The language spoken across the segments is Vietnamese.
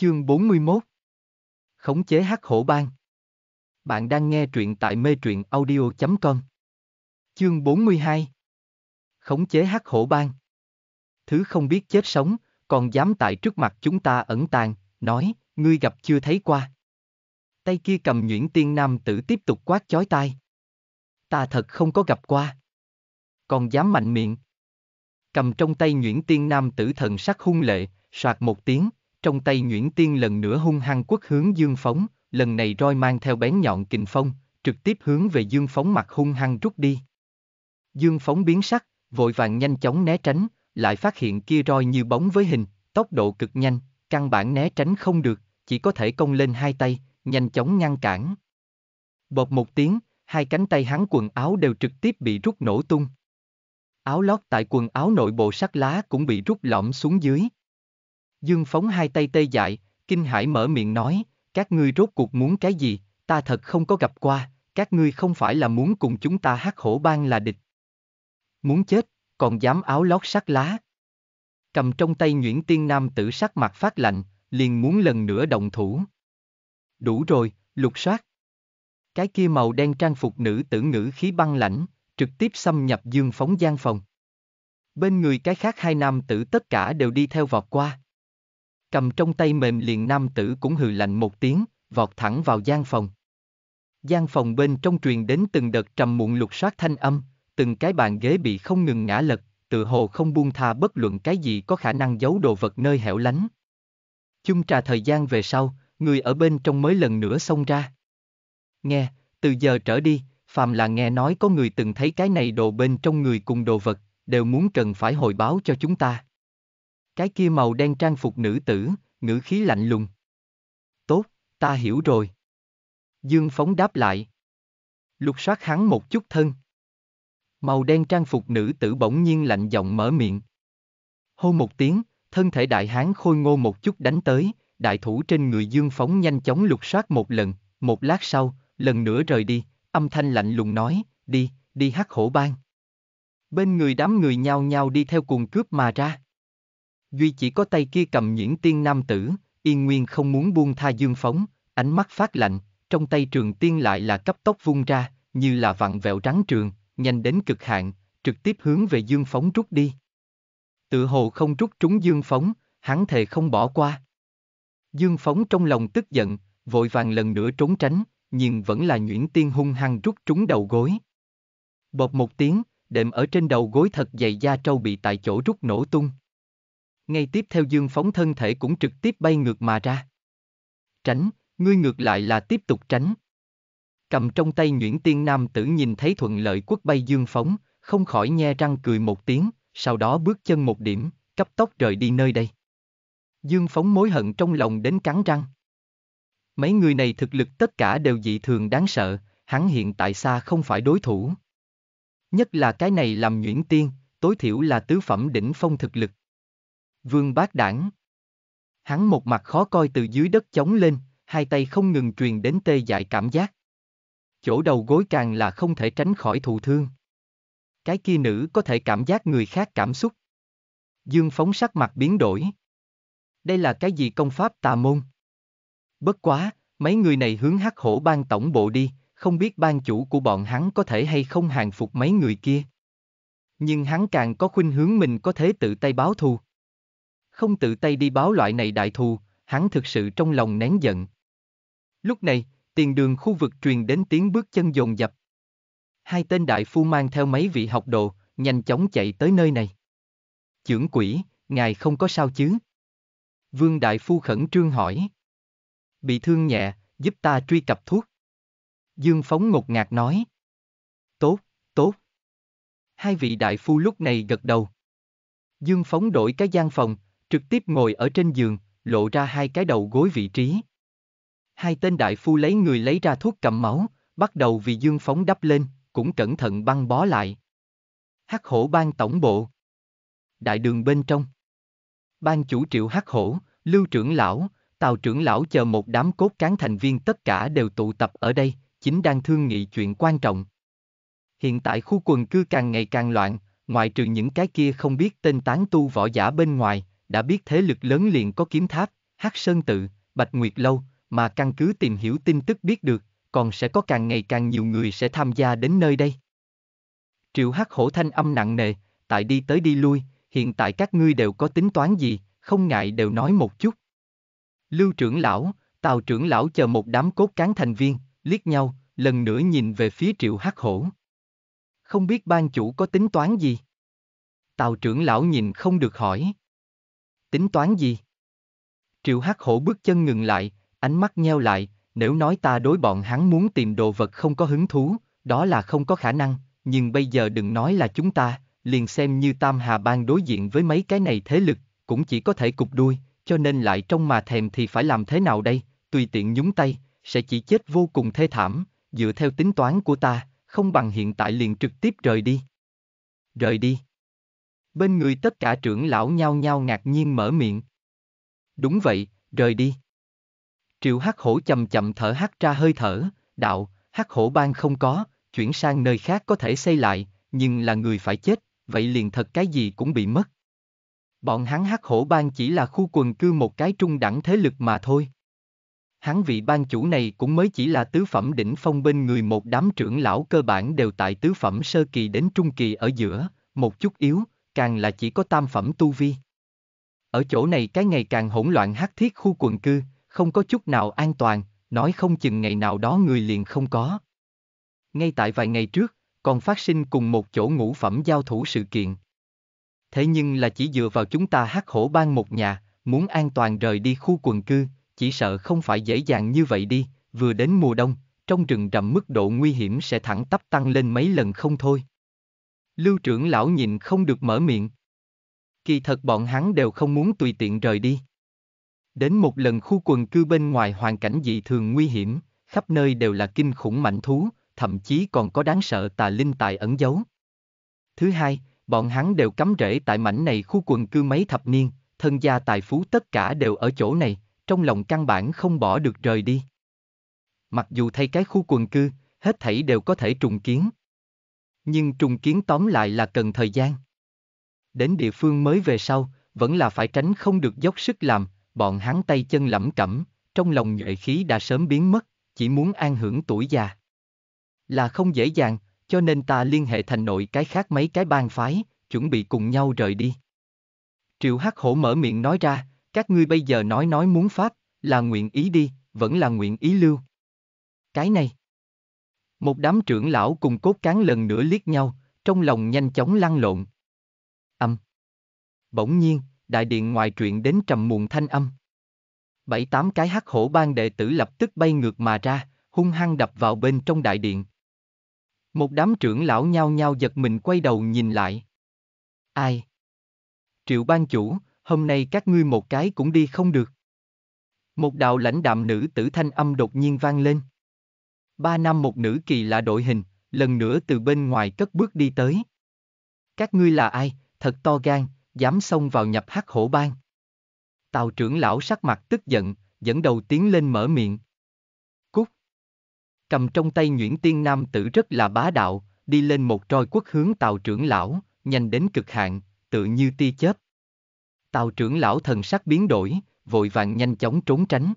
Chương 41 Khống chế hắc hổ bang Bạn đang nghe truyện tại mê truyện audio.com Chương 42 Khống chế hắc hổ bang Thứ không biết chết sống, còn dám tại trước mặt chúng ta ẩn tàng, nói, ngươi gặp chưa thấy qua. Tay kia cầm nhuyễn tiên nam tử tiếp tục quát chói tai. Ta thật không có gặp qua. Còn dám mạnh miệng. Cầm trong tay nhuyễn tiên nam tử thần sắc hung lệ, soạt một tiếng, trong tay Nguyễn Tiên lần nữa hung hăng quất hướng Dương Phóng, lần này roi mang theo bén nhọn kình phong, trực tiếp hướng về Dương Phóng mặt hung hăng rút đi. Dương Phóng biến sắc, vội vàng nhanh chóng né tránh, lại phát hiện kia roi như bóng với hình, tốc độ cực nhanh, căn bản né tránh không được, chỉ có thể cong lên hai tay, nhanh chóng ngăn cản. Bột một tiếng, hai cánh tay hắn quần áo đều trực tiếp bị rút nổ tung. Áo lót tại quần áo nội bộ sắc lá cũng bị rút lõm xuống dưới, Dương phóng hai tay tê dại, kinh hải mở miệng nói, các ngươi rốt cuộc muốn cái gì, ta thật không có gặp qua, các ngươi không phải là muốn cùng chúng ta hát hổ bang là địch. Muốn chết, còn dám áo lót sắc lá. Cầm trong tay nhuyễn Tiên Nam tử sắc mặt phát lạnh, liền muốn lần nữa động thủ. Đủ rồi, lục soát. Cái kia màu đen trang phục nữ tử ngữ khí băng lãnh, trực tiếp xâm nhập dương phóng gian phòng. Bên người cái khác hai nam tử tất cả đều đi theo vọt qua cầm trong tay mềm liền nam tử cũng hừ lạnh một tiếng, vọt thẳng vào gian phòng. Gian phòng bên trong truyền đến từng đợt trầm muộn lục soát thanh âm, từng cái bàn ghế bị không ngừng ngã lật, tự hồ không buông tha bất luận cái gì có khả năng giấu đồ vật nơi hẻo lánh. Chung trà thời gian về sau, người ở bên trong mới lần nữa xông ra. Nghe, từ giờ trở đi, phàm là nghe nói có người từng thấy cái này đồ bên trong người cùng đồ vật, đều muốn cần phải hồi báo cho chúng ta. Cái kia màu đen trang phục nữ tử, ngữ khí lạnh lùng. Tốt, ta hiểu rồi. Dương Phóng đáp lại. Lục soát hắn một chút thân. Màu đen trang phục nữ tử bỗng nhiên lạnh giọng mở miệng. Hô một tiếng, thân thể đại hán khôi ngô một chút đánh tới, đại thủ trên người Dương Phóng nhanh chóng lục soát một lần, một lát sau, lần nữa rời đi, âm thanh lạnh lùng nói, đi, đi hát hổ bang. Bên người đám người nhao nhao đi theo cuồng cướp mà ra. Duy chỉ có tay kia cầm nhuyễn tiên nam tử, yên nguyên không muốn buông tha dương phóng, ánh mắt phát lạnh, trong tay trường tiên lại là cấp tốc vung ra, như là vặn vẹo rắn trường, nhanh đến cực hạn, trực tiếp hướng về dương phóng rút đi. Tự hồ không rút trúng dương phóng, hắn thề không bỏ qua. Dương phóng trong lòng tức giận, vội vàng lần nữa trốn tránh, nhưng vẫn là nhuyễn tiên hung hăng rút trúng đầu gối. Bột một tiếng, đệm ở trên đầu gối thật dày da trâu bị tại chỗ rút nổ tung ngay tiếp theo dương phóng thân thể cũng trực tiếp bay ngược mà ra. Tránh, ngươi ngược lại là tiếp tục tránh. Cầm trong tay Nguyễn Tiên Nam tử nhìn thấy thuận lợi Quốc bay dương phóng, không khỏi nhe răng cười một tiếng, sau đó bước chân một điểm, cấp tốc rời đi nơi đây. Dương phóng mối hận trong lòng đến cắn răng. Mấy người này thực lực tất cả đều dị thường đáng sợ, hắn hiện tại xa không phải đối thủ. Nhất là cái này làm nhuyễn tiên, tối thiểu là tứ phẩm đỉnh phong thực lực. Vương bác đảng. Hắn một mặt khó coi từ dưới đất chống lên, hai tay không ngừng truyền đến tê dại cảm giác. Chỗ đầu gối càng là không thể tránh khỏi thù thương. Cái kia nữ có thể cảm giác người khác cảm xúc. Dương phóng sắc mặt biến đổi. Đây là cái gì công pháp tà môn? Bất quá, mấy người này hướng hắc hổ ban tổng bộ đi, không biết ban chủ của bọn hắn có thể hay không hàng phục mấy người kia. Nhưng hắn càng có khuynh hướng mình có thể tự tay báo thù không tự tay đi báo loại này đại thù, hắn thực sự trong lòng nén giận. Lúc này, tiền đường khu vực truyền đến tiếng bước chân dồn dập. Hai tên đại phu mang theo mấy vị học đồ, nhanh chóng chạy tới nơi này. Chưởng quỷ, ngài không có sao chứ? Vương đại phu khẩn trương hỏi. Bị thương nhẹ, giúp ta truy cập thuốc. Dương Phóng ngột ngạt nói. Tốt, tốt. Hai vị đại phu lúc này gật đầu. Dương Phóng đổi cái gian phòng, trực tiếp ngồi ở trên giường, lộ ra hai cái đầu gối vị trí. Hai tên đại phu lấy người lấy ra thuốc cầm máu, bắt đầu vì dương phóng đắp lên, cũng cẩn thận băng bó lại. Hắc hổ ban tổng bộ. Đại đường bên trong. Ban chủ triệu hắc hổ, lưu trưởng lão, tào trưởng lão chờ một đám cốt cán thành viên tất cả đều tụ tập ở đây, chính đang thương nghị chuyện quan trọng. Hiện tại khu quần cư càng ngày càng loạn, ngoại trừ những cái kia không biết tên tán tu võ giả bên ngoài, đã biết thế lực lớn liền có kiếm tháp, hắc sơn tự, bạch nguyệt lâu, mà căn cứ tìm hiểu tin tức biết được, còn sẽ có càng ngày càng nhiều người sẽ tham gia đến nơi đây. Triệu hắc hổ thanh âm nặng nề, tại đi tới đi lui, hiện tại các ngươi đều có tính toán gì, không ngại đều nói một chút. Lưu trưởng lão, tào trưởng lão chờ một đám cốt cán thành viên, liếc nhau, lần nữa nhìn về phía triệu hắc hổ. Không biết ban chủ có tính toán gì? Tào trưởng lão nhìn không được hỏi tính toán gì? Triệu Hắc Hổ bước chân ngừng lại, ánh mắt nheo lại, nếu nói ta đối bọn hắn muốn tìm đồ vật không có hứng thú, đó là không có khả năng, nhưng bây giờ đừng nói là chúng ta, liền xem như Tam Hà Bang đối diện với mấy cái này thế lực, cũng chỉ có thể cục đuôi, cho nên lại trong mà thèm thì phải làm thế nào đây, tùy tiện nhúng tay, sẽ chỉ chết vô cùng thê thảm, dựa theo tính toán của ta, không bằng hiện tại liền trực tiếp rời đi. Rời đi. Bên người tất cả trưởng lão nhao nhao ngạc nhiên mở miệng. Đúng vậy, rời đi. Triệu Hắc Hổ chậm chậm thở hắt ra hơi thở, đạo, Hắc Hổ bang không có, chuyển sang nơi khác có thể xây lại, nhưng là người phải chết, vậy liền thật cái gì cũng bị mất. Bọn hắn Hắc Hổ bang chỉ là khu quần cư một cái trung đẳng thế lực mà thôi. Hắn vị ban chủ này cũng mới chỉ là tứ phẩm đỉnh phong bên người một đám trưởng lão cơ bản đều tại tứ phẩm sơ kỳ đến trung kỳ ở giữa, một chút yếu, càng là chỉ có tam phẩm tu vi. Ở chỗ này cái ngày càng hỗn loạn hắc thiết khu quần cư, không có chút nào an toàn, nói không chừng ngày nào đó người liền không có. Ngay tại vài ngày trước, còn phát sinh cùng một chỗ ngũ phẩm giao thủ sự kiện. Thế nhưng là chỉ dựa vào chúng ta hắc hổ ban một nhà, muốn an toàn rời đi khu quần cư, chỉ sợ không phải dễ dàng như vậy đi, vừa đến mùa đông, trong rừng rậm mức độ nguy hiểm sẽ thẳng tắp tăng lên mấy lần không thôi. Lưu trưởng lão nhìn không được mở miệng. Kỳ thật bọn hắn đều không muốn tùy tiện rời đi. Đến một lần khu quần cư bên ngoài hoàn cảnh dị thường nguy hiểm, khắp nơi đều là kinh khủng mạnh thú, thậm chí còn có đáng sợ tà linh tài ẩn giấu. Thứ hai, bọn hắn đều cắm rễ tại mảnh này khu quần cư mấy thập niên, thân gia tài phú tất cả đều ở chỗ này, trong lòng căn bản không bỏ được rời đi. Mặc dù thay cái khu quần cư, hết thảy đều có thể trùng kiến, nhưng trùng kiến tóm lại là cần thời gian. Đến địa phương mới về sau, vẫn là phải tránh không được dốc sức làm, bọn hắn tay chân lẩm cẩm, trong lòng nhuệ khí đã sớm biến mất, chỉ muốn an hưởng tuổi già. Là không dễ dàng, cho nên ta liên hệ thành nội cái khác mấy cái bang phái, chuẩn bị cùng nhau rời đi. Triệu Hắc Hổ mở miệng nói ra, các ngươi bây giờ nói nói muốn phát là nguyện ý đi, vẫn là nguyện ý lưu. Cái này, một đám trưởng lão cùng cốt cán lần nữa liếc nhau, trong lòng nhanh chóng lăn lộn. Âm. Bỗng nhiên, đại điện ngoài truyện đến trầm muộn thanh âm. Bảy tám cái hắc hổ ban đệ tử lập tức bay ngược mà ra, hung hăng đập vào bên trong đại điện. Một đám trưởng lão nhao nhao giật mình quay đầu nhìn lại. Ai? Triệu ban chủ, hôm nay các ngươi một cái cũng đi không được. Một đạo lãnh đạm nữ tử thanh âm đột nhiên vang lên. Ba nam một nữ kỳ lạ đội hình, lần nữa từ bên ngoài cất bước đi tới. Các ngươi là ai, thật to gan, dám xông vào nhập hắc hổ bang. Tào trưởng lão sắc mặt tức giận, dẫn đầu tiến lên mở miệng. Cút. Cầm trong tay Nguyễn Tiên Nam tử rất là bá đạo, đi lên một trôi quất hướng tào trưởng lão, nhanh đến cực hạn, tự như ti chớp. Tào trưởng lão thần sắc biến đổi, vội vàng nhanh chóng trốn tránh.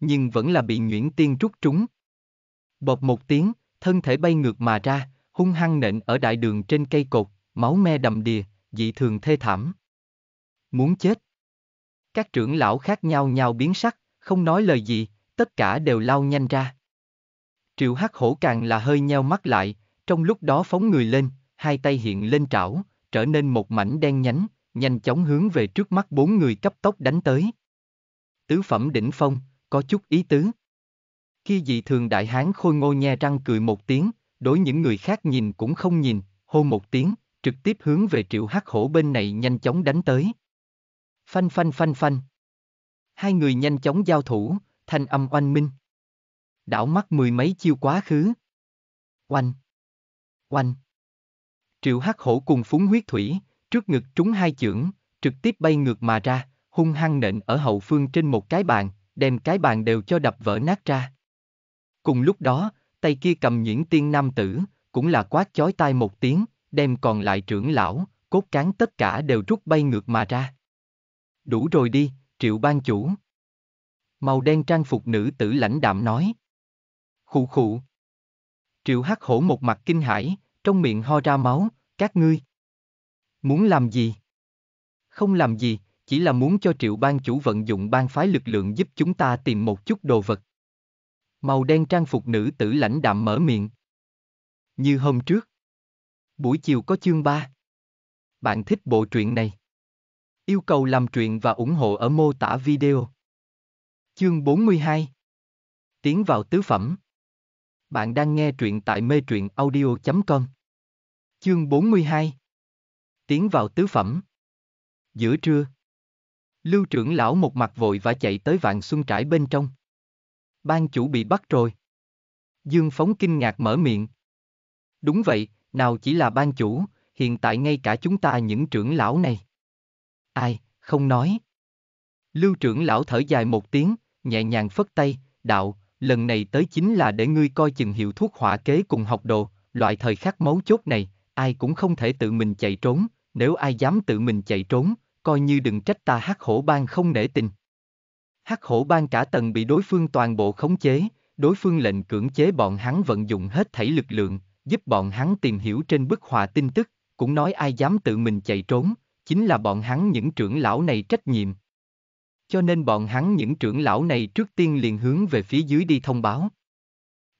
Nhưng vẫn là bị Nguyễn Tiên rút trúng. Bọc một tiếng, thân thể bay ngược mà ra, hung hăng nện ở đại đường trên cây cột, máu me đầm đìa, dị thường thê thảm. Muốn chết. Các trưởng lão khác nhau nhau biến sắc, không nói lời gì, tất cả đều lao nhanh ra. Triệu Hắc Hổ càng là hơi nheo mắt lại, trong lúc đó phóng người lên, hai tay hiện lên trảo, trở nên một mảnh đen nhánh, nhanh chóng hướng về trước mắt bốn người cấp tốc đánh tới. Tứ phẩm đỉnh phong, có chút ý tứ, Kia dị thường đại hán khôi ngô nhe răng cười một tiếng, đối những người khác nhìn cũng không nhìn, hô một tiếng, trực tiếp hướng về triệu hắc hổ bên này nhanh chóng đánh tới. Phanh phanh phanh phanh. Hai người nhanh chóng giao thủ, thanh âm oanh minh. Đảo mắt mười mấy chiêu quá khứ. Oanh. Oanh. Triệu hắc hổ cùng phúng huyết thủy, trước ngực trúng hai chưởng, trực tiếp bay ngược mà ra, hung hăng nện ở hậu phương trên một cái bàn, đem cái bàn đều cho đập vỡ nát ra. Cùng lúc đó, tay kia cầm nhuyễn tiên nam tử, cũng là quát chói tai một tiếng, đem còn lại trưởng lão, cốt cán tất cả đều rút bay ngược mà ra. Đủ rồi đi, triệu ban chủ. Màu đen trang phục nữ tử lãnh đạm nói. Khụ khụ. Triệu hắc hổ một mặt kinh hãi, trong miệng ho ra máu, các ngươi. Muốn làm gì? Không làm gì, chỉ là muốn cho triệu ban chủ vận dụng ban phái lực lượng giúp chúng ta tìm một chút đồ vật. Màu đen trang phục nữ tử lãnh đạm mở miệng. Như hôm trước. Buổi chiều có chương 3. Bạn thích bộ truyện này? Yêu cầu làm truyện và ủng hộ ở mô tả video. Chương 42 Tiến vào tứ phẩm Bạn đang nghe truyện tại mê truyện audio.com Chương 42 Tiến vào tứ phẩm Giữa trưa Lưu trưởng lão một mặt vội và chạy tới vạn xuân trải bên trong ban chủ bị bắt rồi. Dương Phóng kinh ngạc mở miệng. Đúng vậy, nào chỉ là ban chủ, hiện tại ngay cả chúng ta những trưởng lão này. Ai, không nói. Lưu trưởng lão thở dài một tiếng, nhẹ nhàng phất tay, đạo, lần này tới chính là để ngươi coi chừng hiệu thuốc hỏa kế cùng học đồ, loại thời khắc máu chốt này, ai cũng không thể tự mình chạy trốn, nếu ai dám tự mình chạy trốn, coi như đừng trách ta hát hổ ban không nể tình hắc hổ ban cả tầng bị đối phương toàn bộ khống chế, đối phương lệnh cưỡng chế bọn hắn vận dụng hết thảy lực lượng, giúp bọn hắn tìm hiểu trên bức họa tin tức, cũng nói ai dám tự mình chạy trốn, chính là bọn hắn những trưởng lão này trách nhiệm. Cho nên bọn hắn những trưởng lão này trước tiên liền hướng về phía dưới đi thông báo.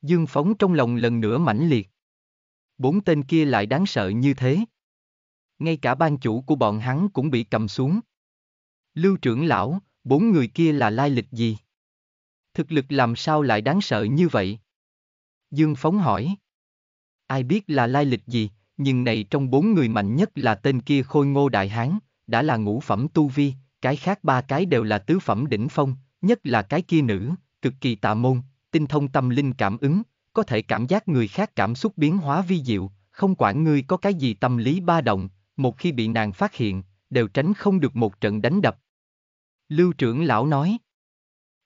Dương Phóng trong lòng lần nữa mãnh liệt. Bốn tên kia lại đáng sợ như thế. Ngay cả ban chủ của bọn hắn cũng bị cầm xuống. Lưu trưởng lão, bốn người kia là lai lịch gì? Thực lực làm sao lại đáng sợ như vậy? Dương Phóng hỏi. Ai biết là lai lịch gì, nhưng này trong bốn người mạnh nhất là tên kia khôi ngô đại hán, đã là ngũ phẩm tu vi, cái khác ba cái đều là tứ phẩm đỉnh phong, nhất là cái kia nữ, cực kỳ tạ môn, tinh thông tâm linh cảm ứng, có thể cảm giác người khác cảm xúc biến hóa vi diệu, không quản ngươi có cái gì tâm lý ba động, một khi bị nàng phát hiện, đều tránh không được một trận đánh đập, Lưu trưởng lão nói.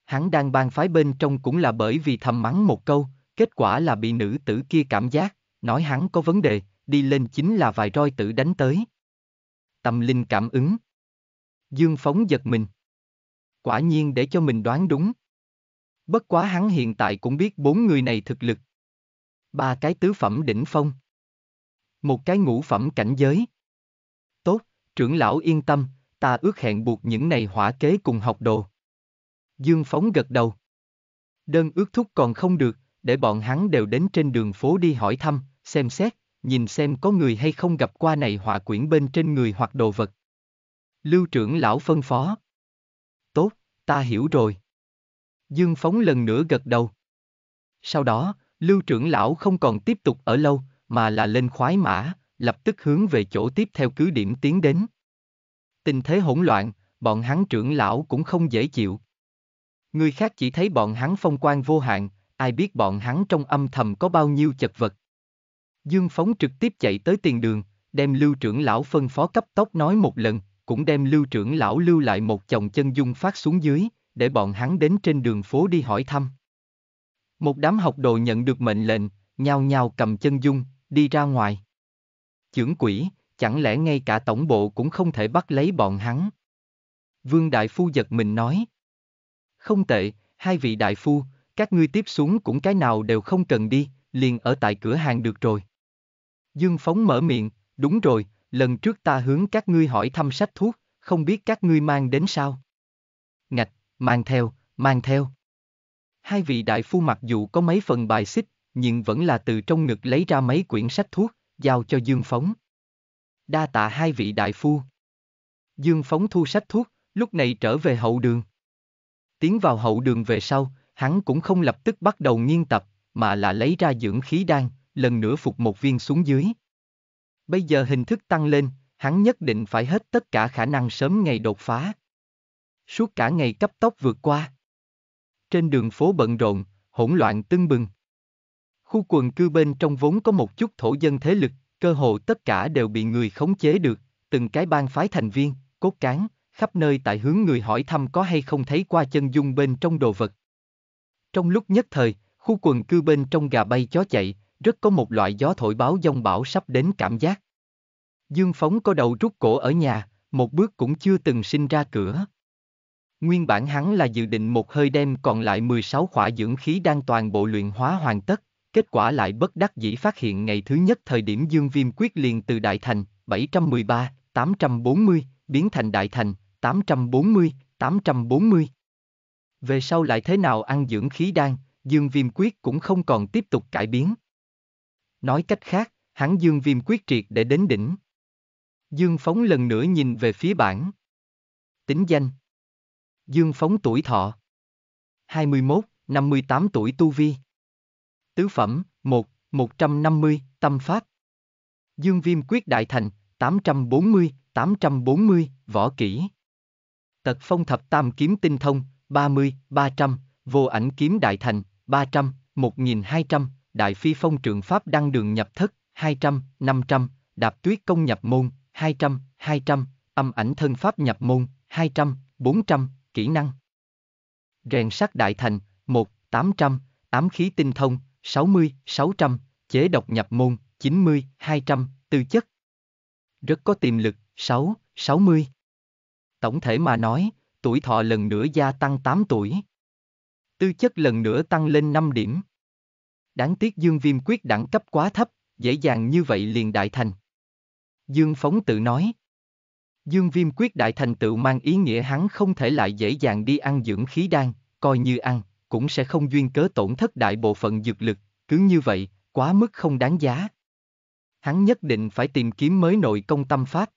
Hắn đang ban phái bên trong cũng là bởi vì thầm mắng một câu, kết quả là bị nữ tử kia cảm giác, nói hắn có vấn đề, đi lên chính là vài roi tử đánh tới. Tâm linh cảm ứng. Dương Phóng giật mình. Quả nhiên để cho mình đoán đúng. Bất quá hắn hiện tại cũng biết bốn người này thực lực. Ba cái tứ phẩm đỉnh phong. Một cái ngũ phẩm cảnh giới. Tốt, trưởng lão yên tâm, ta ước hẹn buộc những này hỏa kế cùng học đồ. Dương Phóng gật đầu. Đơn ước thúc còn không được, để bọn hắn đều đến trên đường phố đi hỏi thăm, xem xét, nhìn xem có người hay không gặp qua này hỏa quyển bên trên người hoặc đồ vật. Lưu trưởng lão phân phó. Tốt, ta hiểu rồi. Dương Phóng lần nữa gật đầu. Sau đó, lưu trưởng lão không còn tiếp tục ở lâu, mà là lên khoái mã, lập tức hướng về chỗ tiếp theo cứ điểm tiến đến. Tình thế hỗn loạn, bọn hắn trưởng lão cũng không dễ chịu. Người khác chỉ thấy bọn hắn phong quan vô hạn, ai biết bọn hắn trong âm thầm có bao nhiêu chật vật. Dương Phóng trực tiếp chạy tới tiền đường, đem lưu trưởng lão phân phó cấp tốc nói một lần, cũng đem lưu trưởng lão lưu lại một chồng chân dung phát xuống dưới, để bọn hắn đến trên đường phố đi hỏi thăm. Một đám học đồ nhận được mệnh lệnh, nhao nhao cầm chân dung, đi ra ngoài. Chưởng quỷ, chẳng lẽ ngay cả tổng bộ cũng không thể bắt lấy bọn hắn? Vương Đại Phu giật mình nói. Không tệ, hai vị Đại Phu, các ngươi tiếp xuống cũng cái nào đều không cần đi, liền ở tại cửa hàng được rồi. Dương Phóng mở miệng, đúng rồi, lần trước ta hướng các ngươi hỏi thăm sách thuốc, không biết các ngươi mang đến sao? Ngạch, mang theo, mang theo. Hai vị đại phu mặc dù có mấy phần bài xích, nhưng vẫn là từ trong ngực lấy ra mấy quyển sách thuốc, giao cho Dương Phóng đa tạ hai vị đại phu. Dương Phóng thu sách thuốc, lúc này trở về hậu đường. Tiến vào hậu đường về sau, hắn cũng không lập tức bắt đầu nghiên tập, mà là lấy ra dưỡng khí đan, lần nữa phục một viên xuống dưới. Bây giờ hình thức tăng lên, hắn nhất định phải hết tất cả khả năng sớm ngày đột phá. Suốt cả ngày cấp tốc vượt qua. Trên đường phố bận rộn, hỗn loạn tưng bừng. Khu quần cư bên trong vốn có một chút thổ dân thế lực, cơ hồ tất cả đều bị người khống chế được, từng cái bang phái thành viên, cốt cán, khắp nơi tại hướng người hỏi thăm có hay không thấy qua chân dung bên trong đồ vật. Trong lúc nhất thời, khu quần cư bên trong gà bay chó chạy, rất có một loại gió thổi báo dông bão sắp đến cảm giác. Dương Phóng có đầu rút cổ ở nhà, một bước cũng chưa từng sinh ra cửa. Nguyên bản hắn là dự định một hơi đem còn lại 16 khỏa dưỡng khí đang toàn bộ luyện hóa hoàn tất, kết quả lại bất đắc dĩ phát hiện ngày thứ nhất thời điểm Dương Viêm quyết liền từ Đại Thành 713, 840 biến thành Đại Thành 840, 840. Về sau lại thế nào ăn dưỡng khí đan, Dương Viêm quyết cũng không còn tiếp tục cải biến. Nói cách khác, hắn Dương Viêm quyết triệt để đến đỉnh. Dương Phóng lần nữa nhìn về phía bảng. Tính danh. Dương Phóng tuổi thọ. 21, 58 tuổi tu vi. Tứ phẩm, 1, 150, tâm pháp. Dương viêm quyết đại thành, 840, 840, võ kỹ. Tật phong thập tam kiếm tinh thông, 30, 300, vô ảnh kiếm đại thành, 300, 1200, đại phi phong trường pháp đăng đường nhập thất, 200, 500, đạp tuyết công nhập môn, 200, 200, âm ảnh thân pháp nhập môn, 200, 400, kỹ năng. Rèn sắt đại thành, 1, 800, ám khí tinh thông, 60, 600, chế độc nhập môn, 90, 200, tư chất. Rất có tiềm lực, 6, 60. Tổng thể mà nói, tuổi thọ lần nữa gia tăng 8 tuổi. Tư chất lần nữa tăng lên 5 điểm. Đáng tiếc Dương Viêm quyết đẳng cấp quá thấp, dễ dàng như vậy liền đại thành. Dương Phóng tự nói. Dương Viêm quyết đại thành tựu mang ý nghĩa hắn không thể lại dễ dàng đi ăn dưỡng khí đan, coi như ăn, cũng sẽ không duyên cớ tổn thất đại bộ phận dược lực, cứ như vậy, quá mức không đáng giá. Hắn nhất định phải tìm kiếm mới nội công tâm pháp.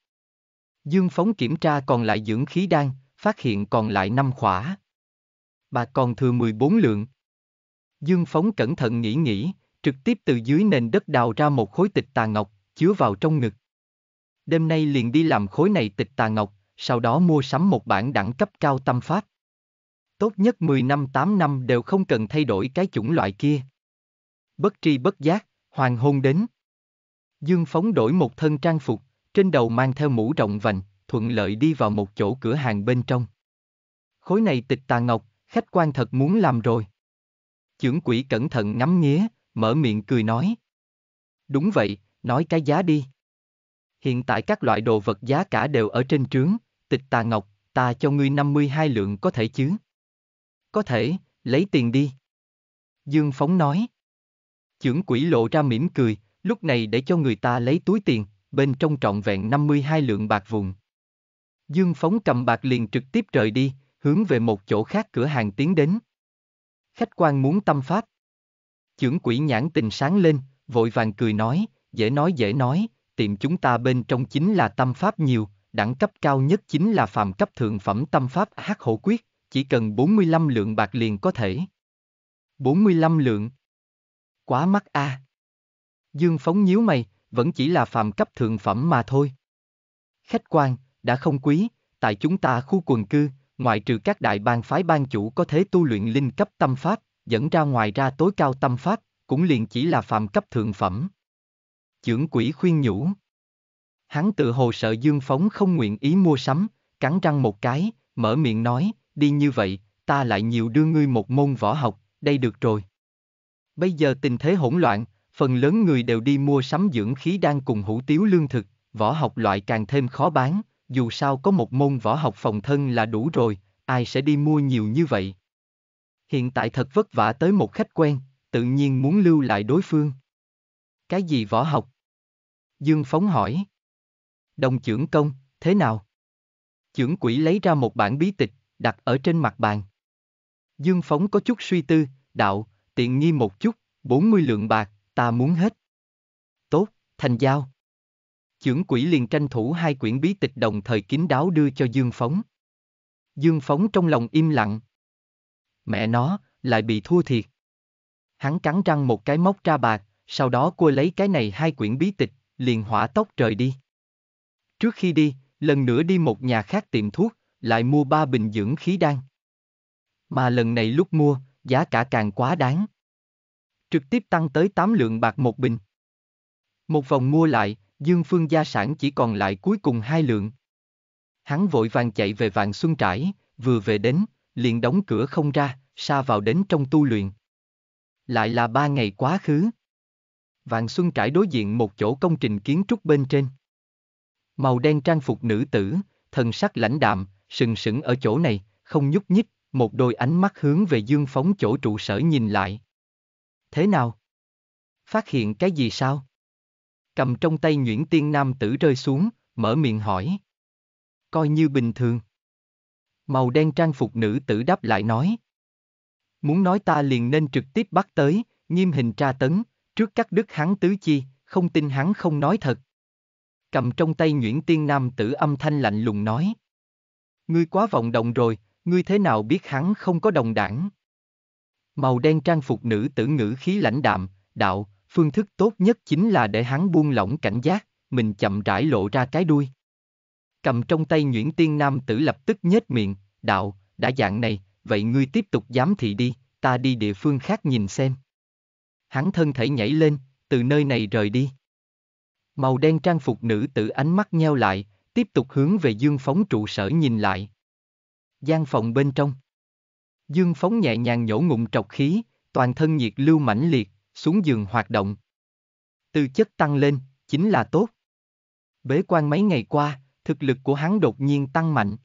Dương Phóng kiểm tra còn lại dưỡng khí đan, phát hiện còn lại 5 khỏa. Bà còn thừa 14 lượng. Dương Phóng cẩn thận nghĩ nghĩ, trực tiếp từ dưới nền đất đào ra một khối tịch tà ngọc, chứa vào trong ngực. Đêm nay liền đi làm khối này tịch tà ngọc, sau đó mua sắm một bản đẳng cấp cao tâm pháp tốt nhất 10 năm 8 năm đều không cần thay đổi cái chủng loại kia. Bất tri bất giác, hoàng hôn đến. Dương Phóng đổi một thân trang phục, trên đầu mang theo mũ rộng vành, thuận lợi đi vào một chỗ cửa hàng bên trong. Khối này tịch tà ngọc, khách quan thật muốn làm rồi. Chưởng quỷ cẩn thận ngắm nghía, mở miệng cười nói. Đúng vậy, nói cái giá đi. Hiện tại các loại đồ vật giá cả đều ở trên trướng, tịch tà ngọc, ta cho ngươi 52 lượng có thể chứ có thể, lấy tiền đi. Dương Phóng nói. Chưởng quỷ lộ ra mỉm cười, lúc này để cho người ta lấy túi tiền, bên trong trọn vẹn 52 lượng bạc vùng. Dương Phóng cầm bạc liền trực tiếp rời đi, hướng về một chỗ khác cửa hàng tiến đến. Khách quan muốn tâm pháp. Chưởng quỷ nhãn tình sáng lên, vội vàng cười nói, dễ nói dễ nói, tiệm chúng ta bên trong chính là tâm pháp nhiều, đẳng cấp cao nhất chính là phàm cấp thượng phẩm tâm pháp hắc hổ quyết, chỉ cần 45 lượng bạc liền có thể. 45 lượng. Quá mắc a. À. Dương Phóng nhíu mày, vẫn chỉ là phàm cấp thượng phẩm mà thôi. Khách quan, đã không quý, tại chúng ta khu quần cư, ngoại trừ các đại bang phái ban chủ có thế tu luyện linh cấp tâm pháp, dẫn ra ngoài ra tối cao tâm pháp, cũng liền chỉ là phàm cấp thượng phẩm. Chưởng quỷ khuyên nhủ. Hắn tự hồ sợ Dương Phóng không nguyện ý mua sắm, cắn răng một cái, mở miệng nói, đi như vậy, ta lại nhiều đưa ngươi một môn võ học, đây được rồi. Bây giờ tình thế hỗn loạn, phần lớn người đều đi mua sắm dưỡng khí đang cùng hủ tiếu lương thực, võ học loại càng thêm khó bán, dù sao có một môn võ học phòng thân là đủ rồi, ai sẽ đi mua nhiều như vậy. Hiện tại thật vất vả tới một khách quen, tự nhiên muốn lưu lại đối phương. Cái gì võ học? Dương Phóng hỏi. Đồng trưởng công, thế nào? Chưởng quỷ lấy ra một bản bí tịch, đặt ở trên mặt bàn. Dương Phóng có chút suy tư, đạo, tiện nghi một chút, 40 lượng bạc, ta muốn hết. Tốt, thành giao. Chưởng quỷ liền tranh thủ hai quyển bí tịch đồng thời kín đáo đưa cho Dương Phóng. Dương Phóng trong lòng im lặng. Mẹ nó, lại bị thua thiệt. Hắn cắn răng một cái móc ra bạc, sau đó cua lấy cái này hai quyển bí tịch, liền hỏa tốc trời đi. Trước khi đi, lần nữa đi một nhà khác tiệm thuốc, lại mua ba bình dưỡng khí đan. Mà lần này lúc mua, giá cả càng quá đáng. Trực tiếp tăng tới 8 lượng bạc một bình. Một vòng mua lại, Dương Phương gia sản chỉ còn lại cuối cùng hai lượng. Hắn vội vàng chạy về vạn xuân trải, vừa về đến, liền đóng cửa không ra, xa vào đến trong tu luyện. Lại là ba ngày quá khứ. Vạn Xuân trải đối diện một chỗ công trình kiến trúc bên trên. Màu đen trang phục nữ tử, thần sắc lãnh đạm, sừng sững ở chỗ này, không nhúc nhích, một đôi ánh mắt hướng về dương phóng chỗ trụ sở nhìn lại. Thế nào? Phát hiện cái gì sao? Cầm trong tay Nguyễn Tiên Nam tử rơi xuống, mở miệng hỏi. Coi như bình thường. Màu đen trang phục nữ tử đáp lại nói. Muốn nói ta liền nên trực tiếp bắt tới, nghiêm hình tra tấn, trước các đức hắn tứ chi, không tin hắn không nói thật. Cầm trong tay Nguyễn Tiên Nam tử âm thanh lạnh lùng nói. Ngươi quá vọng động rồi, ngươi thế nào biết hắn không có đồng đảng? Màu đen trang phục nữ tử ngữ khí lãnh đạm, đạo, phương thức tốt nhất chính là để hắn buông lỏng cảnh giác, mình chậm rãi lộ ra cái đuôi. Cầm trong tay Nguyễn Tiên Nam tử lập tức nhếch miệng, đạo, đã dạng này, vậy ngươi tiếp tục giám thị đi, ta đi địa phương khác nhìn xem. Hắn thân thể nhảy lên, từ nơi này rời đi. Màu đen trang phục nữ tử ánh mắt nheo lại, tiếp tục hướng về Dương Phóng trụ sở nhìn lại. gian phòng bên trong. Dương Phóng nhẹ nhàng nhổ ngụm trọc khí, toàn thân nhiệt lưu mãnh liệt, xuống giường hoạt động. Tư chất tăng lên, chính là tốt. Bế quan mấy ngày qua, thực lực của hắn đột nhiên tăng mạnh.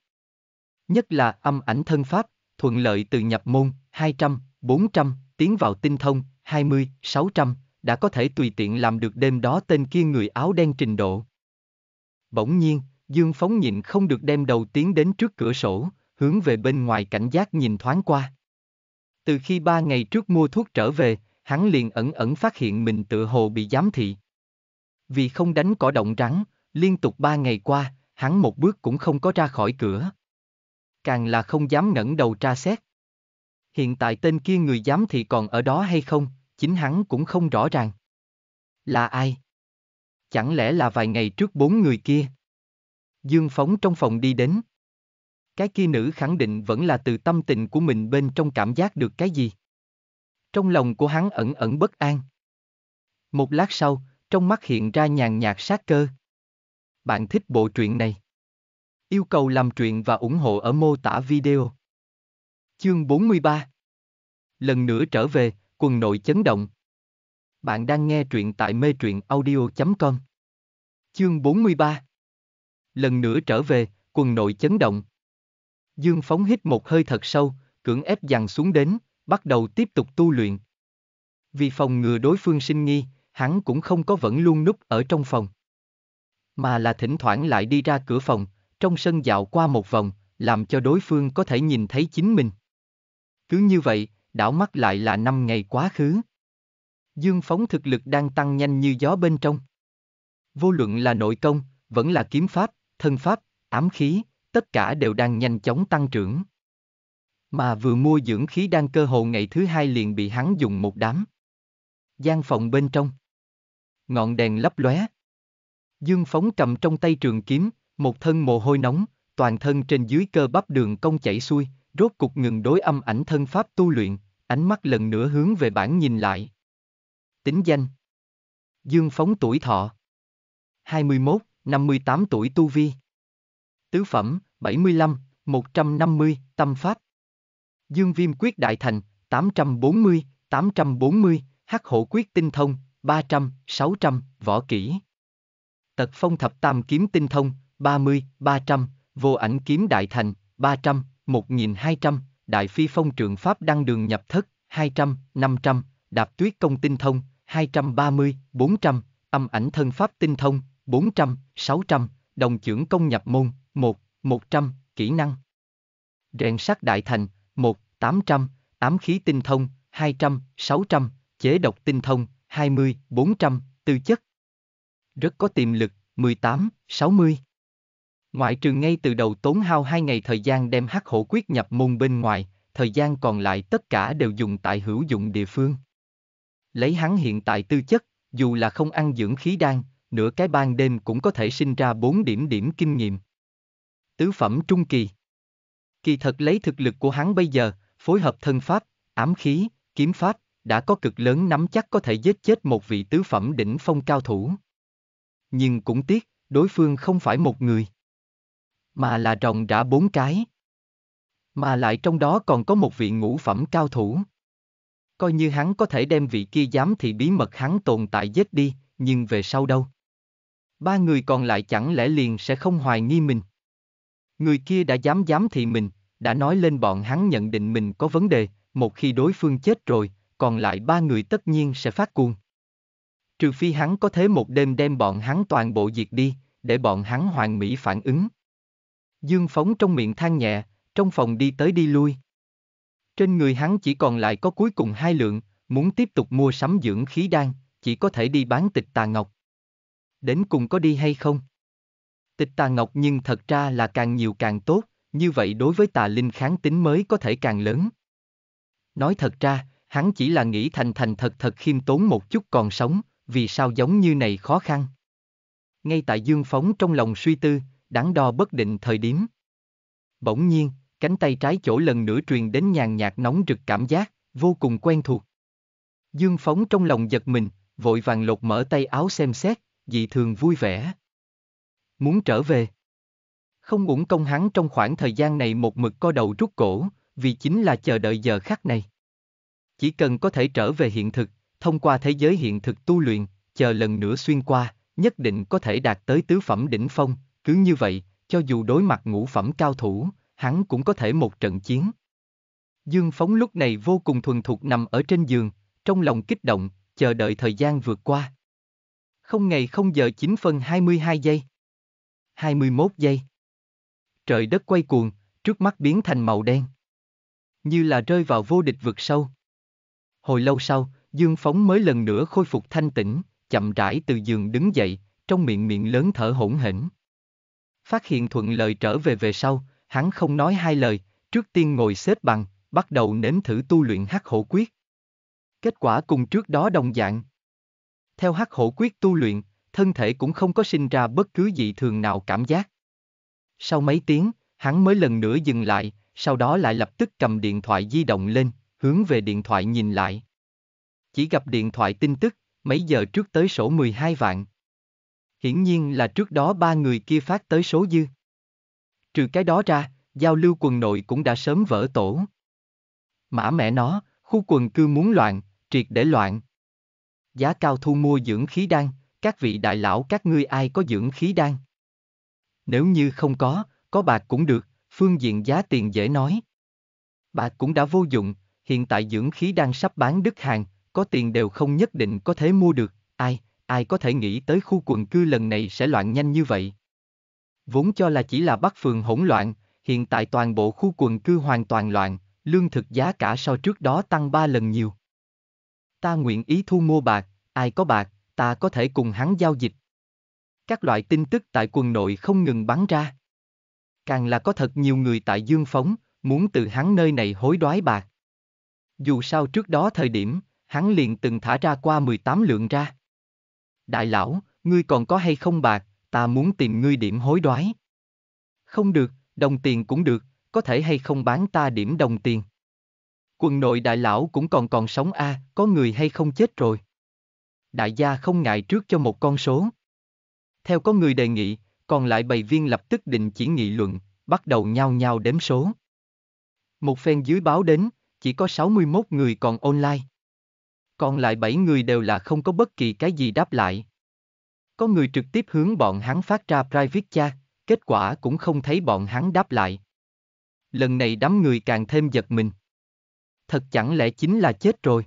Nhất là âm ảnh thân pháp, thuận lợi từ nhập môn, 200, 400, tiến vào tinh thông, 20, 600, đã có thể tùy tiện làm được đêm đó tên kia người áo đen trình độ. Bỗng nhiên, Dương Phóng nhịn không được đem đầu tiến đến trước cửa sổ, hướng về bên ngoài cảnh giác nhìn thoáng qua. Từ khi ba ngày trước mua thuốc trở về, hắn liền ẩn ẩn phát hiện mình tự hồ bị giám thị. Vì không đánh cỏ động rắn, liên tục ba ngày qua, hắn một bước cũng không có ra khỏi cửa. Càng là không dám ngẩng đầu tra xét. Hiện tại tên kia người giám thị còn ở đó hay không, chính hắn cũng không rõ ràng. Là ai? Chẳng lẽ là vài ngày trước bốn người kia? Dương Phóng trong phòng đi đến. Cái kia nữ khẳng định vẫn là từ tâm tình của mình bên trong cảm giác được cái gì. Trong lòng của hắn ẩn ẩn bất an. Một lát sau, trong mắt hiện ra nhàn nhạt sát cơ. Bạn thích bộ truyện này? Yêu cầu làm truyện và ủng hộ ở mô tả video. Chương 43 Lần nữa trở về, quần nội chấn động. Bạn đang nghe truyện tại mê truyện audio.com Chương 43 Lần nữa trở về, quần nội chấn động. Dương phóng hít một hơi thật sâu, cưỡng ép dằn xuống đến, bắt đầu tiếp tục tu luyện. Vì phòng ngừa đối phương sinh nghi, hắn cũng không có vẫn luôn núp ở trong phòng. Mà là thỉnh thoảng lại đi ra cửa phòng, trong sân dạo qua một vòng, làm cho đối phương có thể nhìn thấy chính mình. Cứ như vậy, đảo mắt lại là năm ngày quá khứ. Dương phóng thực lực đang tăng nhanh như gió bên trong. Vô luận là nội công, vẫn là kiếm pháp, thân pháp, ám khí, tất cả đều đang nhanh chóng tăng trưởng. Mà vừa mua dưỡng khí đang cơ hồ ngày thứ hai liền bị hắn dùng một đám. gian phòng bên trong. Ngọn đèn lấp lóe. Dương phóng cầm trong tay trường kiếm, một thân mồ hôi nóng, toàn thân trên dưới cơ bắp đường cong chảy xuôi, rốt cục ngừng đối âm ảnh thân pháp tu luyện, ánh mắt lần nữa hướng về bản nhìn lại. Tính danh Dương Phóng tuổi thọ 21 58 tuổi tu vi. Tứ phẩm, 75, 150, tâm pháp. Dương viêm quyết đại thành, 840, 840, hắc hộ quyết tinh thông, 300, 600, võ kỹ. Tật phong thập tam kiếm tinh thông, 30, 300, vô ảnh kiếm đại thành, 300, 1200, đại phi phong trường pháp đăng đường nhập thất, 200, 500, đạp tuyết công tinh thông, 230, 400, âm ảnh thân pháp tinh thông, 400, 600, đồng trưởng công nhập môn, 1, 100, kỹ năng. Rèn sắt đại thành, 1, 800, ám khí tinh thông, 200, 600, chế độc tinh thông, 20, 400, tư chất. Rất có tiềm lực, 18, 60. Ngoại trừ ngay từ đầu tốn hao 2 ngày thời gian đem hắc hổ quyết nhập môn bên ngoài, thời gian còn lại tất cả đều dùng tại hữu dụng địa phương. Lấy hắn hiện tại tư chất, dù là không ăn dưỡng khí đan, nửa cái ban đêm cũng có thể sinh ra 4 điểm điểm kinh nghiệm. Tứ phẩm trung kỳ. Kỳ thật lấy thực lực của hắn bây giờ, phối hợp thân pháp, ám khí, kiếm pháp, đã có cực lớn nắm chắc có thể giết chết một vị tứ phẩm đỉnh phong cao thủ. Nhưng cũng tiếc, đối phương không phải một người, mà là rồng đã bốn cái. Mà lại trong đó còn có một vị ngũ phẩm cao thủ. Coi như hắn có thể đem vị kia dám thì bí mật hắn tồn tại giết đi, nhưng về sau đâu? ba người còn lại chẳng lẽ liền sẽ không hoài nghi mình. Người kia đã dám dám thị mình, đã nói lên bọn hắn nhận định mình có vấn đề, một khi đối phương chết rồi, còn lại ba người tất nhiên sẽ phát cuồng. Trừ phi hắn có thế một đêm đem bọn hắn toàn bộ diệt đi, để bọn hắn hoàn mỹ phản ứng. Dương phóng trong miệng than nhẹ, trong phòng đi tới đi lui. Trên người hắn chỉ còn lại có cuối cùng hai lượng, muốn tiếp tục mua sắm dưỡng khí đan, chỉ có thể đi bán tịch tà ngọc đến cùng có đi hay không? Tịch tà ngọc nhưng thật ra là càng nhiều càng tốt, như vậy đối với tà linh kháng tính mới có thể càng lớn. Nói thật ra, hắn chỉ là nghĩ thành thành thật thật khiêm tốn một chút còn sống, vì sao giống như này khó khăn. Ngay tại dương phóng trong lòng suy tư, đắn đo bất định thời điểm. Bỗng nhiên, cánh tay trái chỗ lần nữa truyền đến nhàn nhạt nóng rực cảm giác, vô cùng quen thuộc. Dương phóng trong lòng giật mình, vội vàng lột mở tay áo xem xét, dị thường vui vẻ. Muốn trở về. Không uổng công hắn trong khoảng thời gian này một mực co đầu rút cổ, vì chính là chờ đợi giờ khắc này. Chỉ cần có thể trở về hiện thực, thông qua thế giới hiện thực tu luyện, chờ lần nữa xuyên qua, nhất định có thể đạt tới tứ phẩm đỉnh phong, cứ như vậy, cho dù đối mặt ngũ phẩm cao thủ, hắn cũng có thể một trận chiến. Dương Phóng lúc này vô cùng thuần thục nằm ở trên giường, trong lòng kích động, chờ đợi thời gian vượt qua không ngày không giờ 9 phần 22 giây. 21 giây. Trời đất quay cuồng, trước mắt biến thành màu đen. Như là rơi vào vô địch vực sâu. Hồi lâu sau, Dương Phóng mới lần nữa khôi phục thanh tĩnh, chậm rãi từ giường đứng dậy, trong miệng miệng lớn thở hỗn hển. Phát hiện thuận lợi trở về về sau, hắn không nói hai lời, trước tiên ngồi xếp bằng, bắt đầu nếm thử tu luyện hắc hổ quyết. Kết quả cùng trước đó đồng dạng, theo hắc hổ quyết tu luyện, thân thể cũng không có sinh ra bất cứ dị thường nào cảm giác. Sau mấy tiếng, hắn mới lần nữa dừng lại, sau đó lại lập tức cầm điện thoại di động lên, hướng về điện thoại nhìn lại. Chỉ gặp điện thoại tin tức, mấy giờ trước tới sổ 12 vạn. Hiển nhiên là trước đó ba người kia phát tới số dư. Trừ cái đó ra, giao lưu quần nội cũng đã sớm vỡ tổ. Mã mẹ nó, khu quần cư muốn loạn, triệt để loạn. Giá cao thu mua dưỡng khí đan, các vị đại lão các ngươi ai có dưỡng khí đan? Nếu như không có, có bạc cũng được, phương diện giá tiền dễ nói. Bạc cũng đã vô dụng, hiện tại dưỡng khí đan sắp bán đứt hàng, có tiền đều không nhất định có thể mua được, ai, ai có thể nghĩ tới khu quần cư lần này sẽ loạn nhanh như vậy. Vốn cho là chỉ là bắt phường hỗn loạn, hiện tại toàn bộ khu quần cư hoàn toàn loạn, lương thực giá cả so trước đó tăng 3 lần nhiều. Ta nguyện ý thu mua bạc, ai có bạc, ta có thể cùng hắn giao dịch. Các loại tin tức tại quần nội không ngừng bắn ra. Càng là có thật nhiều người tại Dương Phóng, muốn từ hắn nơi này hối đoái bạc. Dù sao trước đó thời điểm, hắn liền từng thả ra qua 18 lượng ra. Đại lão, ngươi còn có hay không bạc, ta muốn tìm ngươi điểm hối đoái. Không được, đồng tiền cũng được, có thể hay không bán ta điểm đồng tiền. Quần nội đại lão cũng còn còn sống a, à, có người hay không chết rồi. Đại gia không ngại trước cho một con số. Theo có người đề nghị, còn lại bầy viên lập tức định chỉ nghị luận, bắt đầu nhau nhau đếm số. Một phen dưới báo đến, chỉ có 61 người còn online. Còn lại 7 người đều là không có bất kỳ cái gì đáp lại. Có người trực tiếp hướng bọn hắn phát ra private chat, kết quả cũng không thấy bọn hắn đáp lại. Lần này đám người càng thêm giật mình thật chẳng lẽ chính là chết rồi?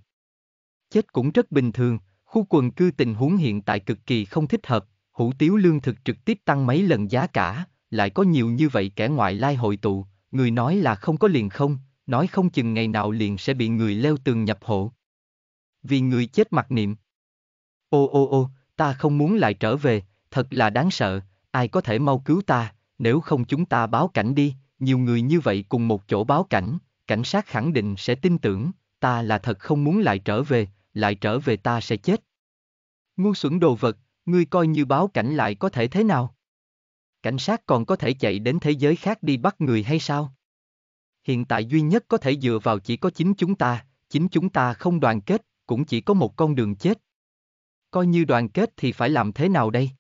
Chết cũng rất bình thường, khu quần cư tình huống hiện tại cực kỳ không thích hợp, hủ tiếu lương thực trực tiếp tăng mấy lần giá cả, lại có nhiều như vậy kẻ ngoại lai hội tụ, người nói là không có liền không, nói không chừng ngày nào liền sẽ bị người leo tường nhập hộ. Vì người chết mặc niệm. Ô ô ô, ta không muốn lại trở về, thật là đáng sợ, ai có thể mau cứu ta, nếu không chúng ta báo cảnh đi, nhiều người như vậy cùng một chỗ báo cảnh, cảnh sát khẳng định sẽ tin tưởng, ta là thật không muốn lại trở về, lại trở về ta sẽ chết. Ngu xuẩn đồ vật, ngươi coi như báo cảnh lại có thể thế nào? Cảnh sát còn có thể chạy đến thế giới khác đi bắt người hay sao? Hiện tại duy nhất có thể dựa vào chỉ có chính chúng ta, chính chúng ta không đoàn kết, cũng chỉ có một con đường chết. Coi như đoàn kết thì phải làm thế nào đây?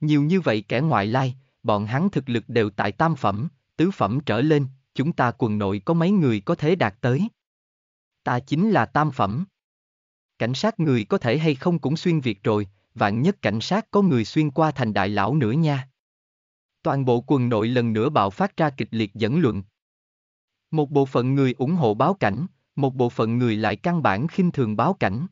Nhiều như vậy kẻ ngoại lai, bọn hắn thực lực đều tại tam phẩm, tứ phẩm trở lên, chúng ta quần nội có mấy người có thể đạt tới. Ta chính là tam phẩm. Cảnh sát người có thể hay không cũng xuyên việc rồi, vạn nhất cảnh sát có người xuyên qua thành đại lão nữa nha. Toàn bộ quần nội lần nữa bạo phát ra kịch liệt dẫn luận. Một bộ phận người ủng hộ báo cảnh, một bộ phận người lại căn bản khinh thường báo cảnh.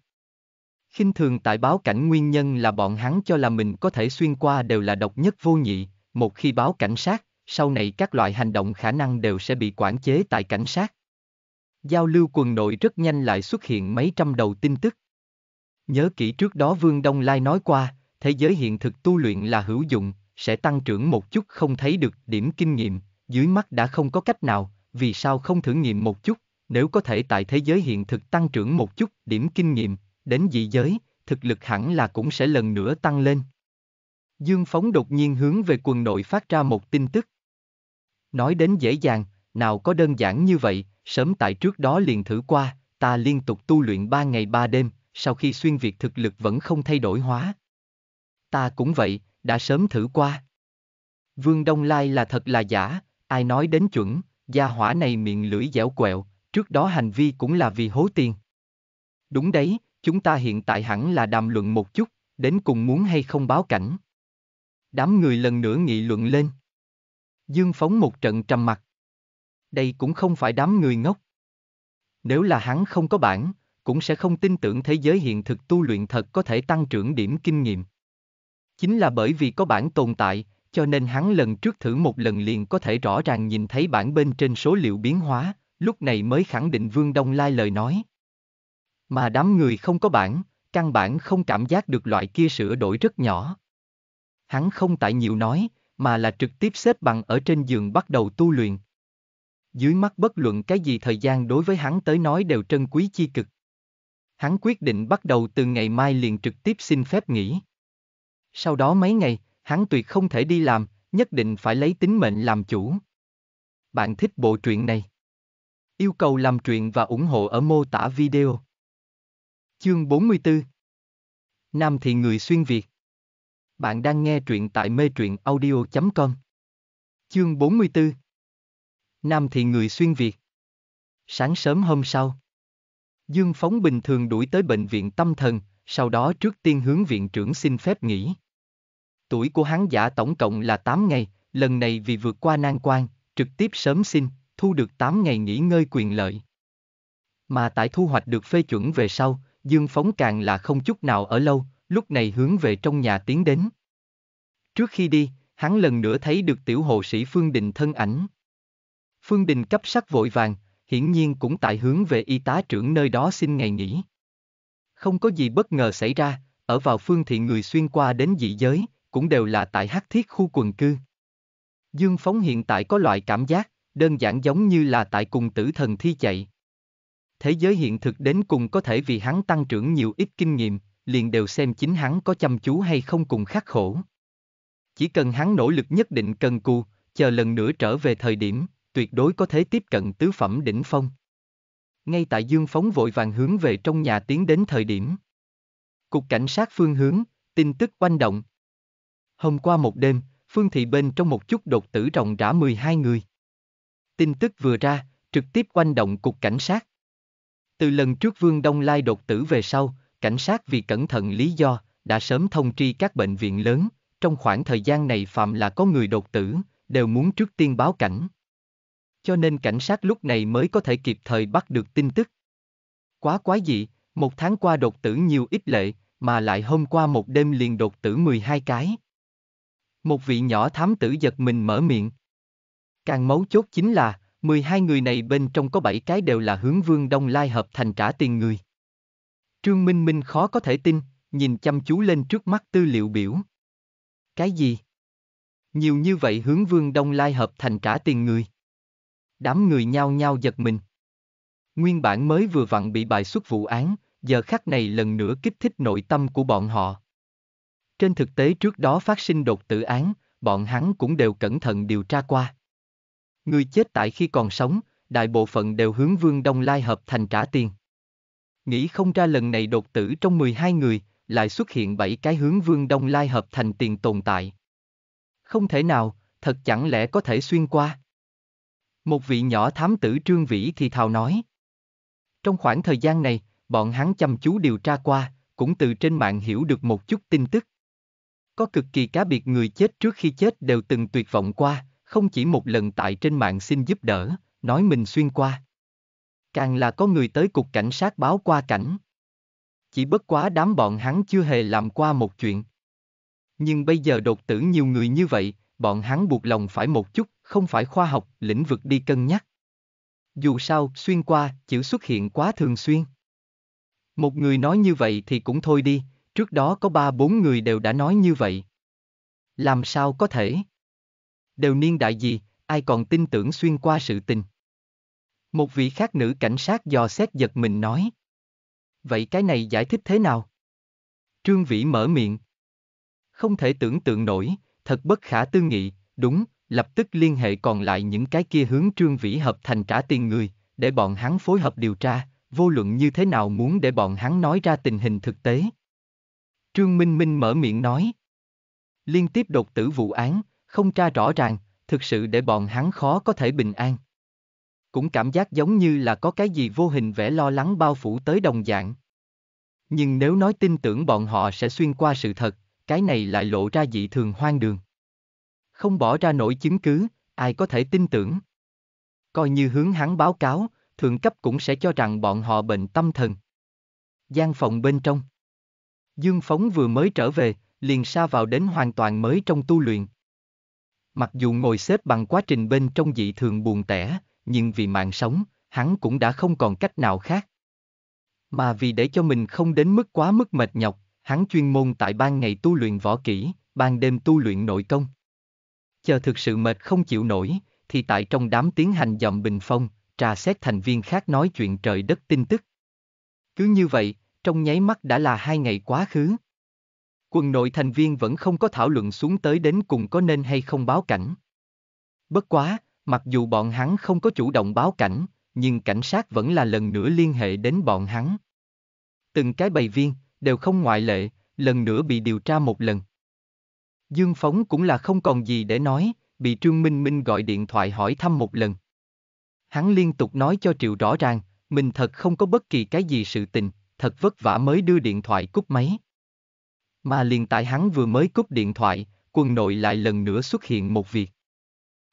Khinh thường tại báo cảnh nguyên nhân là bọn hắn cho là mình có thể xuyên qua đều là độc nhất vô nhị, một khi báo cảnh sát, sau này các loại hành động khả năng đều sẽ bị quản chế tại cảnh sát. Giao lưu quần nội rất nhanh lại xuất hiện mấy trăm đầu tin tức. Nhớ kỹ trước đó Vương Đông Lai nói qua, thế giới hiện thực tu luyện là hữu dụng, sẽ tăng trưởng một chút không thấy được điểm kinh nghiệm, dưới mắt đã không có cách nào, vì sao không thử nghiệm một chút, nếu có thể tại thế giới hiện thực tăng trưởng một chút điểm kinh nghiệm, đến dị giới, thực lực hẳn là cũng sẽ lần nữa tăng lên. Dương Phóng đột nhiên hướng về quần nội phát ra một tin tức. Nói đến dễ dàng, nào có đơn giản như vậy, sớm tại trước đó liền thử qua, ta liên tục tu luyện ba ngày ba đêm, sau khi xuyên việt thực lực vẫn không thay đổi hóa. Ta cũng vậy, đã sớm thử qua. Vương Đông Lai là thật là giả, ai nói đến chuẩn, gia hỏa này miệng lưỡi dẻo quẹo, trước đó hành vi cũng là vì hố tiền. Đúng đấy, chúng ta hiện tại hẳn là đàm luận một chút, đến cùng muốn hay không báo cảnh. Đám người lần nữa nghị luận lên. Dương Phóng một trận trầm mặt. Đây cũng không phải đám người ngốc. Nếu là hắn không có bản, cũng sẽ không tin tưởng thế giới hiện thực tu luyện thật có thể tăng trưởng điểm kinh nghiệm. Chính là bởi vì có bản tồn tại, cho nên hắn lần trước thử một lần liền có thể rõ ràng nhìn thấy bản bên trên số liệu biến hóa, lúc này mới khẳng định Vương Đông Lai lời nói. Mà đám người không có bản, căn bản không cảm giác được loại kia sửa đổi rất nhỏ. Hắn không tại nhiều nói, mà là trực tiếp xếp bằng ở trên giường bắt đầu tu luyện. Dưới mắt bất luận cái gì thời gian đối với hắn tới nói đều trân quý chi cực. Hắn quyết định bắt đầu từ ngày mai liền trực tiếp xin phép nghỉ. Sau đó mấy ngày, hắn tuyệt không thể đi làm, nhất định phải lấy tính mệnh làm chủ. Bạn thích bộ truyện này? Yêu cầu làm truyện và ủng hộ ở mô tả video. Chương 44 Nam thì người xuyên Việt bạn đang nghe truyện tại mê truyện audio.com. Chương 44 Nam thì người xuyên Việt Sáng sớm hôm sau Dương Phóng bình thường đuổi tới bệnh viện tâm thần, sau đó trước tiên hướng viện trưởng xin phép nghỉ. Tuổi của hắn giả tổng cộng là 8 ngày, lần này vì vượt qua nan quan, trực tiếp sớm xin, thu được 8 ngày nghỉ ngơi quyền lợi. Mà tại thu hoạch được phê chuẩn về sau, Dương Phóng càng là không chút nào ở lâu, lúc này hướng về trong nhà tiến đến. Trước khi đi, hắn lần nữa thấy được tiểu hộ sĩ Phương Đình thân ảnh. Phương Đình cấp sắc vội vàng, hiển nhiên cũng tại hướng về y tá trưởng nơi đó xin ngày nghỉ. Không có gì bất ngờ xảy ra, ở vào phương thị người xuyên qua đến dị giới, cũng đều là tại hắc thiết khu quần cư. Dương Phóng hiện tại có loại cảm giác, đơn giản giống như là tại cùng tử thần thi chạy. Thế giới hiện thực đến cùng có thể vì hắn tăng trưởng nhiều ít kinh nghiệm, liền đều xem chính hắn có chăm chú hay không cùng khắc khổ. Chỉ cần hắn nỗ lực nhất định cần cù, chờ lần nữa trở về thời điểm, tuyệt đối có thể tiếp cận tứ phẩm đỉnh phong. Ngay tại Dương Phóng vội vàng hướng về trong nhà tiến đến thời điểm. Cục cảnh sát phương hướng, tin tức quanh động. Hôm qua một đêm, phương thị bên trong một chút đột tử rộng rã 12 người. Tin tức vừa ra, trực tiếp quanh động cục cảnh sát. Từ lần trước Vương Đông Lai đột tử về sau, cảnh sát vì cẩn thận lý do, đã sớm thông tri các bệnh viện lớn, trong khoảng thời gian này phạm là có người đột tử, đều muốn trước tiên báo cảnh. Cho nên cảnh sát lúc này mới có thể kịp thời bắt được tin tức. Quá quái dị, một tháng qua đột tử nhiều ít lệ, mà lại hôm qua một đêm liền đột tử 12 cái. Một vị nhỏ thám tử giật mình mở miệng. Càng mấu chốt chính là, 12 người này bên trong có 7 cái đều là hướng vương Đông Lai hợp thành trả tiền người. Trương Minh Minh khó có thể tin, nhìn chăm chú lên trước mắt tư liệu biểu. Cái gì? Nhiều như vậy hướng vương Đông Lai hợp thành trả tiền người. Đám người nhao nhao giật mình. Nguyên bản mới vừa vặn bị bài xuất vụ án, giờ khắc này lần nữa kích thích nội tâm của bọn họ. Trên thực tế trước đó phát sinh đột tử án, bọn hắn cũng đều cẩn thận điều tra qua. Người chết tại khi còn sống, đại bộ phận đều hướng vương Đông Lai hợp thành trả tiền nghĩ không ra lần này đột tử trong 12 người, lại xuất hiện 7 cái hướng vương đông lai hợp thành tiền tồn tại. Không thể nào, thật chẳng lẽ có thể xuyên qua? Một vị nhỏ thám tử Trương Vĩ thì thào nói. Trong khoảng thời gian này, bọn hắn chăm chú điều tra qua, cũng từ trên mạng hiểu được một chút tin tức. Có cực kỳ cá biệt người chết trước khi chết đều từng tuyệt vọng qua, không chỉ một lần tại trên mạng xin giúp đỡ, nói mình xuyên qua. Càng là có người tới cục cảnh sát báo qua cảnh. Chỉ bất quá đám bọn hắn chưa hề làm qua một chuyện. Nhưng bây giờ đột tử nhiều người như vậy, bọn hắn buộc lòng phải một chút, không phải khoa học, lĩnh vực đi cân nhắc. Dù sao, xuyên qua, chữ xuất hiện quá thường xuyên. Một người nói như vậy thì cũng thôi đi, trước đó có ba bốn người đều đã nói như vậy. Làm sao có thể? Đều niên đại gì, ai còn tin tưởng xuyên qua sự tình? Một vị khác nữ cảnh sát dò xét giật mình nói. Vậy cái này giải thích thế nào? Trương Vĩ mở miệng. Không thể tưởng tượng nổi, thật bất khả tư nghị, đúng, lập tức liên hệ còn lại những cái kia hướng Trương Vĩ hợp thành trả tiền người, để bọn hắn phối hợp điều tra, vô luận như thế nào muốn để bọn hắn nói ra tình hình thực tế. Trương Minh Minh mở miệng nói. Liên tiếp đột tử vụ án, không tra rõ ràng, thực sự để bọn hắn khó có thể bình an cũng cảm giác giống như là có cái gì vô hình vẻ lo lắng bao phủ tới đồng dạng. Nhưng nếu nói tin tưởng bọn họ sẽ xuyên qua sự thật, cái này lại lộ ra dị thường hoang đường. Không bỏ ra nổi chứng cứ, ai có thể tin tưởng. Coi như hướng hắn báo cáo, thượng cấp cũng sẽ cho rằng bọn họ bệnh tâm thần. gian phòng bên trong. Dương Phóng vừa mới trở về, liền sa vào đến hoàn toàn mới trong tu luyện. Mặc dù ngồi xếp bằng quá trình bên trong dị thường buồn tẻ, nhưng vì mạng sống, hắn cũng đã không còn cách nào khác. Mà vì để cho mình không đến mức quá mức mệt nhọc, hắn chuyên môn tại ban ngày tu luyện võ kỹ, ban đêm tu luyện nội công. Chờ thực sự mệt không chịu nổi, thì tại trong đám tiến hành dòm bình phong, trà xét thành viên khác nói chuyện trời đất tin tức. Cứ như vậy, trong nháy mắt đã là hai ngày quá khứ. Quân nội thành viên vẫn không có thảo luận xuống tới đến cùng có nên hay không báo cảnh. Bất quá, Mặc dù bọn hắn không có chủ động báo cảnh, nhưng cảnh sát vẫn là lần nữa liên hệ đến bọn hắn. Từng cái bày viên, đều không ngoại lệ, lần nữa bị điều tra một lần. Dương Phóng cũng là không còn gì để nói, bị Trương Minh Minh gọi điện thoại hỏi thăm một lần. Hắn liên tục nói cho Triệu rõ ràng, mình thật không có bất kỳ cái gì sự tình, thật vất vả mới đưa điện thoại cúp máy. Mà liền tại hắn vừa mới cúp điện thoại, quân nội lại lần nữa xuất hiện một việc.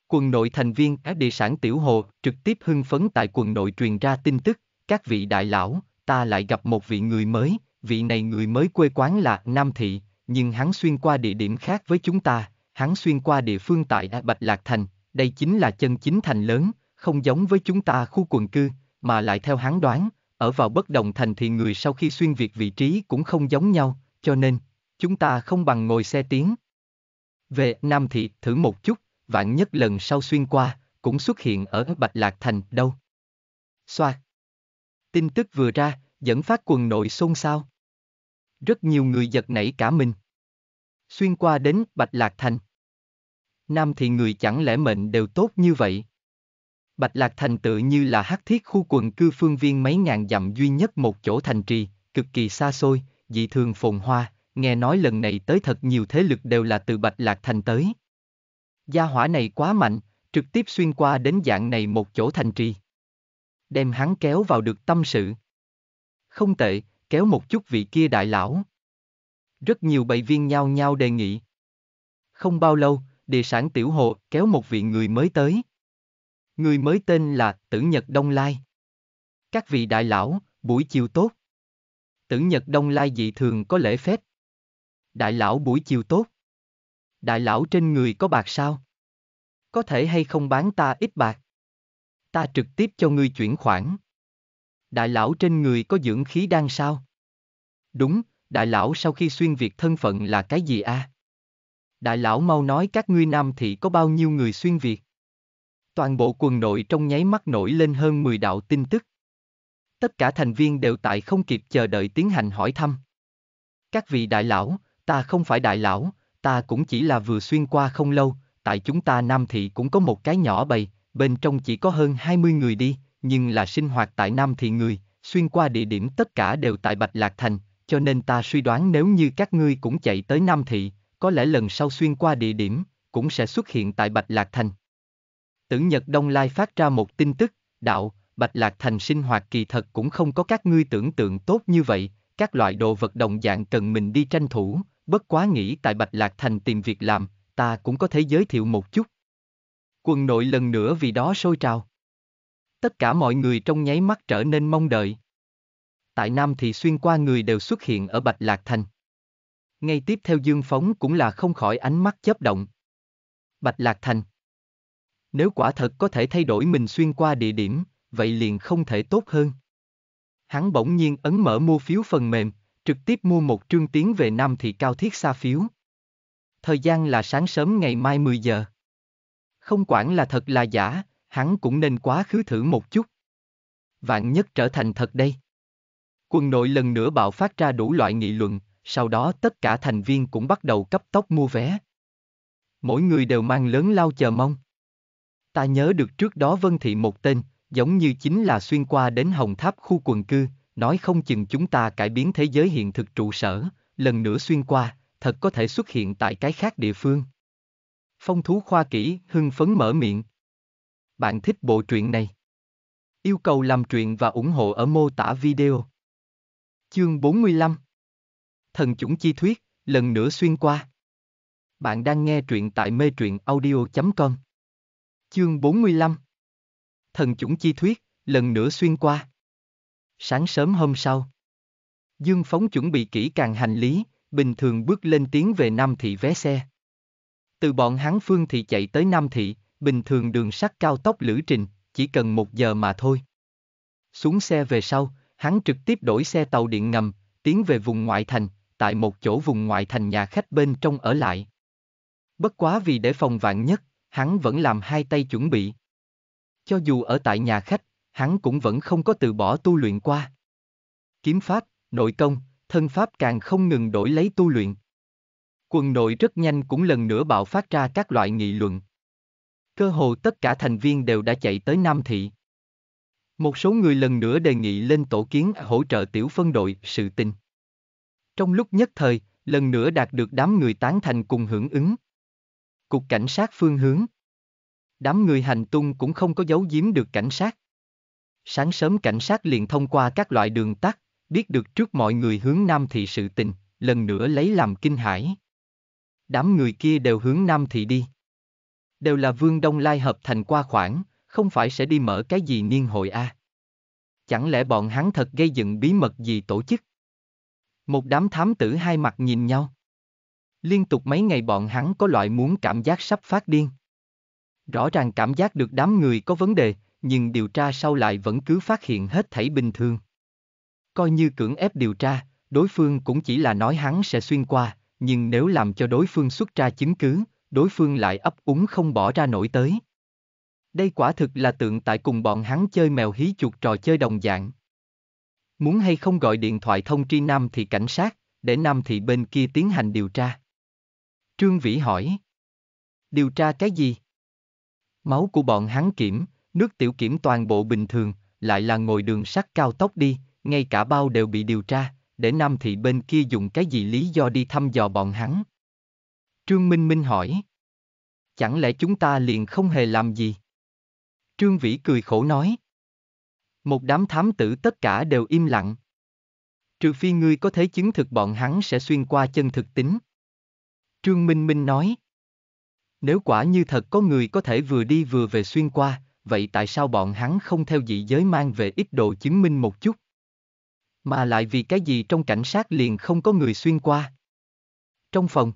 Quần nội thành viên các địa sản Tiểu Hồ trực tiếp hưng phấn tại quần nội truyền ra tin tức, các vị đại lão, ta lại gặp một vị người mới, vị này người mới quê quán là Nam Thị, nhưng hắn xuyên qua địa điểm khác với chúng ta, hắn xuyên qua địa phương tại Bạch Lạc Thành, đây chính là chân chính thành lớn, không giống với chúng ta khu quần cư, mà lại theo hắn đoán, ở vào bất đồng thành thì người sau khi xuyên việt vị trí cũng không giống nhau, cho nên, chúng ta không bằng ngồi xe tiến. Về Nam Thị thử một chút, vạn nhất lần sau xuyên qua, cũng xuất hiện ở Bạch Lạc Thành đâu. Xoa. Tin tức vừa ra, dẫn phát quần nội xôn xao. Rất nhiều người giật nảy cả mình. Xuyên qua đến Bạch Lạc Thành. Nam thì người chẳng lẽ mệnh đều tốt như vậy. Bạch Lạc Thành tự như là hắc thiết khu quần cư phương viên mấy ngàn dặm duy nhất một chỗ thành trì, cực kỳ xa xôi, dị thường phồn hoa, nghe nói lần này tới thật nhiều thế lực đều là từ Bạch Lạc Thành tới. Gia hỏa này quá mạnh, trực tiếp xuyên qua đến dạng này một chỗ thành trì. Đem hắn kéo vào được tâm sự. Không tệ, kéo một chút vị kia đại lão. Rất nhiều bầy viên nhau nhau đề nghị. Không bao lâu, địa sản tiểu hồ kéo một vị người mới tới. Người mới tên là Tử Nhật Đông Lai. Các vị đại lão, buổi chiều tốt. Tử Nhật Đông Lai dị thường có lễ phép. Đại lão buổi chiều tốt đại lão trên người có bạc sao? Có thể hay không bán ta ít bạc? Ta trực tiếp cho ngươi chuyển khoản. Đại lão trên người có dưỡng khí đang sao? Đúng, đại lão sau khi xuyên việt thân phận là cái gì a? À? Đại lão mau nói các ngươi nam thị có bao nhiêu người xuyên việt? Toàn bộ quần nội trong nháy mắt nổi lên hơn 10 đạo tin tức. Tất cả thành viên đều tại không kịp chờ đợi tiến hành hỏi thăm. Các vị đại lão, ta không phải đại lão, ta cũng chỉ là vừa xuyên qua không lâu, tại chúng ta Nam Thị cũng có một cái nhỏ bầy, bên trong chỉ có hơn 20 người đi, nhưng là sinh hoạt tại Nam Thị người, xuyên qua địa điểm tất cả đều tại Bạch Lạc Thành, cho nên ta suy đoán nếu như các ngươi cũng chạy tới Nam Thị, có lẽ lần sau xuyên qua địa điểm, cũng sẽ xuất hiện tại Bạch Lạc Thành. Tưởng Nhật Đông Lai phát ra một tin tức, đạo, Bạch Lạc Thành sinh hoạt kỳ thật cũng không có các ngươi tưởng tượng tốt như vậy, các loại đồ vật đồng dạng cần mình đi tranh thủ, bất quá nghĩ tại Bạch Lạc Thành tìm việc làm, ta cũng có thể giới thiệu một chút. Quân nội lần nữa vì đó sôi trào. Tất cả mọi người trong nháy mắt trở nên mong đợi. Tại Nam thì xuyên qua người đều xuất hiện ở Bạch Lạc Thành. Ngay tiếp theo Dương Phóng cũng là không khỏi ánh mắt chớp động. Bạch Lạc Thành Nếu quả thật có thể thay đổi mình xuyên qua địa điểm, vậy liền không thể tốt hơn. Hắn bỗng nhiên ấn mở mua phiếu phần mềm, trực tiếp mua một trương tiến về Nam thị cao thiết xa phiếu. Thời gian là sáng sớm ngày mai 10 giờ. Không quản là thật là giả, hắn cũng nên quá khứ thử một chút. Vạn nhất trở thành thật đây. Quân nội lần nữa bạo phát ra đủ loại nghị luận, sau đó tất cả thành viên cũng bắt đầu cấp tốc mua vé. Mỗi người đều mang lớn lao chờ mong. Ta nhớ được trước đó Vân Thị một tên, giống như chính là xuyên qua đến Hồng Tháp khu quần cư, nói không chừng chúng ta cải biến thế giới hiện thực trụ sở, lần nữa xuyên qua, thật có thể xuất hiện tại cái khác địa phương. Phong thú khoa kỹ, hưng phấn mở miệng. Bạn thích bộ truyện này? Yêu cầu làm truyện và ủng hộ ở mô tả video. Chương 45 Thần chủng chi thuyết, lần nữa xuyên qua. Bạn đang nghe truyện tại mê truyện audio.com Chương 45 Thần chủng chi thuyết, lần nữa xuyên qua sáng sớm hôm sau. Dương Phóng chuẩn bị kỹ càng hành lý, bình thường bước lên tiếng về Nam Thị vé xe. Từ bọn hắn Phương Thị chạy tới Nam Thị, bình thường đường sắt cao tốc lữ trình, chỉ cần một giờ mà thôi. Xuống xe về sau, hắn trực tiếp đổi xe tàu điện ngầm, tiến về vùng ngoại thành, tại một chỗ vùng ngoại thành nhà khách bên trong ở lại. Bất quá vì để phòng vạn nhất, hắn vẫn làm hai tay chuẩn bị. Cho dù ở tại nhà khách, hắn cũng vẫn không có từ bỏ tu luyện qua. Kiếm pháp, nội công, thân pháp càng không ngừng đổi lấy tu luyện. quân nội rất nhanh cũng lần nữa bạo phát ra các loại nghị luận. Cơ hồ tất cả thành viên đều đã chạy tới Nam Thị. Một số người lần nữa đề nghị lên tổ kiến hỗ trợ tiểu phân đội sự tình. Trong lúc nhất thời, lần nữa đạt được đám người tán thành cùng hưởng ứng. Cục cảnh sát phương hướng. Đám người hành tung cũng không có giấu giếm được cảnh sát sáng sớm cảnh sát liền thông qua các loại đường tắt, biết được trước mọi người hướng Nam Thị sự tình, lần nữa lấy làm kinh hãi. Đám người kia đều hướng Nam Thị đi. Đều là Vương Đông Lai hợp thành qua khoản, không phải sẽ đi mở cái gì niên hội a? À? Chẳng lẽ bọn hắn thật gây dựng bí mật gì tổ chức? Một đám thám tử hai mặt nhìn nhau. Liên tục mấy ngày bọn hắn có loại muốn cảm giác sắp phát điên. Rõ ràng cảm giác được đám người có vấn đề, nhưng điều tra sau lại vẫn cứ phát hiện hết thảy bình thường. Coi như cưỡng ép điều tra, đối phương cũng chỉ là nói hắn sẽ xuyên qua, nhưng nếu làm cho đối phương xuất ra chứng cứ, đối phương lại ấp úng không bỏ ra nổi tới. Đây quả thực là tượng tại cùng bọn hắn chơi mèo hí chuột trò chơi đồng dạng. Muốn hay không gọi điện thoại thông tri Nam thì cảnh sát, để Nam thì bên kia tiến hành điều tra. Trương Vĩ hỏi. Điều tra cái gì? Máu của bọn hắn kiểm, Nước tiểu kiểm toàn bộ bình thường, lại là ngồi đường sắt cao tốc đi, ngay cả bao đều bị điều tra, để Nam Thị bên kia dùng cái gì lý do đi thăm dò bọn hắn. Trương Minh Minh hỏi. Chẳng lẽ chúng ta liền không hề làm gì? Trương Vĩ cười khổ nói. Một đám thám tử tất cả đều im lặng. Trừ phi ngươi có thể chứng thực bọn hắn sẽ xuyên qua chân thực tính. Trương Minh Minh nói. Nếu quả như thật có người có thể vừa đi vừa về xuyên qua, vậy tại sao bọn hắn không theo dị giới mang về ít đồ chứng minh một chút? Mà lại vì cái gì trong cảnh sát liền không có người xuyên qua? Trong phòng,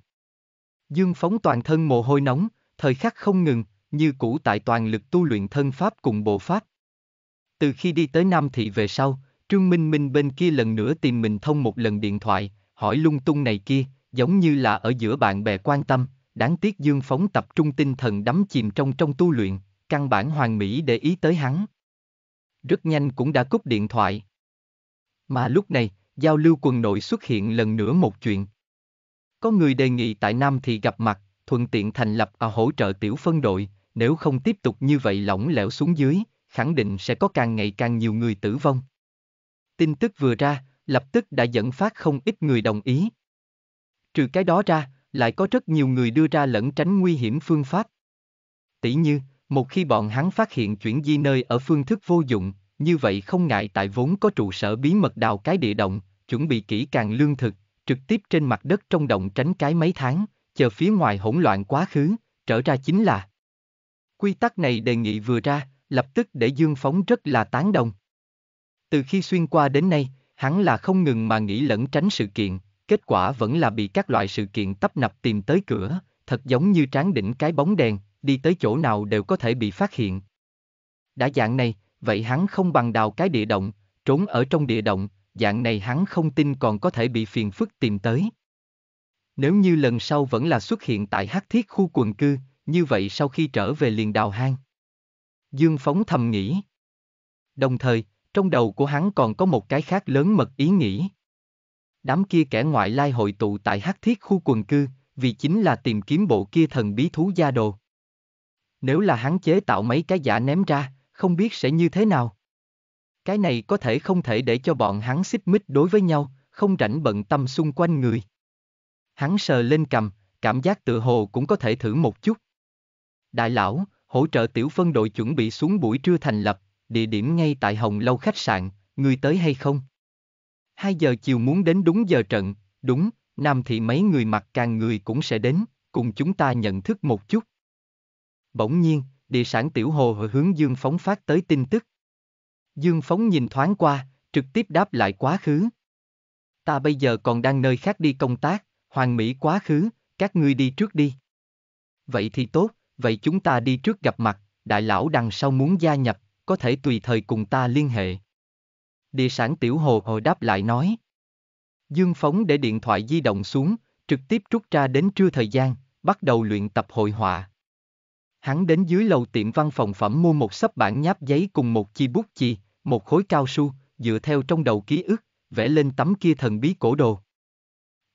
Dương phóng toàn thân mồ hôi nóng, thời khắc không ngừng, như cũ tại toàn lực tu luyện thân pháp cùng bộ pháp. Từ khi đi tới Nam Thị về sau, Trương Minh Minh bên kia lần nữa tìm mình thông một lần điện thoại, hỏi lung tung này kia, giống như là ở giữa bạn bè quan tâm, đáng tiếc Dương Phóng tập trung tinh thần đắm chìm trong trong tu luyện, căn bản Hoàng Mỹ để ý tới hắn. Rất nhanh cũng đã cúp điện thoại. Mà lúc này, giao lưu quần nội xuất hiện lần nữa một chuyện. Có người đề nghị tại Nam thì gặp mặt, thuận tiện thành lập và hỗ trợ tiểu phân đội, nếu không tiếp tục như vậy lỏng lẻo xuống dưới, khẳng định sẽ có càng ngày càng nhiều người tử vong. Tin tức vừa ra, lập tức đã dẫn phát không ít người đồng ý. Trừ cái đó ra, lại có rất nhiều người đưa ra lẫn tránh nguy hiểm phương pháp. Tỷ như, một khi bọn hắn phát hiện chuyển di nơi ở phương thức vô dụng, như vậy không ngại tại vốn có trụ sở bí mật đào cái địa động, chuẩn bị kỹ càng lương thực, trực tiếp trên mặt đất trong động tránh cái mấy tháng, chờ phía ngoài hỗn loạn quá khứ, trở ra chính là. Quy tắc này đề nghị vừa ra, lập tức để Dương Phóng rất là tán đồng. Từ khi xuyên qua đến nay, hắn là không ngừng mà nghĩ lẫn tránh sự kiện, kết quả vẫn là bị các loại sự kiện tấp nập tìm tới cửa, thật giống như tráng đỉnh cái bóng đèn, đi tới chỗ nào đều có thể bị phát hiện. Đã dạng này, vậy hắn không bằng đào cái địa động, trốn ở trong địa động, dạng này hắn không tin còn có thể bị phiền phức tìm tới. Nếu như lần sau vẫn là xuất hiện tại hắc thiết khu quần cư, như vậy sau khi trở về liền đào hang. Dương Phóng thầm nghĩ. Đồng thời, trong đầu của hắn còn có một cái khác lớn mật ý nghĩ. Đám kia kẻ ngoại lai hội tụ tại hắc thiết khu quần cư, vì chính là tìm kiếm bộ kia thần bí thú gia đồ. Nếu là hắn chế tạo mấy cái giả ném ra, không biết sẽ như thế nào. Cái này có thể không thể để cho bọn hắn xích mích đối với nhau, không rảnh bận tâm xung quanh người. Hắn sờ lên cầm, cảm giác tự hồ cũng có thể thử một chút. Đại lão, hỗ trợ tiểu phân đội chuẩn bị xuống buổi trưa thành lập, địa điểm ngay tại Hồng Lâu khách sạn, người tới hay không? hai giờ chiều muốn đến đúng giờ trận, đúng, Nam thì mấy người mặc càng người cũng sẽ đến, cùng chúng ta nhận thức một chút. Bỗng nhiên, địa sản tiểu hồ ở hướng Dương Phóng phát tới tin tức. Dương Phóng nhìn thoáng qua, trực tiếp đáp lại quá khứ. Ta bây giờ còn đang nơi khác đi công tác, hoàng mỹ quá khứ, các ngươi đi trước đi. Vậy thì tốt, vậy chúng ta đi trước gặp mặt, đại lão đằng sau muốn gia nhập, có thể tùy thời cùng ta liên hệ. Địa sản tiểu hồ hồi đáp lại nói. Dương Phóng để điện thoại di động xuống, trực tiếp rút ra đến trưa thời gian, bắt đầu luyện tập hội họa. Hắn đến dưới lầu tiệm văn phòng phẩm mua một sấp bản nháp giấy cùng một chi bút chì, một khối cao su, dựa theo trong đầu ký ức, vẽ lên tấm kia thần bí cổ đồ.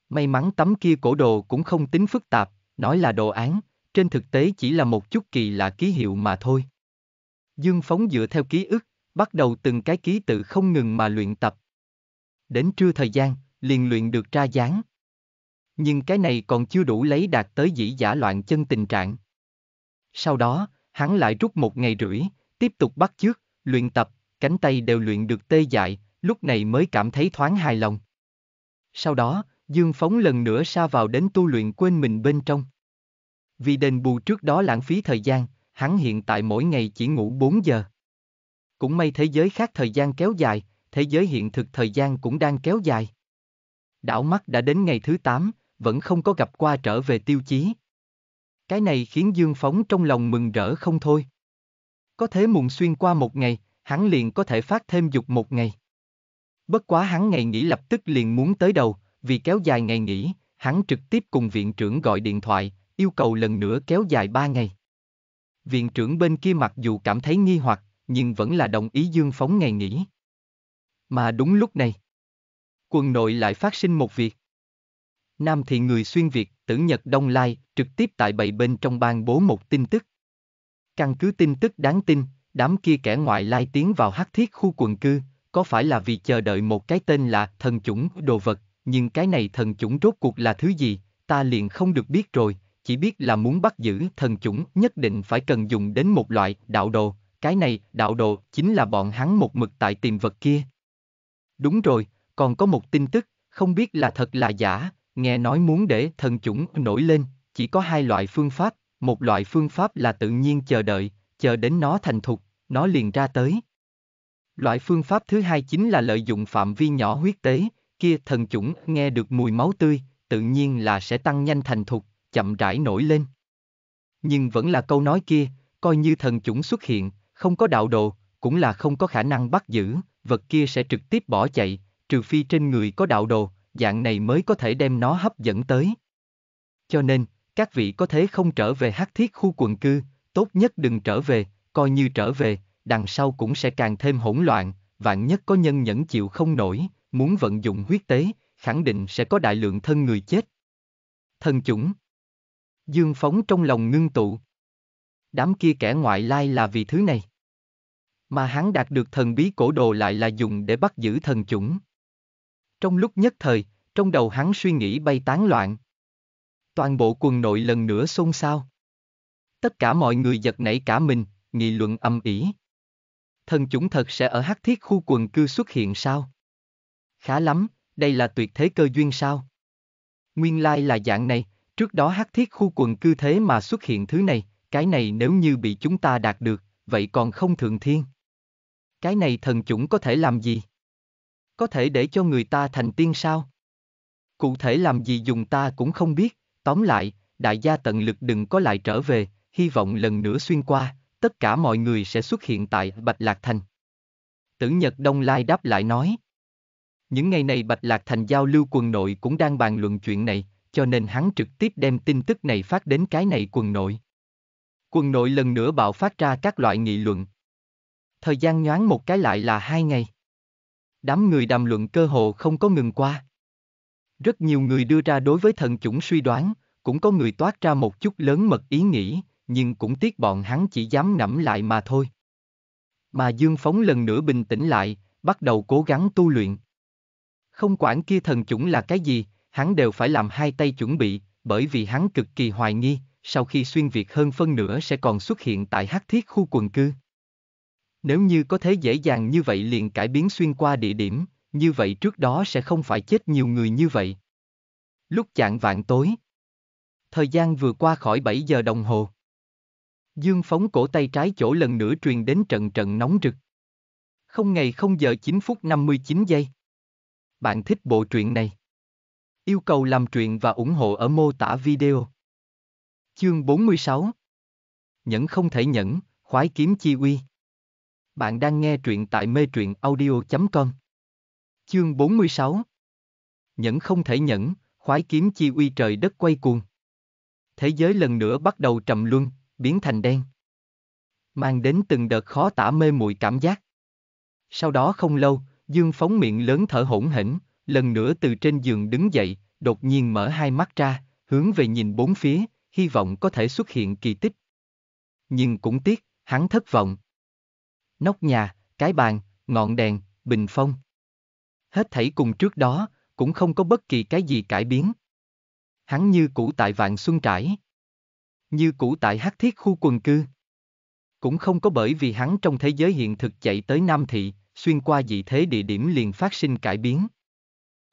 May mắn tấm kia cổ đồ cũng không tính phức tạp, nói là đồ án, trên thực tế chỉ là một chút kỳ lạ ký hiệu mà thôi. Dương Phóng dựa theo ký ức, bắt đầu từng cái ký tự không ngừng mà luyện tập. Đến trưa thời gian, liền luyện được ra dáng. Nhưng cái này còn chưa đủ lấy đạt tới dĩ giả loạn chân tình trạng, sau đó, hắn lại rút một ngày rưỡi, tiếp tục bắt chước, luyện tập, cánh tay đều luyện được tê dại, lúc này mới cảm thấy thoáng hài lòng. Sau đó, Dương Phóng lần nữa xa vào đến tu luyện quên mình bên trong. Vì đền bù trước đó lãng phí thời gian, hắn hiện tại mỗi ngày chỉ ngủ 4 giờ. Cũng may thế giới khác thời gian kéo dài, thế giới hiện thực thời gian cũng đang kéo dài. Đảo mắt đã đến ngày thứ 8, vẫn không có gặp qua trở về tiêu chí. Cái này khiến Dương Phóng trong lòng mừng rỡ không thôi. Có thế mùng xuyên qua một ngày, hắn liền có thể phát thêm dục một ngày. Bất quá hắn ngày nghỉ lập tức liền muốn tới đầu, vì kéo dài ngày nghỉ, hắn trực tiếp cùng viện trưởng gọi điện thoại, yêu cầu lần nữa kéo dài ba ngày. Viện trưởng bên kia mặc dù cảm thấy nghi hoặc, nhưng vẫn là đồng ý Dương Phóng ngày nghỉ. Mà đúng lúc này, quần nội lại phát sinh một việc. Nam thì người xuyên Việt Tử Nhật Đông Lai, trực tiếp tại bầy bên trong ban bố một tin tức. Căn cứ tin tức đáng tin, đám kia kẻ ngoại lai tiến vào hắc thiết khu quần cư, có phải là vì chờ đợi một cái tên là thần chủng đồ vật, nhưng cái này thần chủng rốt cuộc là thứ gì, ta liền không được biết rồi, chỉ biết là muốn bắt giữ thần chủng nhất định phải cần dùng đến một loại đạo đồ, cái này đạo đồ chính là bọn hắn một mực tại tìm vật kia. Đúng rồi, còn có một tin tức, không biết là thật là giả, nghe nói muốn để thần chủng nổi lên, chỉ có hai loại phương pháp, một loại phương pháp là tự nhiên chờ đợi, chờ đến nó thành thục, nó liền ra tới. Loại phương pháp thứ hai chính là lợi dụng phạm vi nhỏ huyết tế, kia thần chủng nghe được mùi máu tươi, tự nhiên là sẽ tăng nhanh thành thục, chậm rãi nổi lên. Nhưng vẫn là câu nói kia, coi như thần chủng xuất hiện, không có đạo đồ, cũng là không có khả năng bắt giữ, vật kia sẽ trực tiếp bỏ chạy, trừ phi trên người có đạo đồ, dạng này mới có thể đem nó hấp dẫn tới. Cho nên, các vị có thể không trở về hắc thiết khu quần cư, tốt nhất đừng trở về, coi như trở về, đằng sau cũng sẽ càng thêm hỗn loạn, vạn nhất có nhân nhẫn chịu không nổi, muốn vận dụng huyết tế, khẳng định sẽ có đại lượng thân người chết. Thân chủng Dương phóng trong lòng ngưng tụ. Đám kia kẻ ngoại lai là vì thứ này. Mà hắn đạt được thần bí cổ đồ lại là dùng để bắt giữ thần chủng. Trong lúc nhất thời, trong đầu hắn suy nghĩ bay tán loạn. Toàn bộ quần nội lần nữa xôn xao. Tất cả mọi người giật nảy cả mình, nghị luận âm ỉ. Thần chúng thật sẽ ở hắc thiết khu quần cư xuất hiện sao? Khá lắm, đây là tuyệt thế cơ duyên sao? Nguyên lai là dạng này, trước đó hắc thiết khu quần cư thế mà xuất hiện thứ này, cái này nếu như bị chúng ta đạt được, vậy còn không thượng thiên. Cái này thần chủng có thể làm gì? có thể để cho người ta thành tiên sao? Cụ thể làm gì dùng ta cũng không biết, tóm lại, đại gia tận lực đừng có lại trở về, hy vọng lần nữa xuyên qua, tất cả mọi người sẽ xuất hiện tại Bạch Lạc Thành. Tử Nhật Đông Lai đáp lại nói. Những ngày này Bạch Lạc Thành giao lưu quần nội cũng đang bàn luận chuyện này, cho nên hắn trực tiếp đem tin tức này phát đến cái này quần nội. Quần nội lần nữa bạo phát ra các loại nghị luận. Thời gian nhoáng một cái lại là hai ngày đám người đàm luận cơ hồ không có ngừng qua. Rất nhiều người đưa ra đối với thần chủng suy đoán, cũng có người toát ra một chút lớn mật ý nghĩ, nhưng cũng tiếc bọn hắn chỉ dám nẫm lại mà thôi. Mà Dương Phóng lần nữa bình tĩnh lại, bắt đầu cố gắng tu luyện. Không quản kia thần chủng là cái gì, hắn đều phải làm hai tay chuẩn bị, bởi vì hắn cực kỳ hoài nghi, sau khi xuyên việt hơn phân nửa sẽ còn xuất hiện tại hắc thiết khu quần cư. Nếu như có thể dễ dàng như vậy liền cải biến xuyên qua địa điểm, như vậy trước đó sẽ không phải chết nhiều người như vậy. Lúc chạng vạn tối, thời gian vừa qua khỏi 7 giờ đồng hồ. Dương phóng cổ tay trái chỗ lần nữa truyền đến trận trận nóng rực. Không ngày không giờ 9 phút 59 giây. Bạn thích bộ truyện này? Yêu cầu làm truyện và ủng hộ ở mô tả video. Chương 46 Nhẫn không thể nhẫn, khoái kiếm chi uy. Bạn đang nghe truyện tại mê truyện audio.com. Chương 46 Nhẫn không thể nhẫn, khoái kiếm chi uy trời đất quay cuồng. Thế giới lần nữa bắt đầu trầm luân, biến thành đen. Mang đến từng đợt khó tả mê muội cảm giác. Sau đó không lâu, Dương phóng miệng lớn thở hổn hển, lần nữa từ trên giường đứng dậy, đột nhiên mở hai mắt ra, hướng về nhìn bốn phía, hy vọng có thể xuất hiện kỳ tích. Nhưng cũng tiếc, hắn thất vọng, nóc nhà, cái bàn, ngọn đèn, bình phong. Hết thảy cùng trước đó, cũng không có bất kỳ cái gì cải biến. Hắn như cũ tại vạn xuân trải. Như cũ tại hắc thiết khu quần cư. Cũng không có bởi vì hắn trong thế giới hiện thực chạy tới Nam Thị, xuyên qua dị thế địa điểm liền phát sinh cải biến.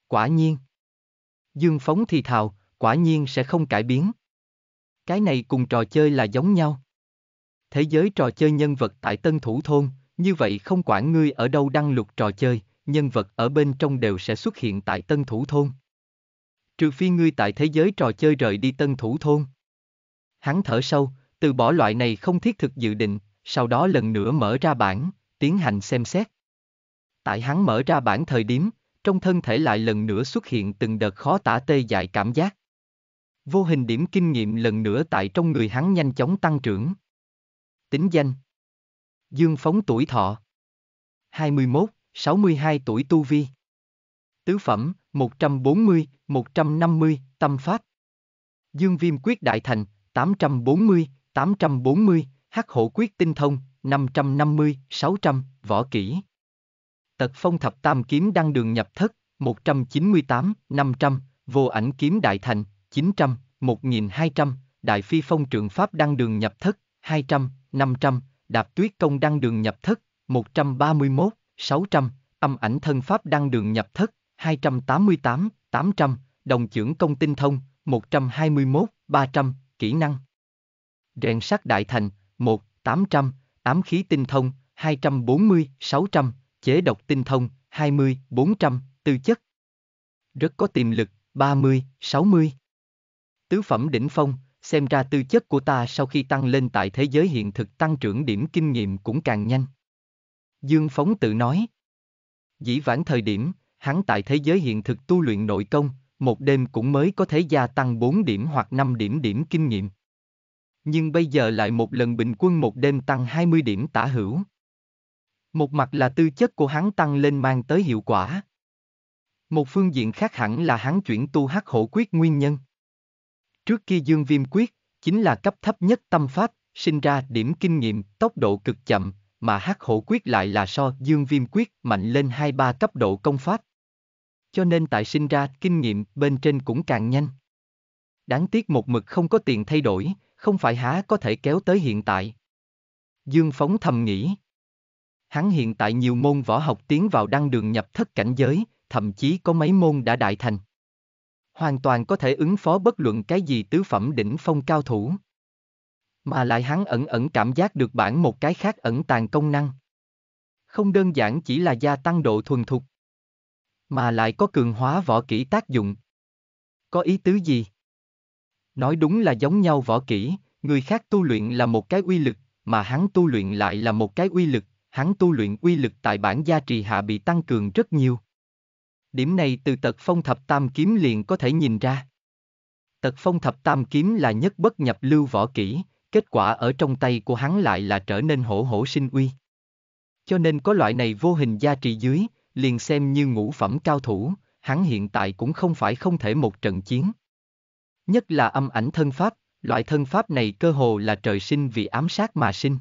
Quả nhiên. Dương Phóng thì thào, quả nhiên sẽ không cải biến. Cái này cùng trò chơi là giống nhau. Thế giới trò chơi nhân vật tại Tân Thủ Thôn, như vậy không quản ngươi ở đâu đăng lục trò chơi, nhân vật ở bên trong đều sẽ xuất hiện tại tân thủ thôn. Trừ phi ngươi tại thế giới trò chơi rời đi tân thủ thôn. Hắn thở sâu, từ bỏ loại này không thiết thực dự định, sau đó lần nữa mở ra bản, tiến hành xem xét. Tại hắn mở ra bản thời điểm, trong thân thể lại lần nữa xuất hiện từng đợt khó tả tê dại cảm giác. Vô hình điểm kinh nghiệm lần nữa tại trong người hắn nhanh chóng tăng trưởng. Tính danh Dương Phóng tuổi thọ. 21, 62 tuổi tu vi. Tứ phẩm, 140, 150, tâm pháp. Dương Viêm quyết đại thành, 840, 840, hắc hổ quyết tinh thông, 550, 600, võ kỹ. Tật phong thập tam kiếm đăng đường nhập thất, 198, 500, vô ảnh kiếm đại thành, 900, 1200, đại phi phong trượng pháp đăng đường nhập thất, 200, 500, Đạp tuyết công đăng đường nhập thất, 131, 600, âm ảnh thân pháp đăng đường nhập thất, 288, 800, đồng trưởng công tinh thông, 121, 300, kỹ năng. Rèn sắt đại thành, 1, 800, ám khí tinh thông, 240, 600, chế độc tinh thông, 20, 400, tư chất. Rất có tiềm lực, 30, 60. Tứ phẩm đỉnh phong, xem ra tư chất của ta sau khi tăng lên tại thế giới hiện thực tăng trưởng điểm kinh nghiệm cũng càng nhanh. Dương Phóng tự nói. Dĩ vãng thời điểm, hắn tại thế giới hiện thực tu luyện nội công, một đêm cũng mới có thể gia tăng 4 điểm hoặc 5 điểm điểm kinh nghiệm. Nhưng bây giờ lại một lần bình quân một đêm tăng 20 điểm tả hữu. Một mặt là tư chất của hắn tăng lên mang tới hiệu quả. Một phương diện khác hẳn là hắn chuyển tu hắc hổ quyết nguyên nhân. Trước kia Dương Viêm Quyết, chính là cấp thấp nhất tâm pháp, sinh ra điểm kinh nghiệm, tốc độ cực chậm, mà hắc hổ quyết lại là so Dương Viêm Quyết mạnh lên hai ba cấp độ công pháp. Cho nên tại sinh ra kinh nghiệm bên trên cũng càng nhanh. Đáng tiếc một mực không có tiền thay đổi, không phải há có thể kéo tới hiện tại. Dương Phóng thầm nghĩ. Hắn hiện tại nhiều môn võ học tiến vào đăng đường nhập thất cảnh giới, thậm chí có mấy môn đã đại thành. Hoàn toàn có thể ứng phó bất luận cái gì tứ phẩm đỉnh phong cao thủ. Mà lại hắn ẩn ẩn cảm giác được bản một cái khác ẩn tàng công năng. Không đơn giản chỉ là gia tăng độ thuần thục. Mà lại có cường hóa võ kỹ tác dụng. Có ý tứ gì? Nói đúng là giống nhau võ kỹ, người khác tu luyện là một cái uy lực, mà hắn tu luyện lại là một cái uy lực, hắn tu luyện uy lực tại bản gia trì hạ bị tăng cường rất nhiều. Điểm này từ tật phong thập tam kiếm liền có thể nhìn ra. Tật phong thập tam kiếm là nhất bất nhập lưu võ kỹ, kết quả ở trong tay của hắn lại là trở nên hổ hổ sinh uy. Cho nên có loại này vô hình gia trì dưới, liền xem như ngũ phẩm cao thủ, hắn hiện tại cũng không phải không thể một trận chiến. Nhất là âm ảnh thân pháp, loại thân pháp này cơ hồ là trời sinh vì ám sát mà sinh.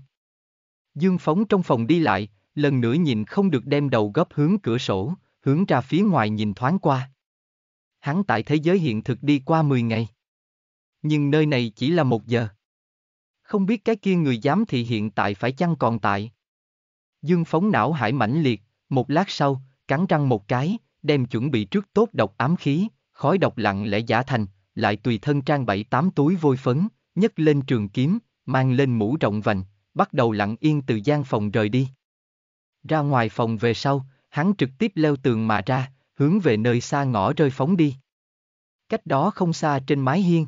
Dương Phóng trong phòng đi lại, lần nữa nhìn không được đem đầu gấp hướng cửa sổ, hướng ra phía ngoài nhìn thoáng qua. Hắn tại thế giới hiện thực đi qua 10 ngày. Nhưng nơi này chỉ là một giờ. Không biết cái kia người dám thì hiện tại phải chăng còn tại. Dương phóng não hải mãnh liệt, một lát sau, cắn răng một cái, đem chuẩn bị trước tốt độc ám khí, khói độc lặng lẽ giả thành, lại tùy thân trang bảy tám túi vôi phấn, nhấc lên trường kiếm, mang lên mũ rộng vành, bắt đầu lặng yên từ gian phòng rời đi. Ra ngoài phòng về sau, hắn trực tiếp leo tường mà ra, hướng về nơi xa ngõ rơi phóng đi. Cách đó không xa trên mái hiên.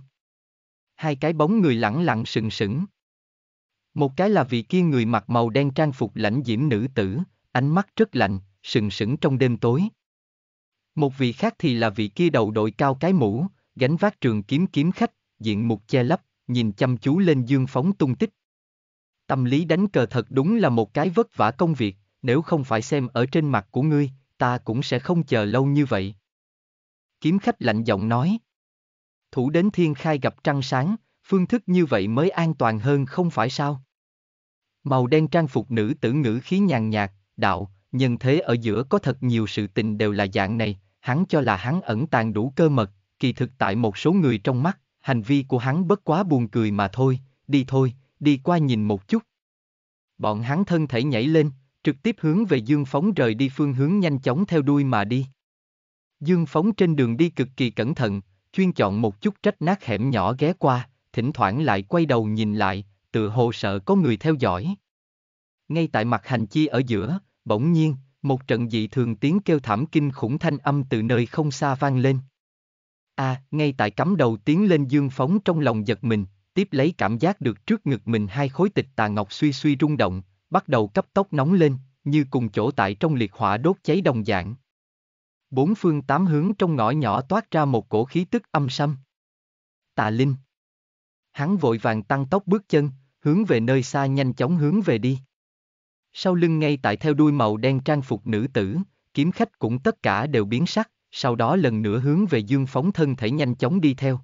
Hai cái bóng người lẳng lặng sừng sững. Một cái là vị kia người mặc màu đen trang phục lãnh diễm nữ tử, ánh mắt rất lạnh, sừng sững trong đêm tối. Một vị khác thì là vị kia đầu đội cao cái mũ, gánh vác trường kiếm kiếm khách, diện mục che lấp, nhìn chăm chú lên dương phóng tung tích. Tâm lý đánh cờ thật đúng là một cái vất vả công việc nếu không phải xem ở trên mặt của ngươi, ta cũng sẽ không chờ lâu như vậy. Kiếm khách lạnh giọng nói. Thủ đến thiên khai gặp trăng sáng, phương thức như vậy mới an toàn hơn không phải sao? Màu đen trang phục nữ tử ngữ khí nhàn nhạt, đạo, nhân thế ở giữa có thật nhiều sự tình đều là dạng này, hắn cho là hắn ẩn tàng đủ cơ mật, kỳ thực tại một số người trong mắt, hành vi của hắn bất quá buồn cười mà thôi, đi thôi, đi qua nhìn một chút. Bọn hắn thân thể nhảy lên, trực tiếp hướng về Dương Phóng rời đi phương hướng nhanh chóng theo đuôi mà đi. Dương Phóng trên đường đi cực kỳ cẩn thận, chuyên chọn một chút trách nát hẻm nhỏ ghé qua, thỉnh thoảng lại quay đầu nhìn lại, tự hồ sợ có người theo dõi. Ngay tại mặt hành chi ở giữa, bỗng nhiên, một trận dị thường tiếng kêu thảm kinh khủng thanh âm từ nơi không xa vang lên. A, à, ngay tại cắm đầu tiến lên dương phóng trong lòng giật mình, tiếp lấy cảm giác được trước ngực mình hai khối tịch tà ngọc suy suy rung động, bắt đầu cấp tốc nóng lên, như cùng chỗ tại trong liệt hỏa đốt cháy đồng dạng. Bốn phương tám hướng trong ngõ nhỏ toát ra một cổ khí tức âm sâm. Tạ Linh. Hắn vội vàng tăng tốc bước chân, hướng về nơi xa nhanh chóng hướng về đi. Sau lưng ngay tại theo đuôi màu đen trang phục nữ tử, kiếm khách cũng tất cả đều biến sắc, sau đó lần nữa hướng về dương phóng thân thể nhanh chóng đi theo.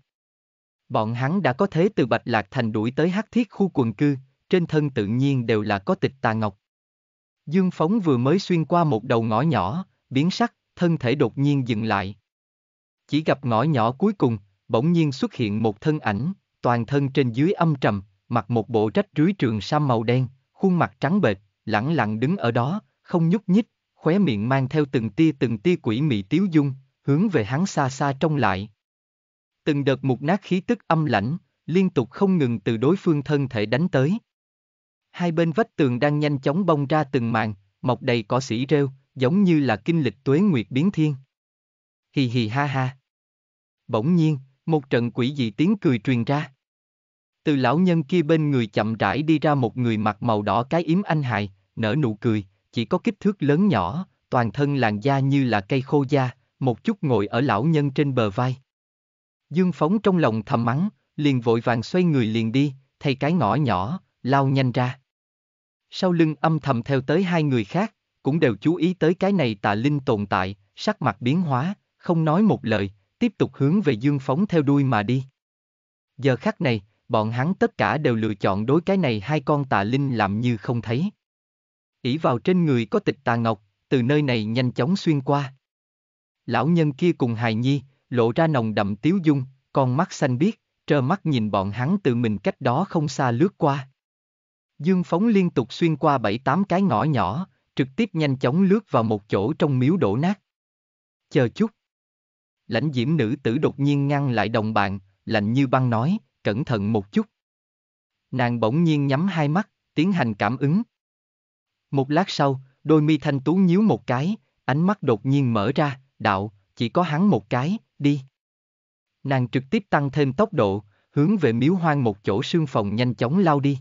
Bọn hắn đã có thế từ Bạch Lạc Thành đuổi tới hắc thiết khu quần cư, trên thân tự nhiên đều là có tịch tà ngọc. Dương Phóng vừa mới xuyên qua một đầu ngõ nhỏ, biến sắc, thân thể đột nhiên dừng lại. Chỉ gặp ngõ nhỏ cuối cùng, bỗng nhiên xuất hiện một thân ảnh, toàn thân trên dưới âm trầm, mặc một bộ rách rưới trường sam màu đen, khuôn mặt trắng bệch, lẳng lặng đứng ở đó, không nhúc nhích, khóe miệng mang theo từng tia từng tia quỷ mị tiếu dung, hướng về hắn xa xa trông lại. Từng đợt mục nát khí tức âm lãnh, liên tục không ngừng từ đối phương thân thể đánh tới. Hai bên vách tường đang nhanh chóng bong ra từng màn, mọc đầy cỏ xỉ rêu, giống như là kinh lịch tuế nguyệt biến thiên. Hì hì ha ha. Bỗng nhiên, một trận quỷ dị tiếng cười truyền ra. Từ lão nhân kia bên người chậm rãi đi ra một người mặc màu đỏ cái yếm anh hại, nở nụ cười, chỉ có kích thước lớn nhỏ, toàn thân làn da như là cây khô da, một chút ngồi ở lão nhân trên bờ vai. Dương Phóng trong lòng thầm mắng, liền vội vàng xoay người liền đi, thay cái ngõ nhỏ, lao nhanh ra. Sau lưng âm thầm theo tới hai người khác, cũng đều chú ý tới cái này tà linh tồn tại, sắc mặt biến hóa, không nói một lời, tiếp tục hướng về dương phóng theo đuôi mà đi. Giờ khắc này, bọn hắn tất cả đều lựa chọn đối cái này hai con tà linh làm như không thấy. ỷ vào trên người có tịch tà ngọc, từ nơi này nhanh chóng xuyên qua. Lão nhân kia cùng hài nhi, lộ ra nồng đậm tiếu dung, con mắt xanh biếc, trơ mắt nhìn bọn hắn từ mình cách đó không xa lướt qua. Dương phóng liên tục xuyên qua bảy tám cái ngõ nhỏ, trực tiếp nhanh chóng lướt vào một chỗ trong miếu đổ nát. Chờ chút. Lãnh diễm nữ tử đột nhiên ngăn lại đồng bạn, lạnh như băng nói, cẩn thận một chút. Nàng bỗng nhiên nhắm hai mắt, tiến hành cảm ứng. Một lát sau, đôi mi thanh tú nhíu một cái, ánh mắt đột nhiên mở ra, đạo, chỉ có hắn một cái, đi. Nàng trực tiếp tăng thêm tốc độ, hướng về miếu hoang một chỗ sương phòng nhanh chóng lao đi.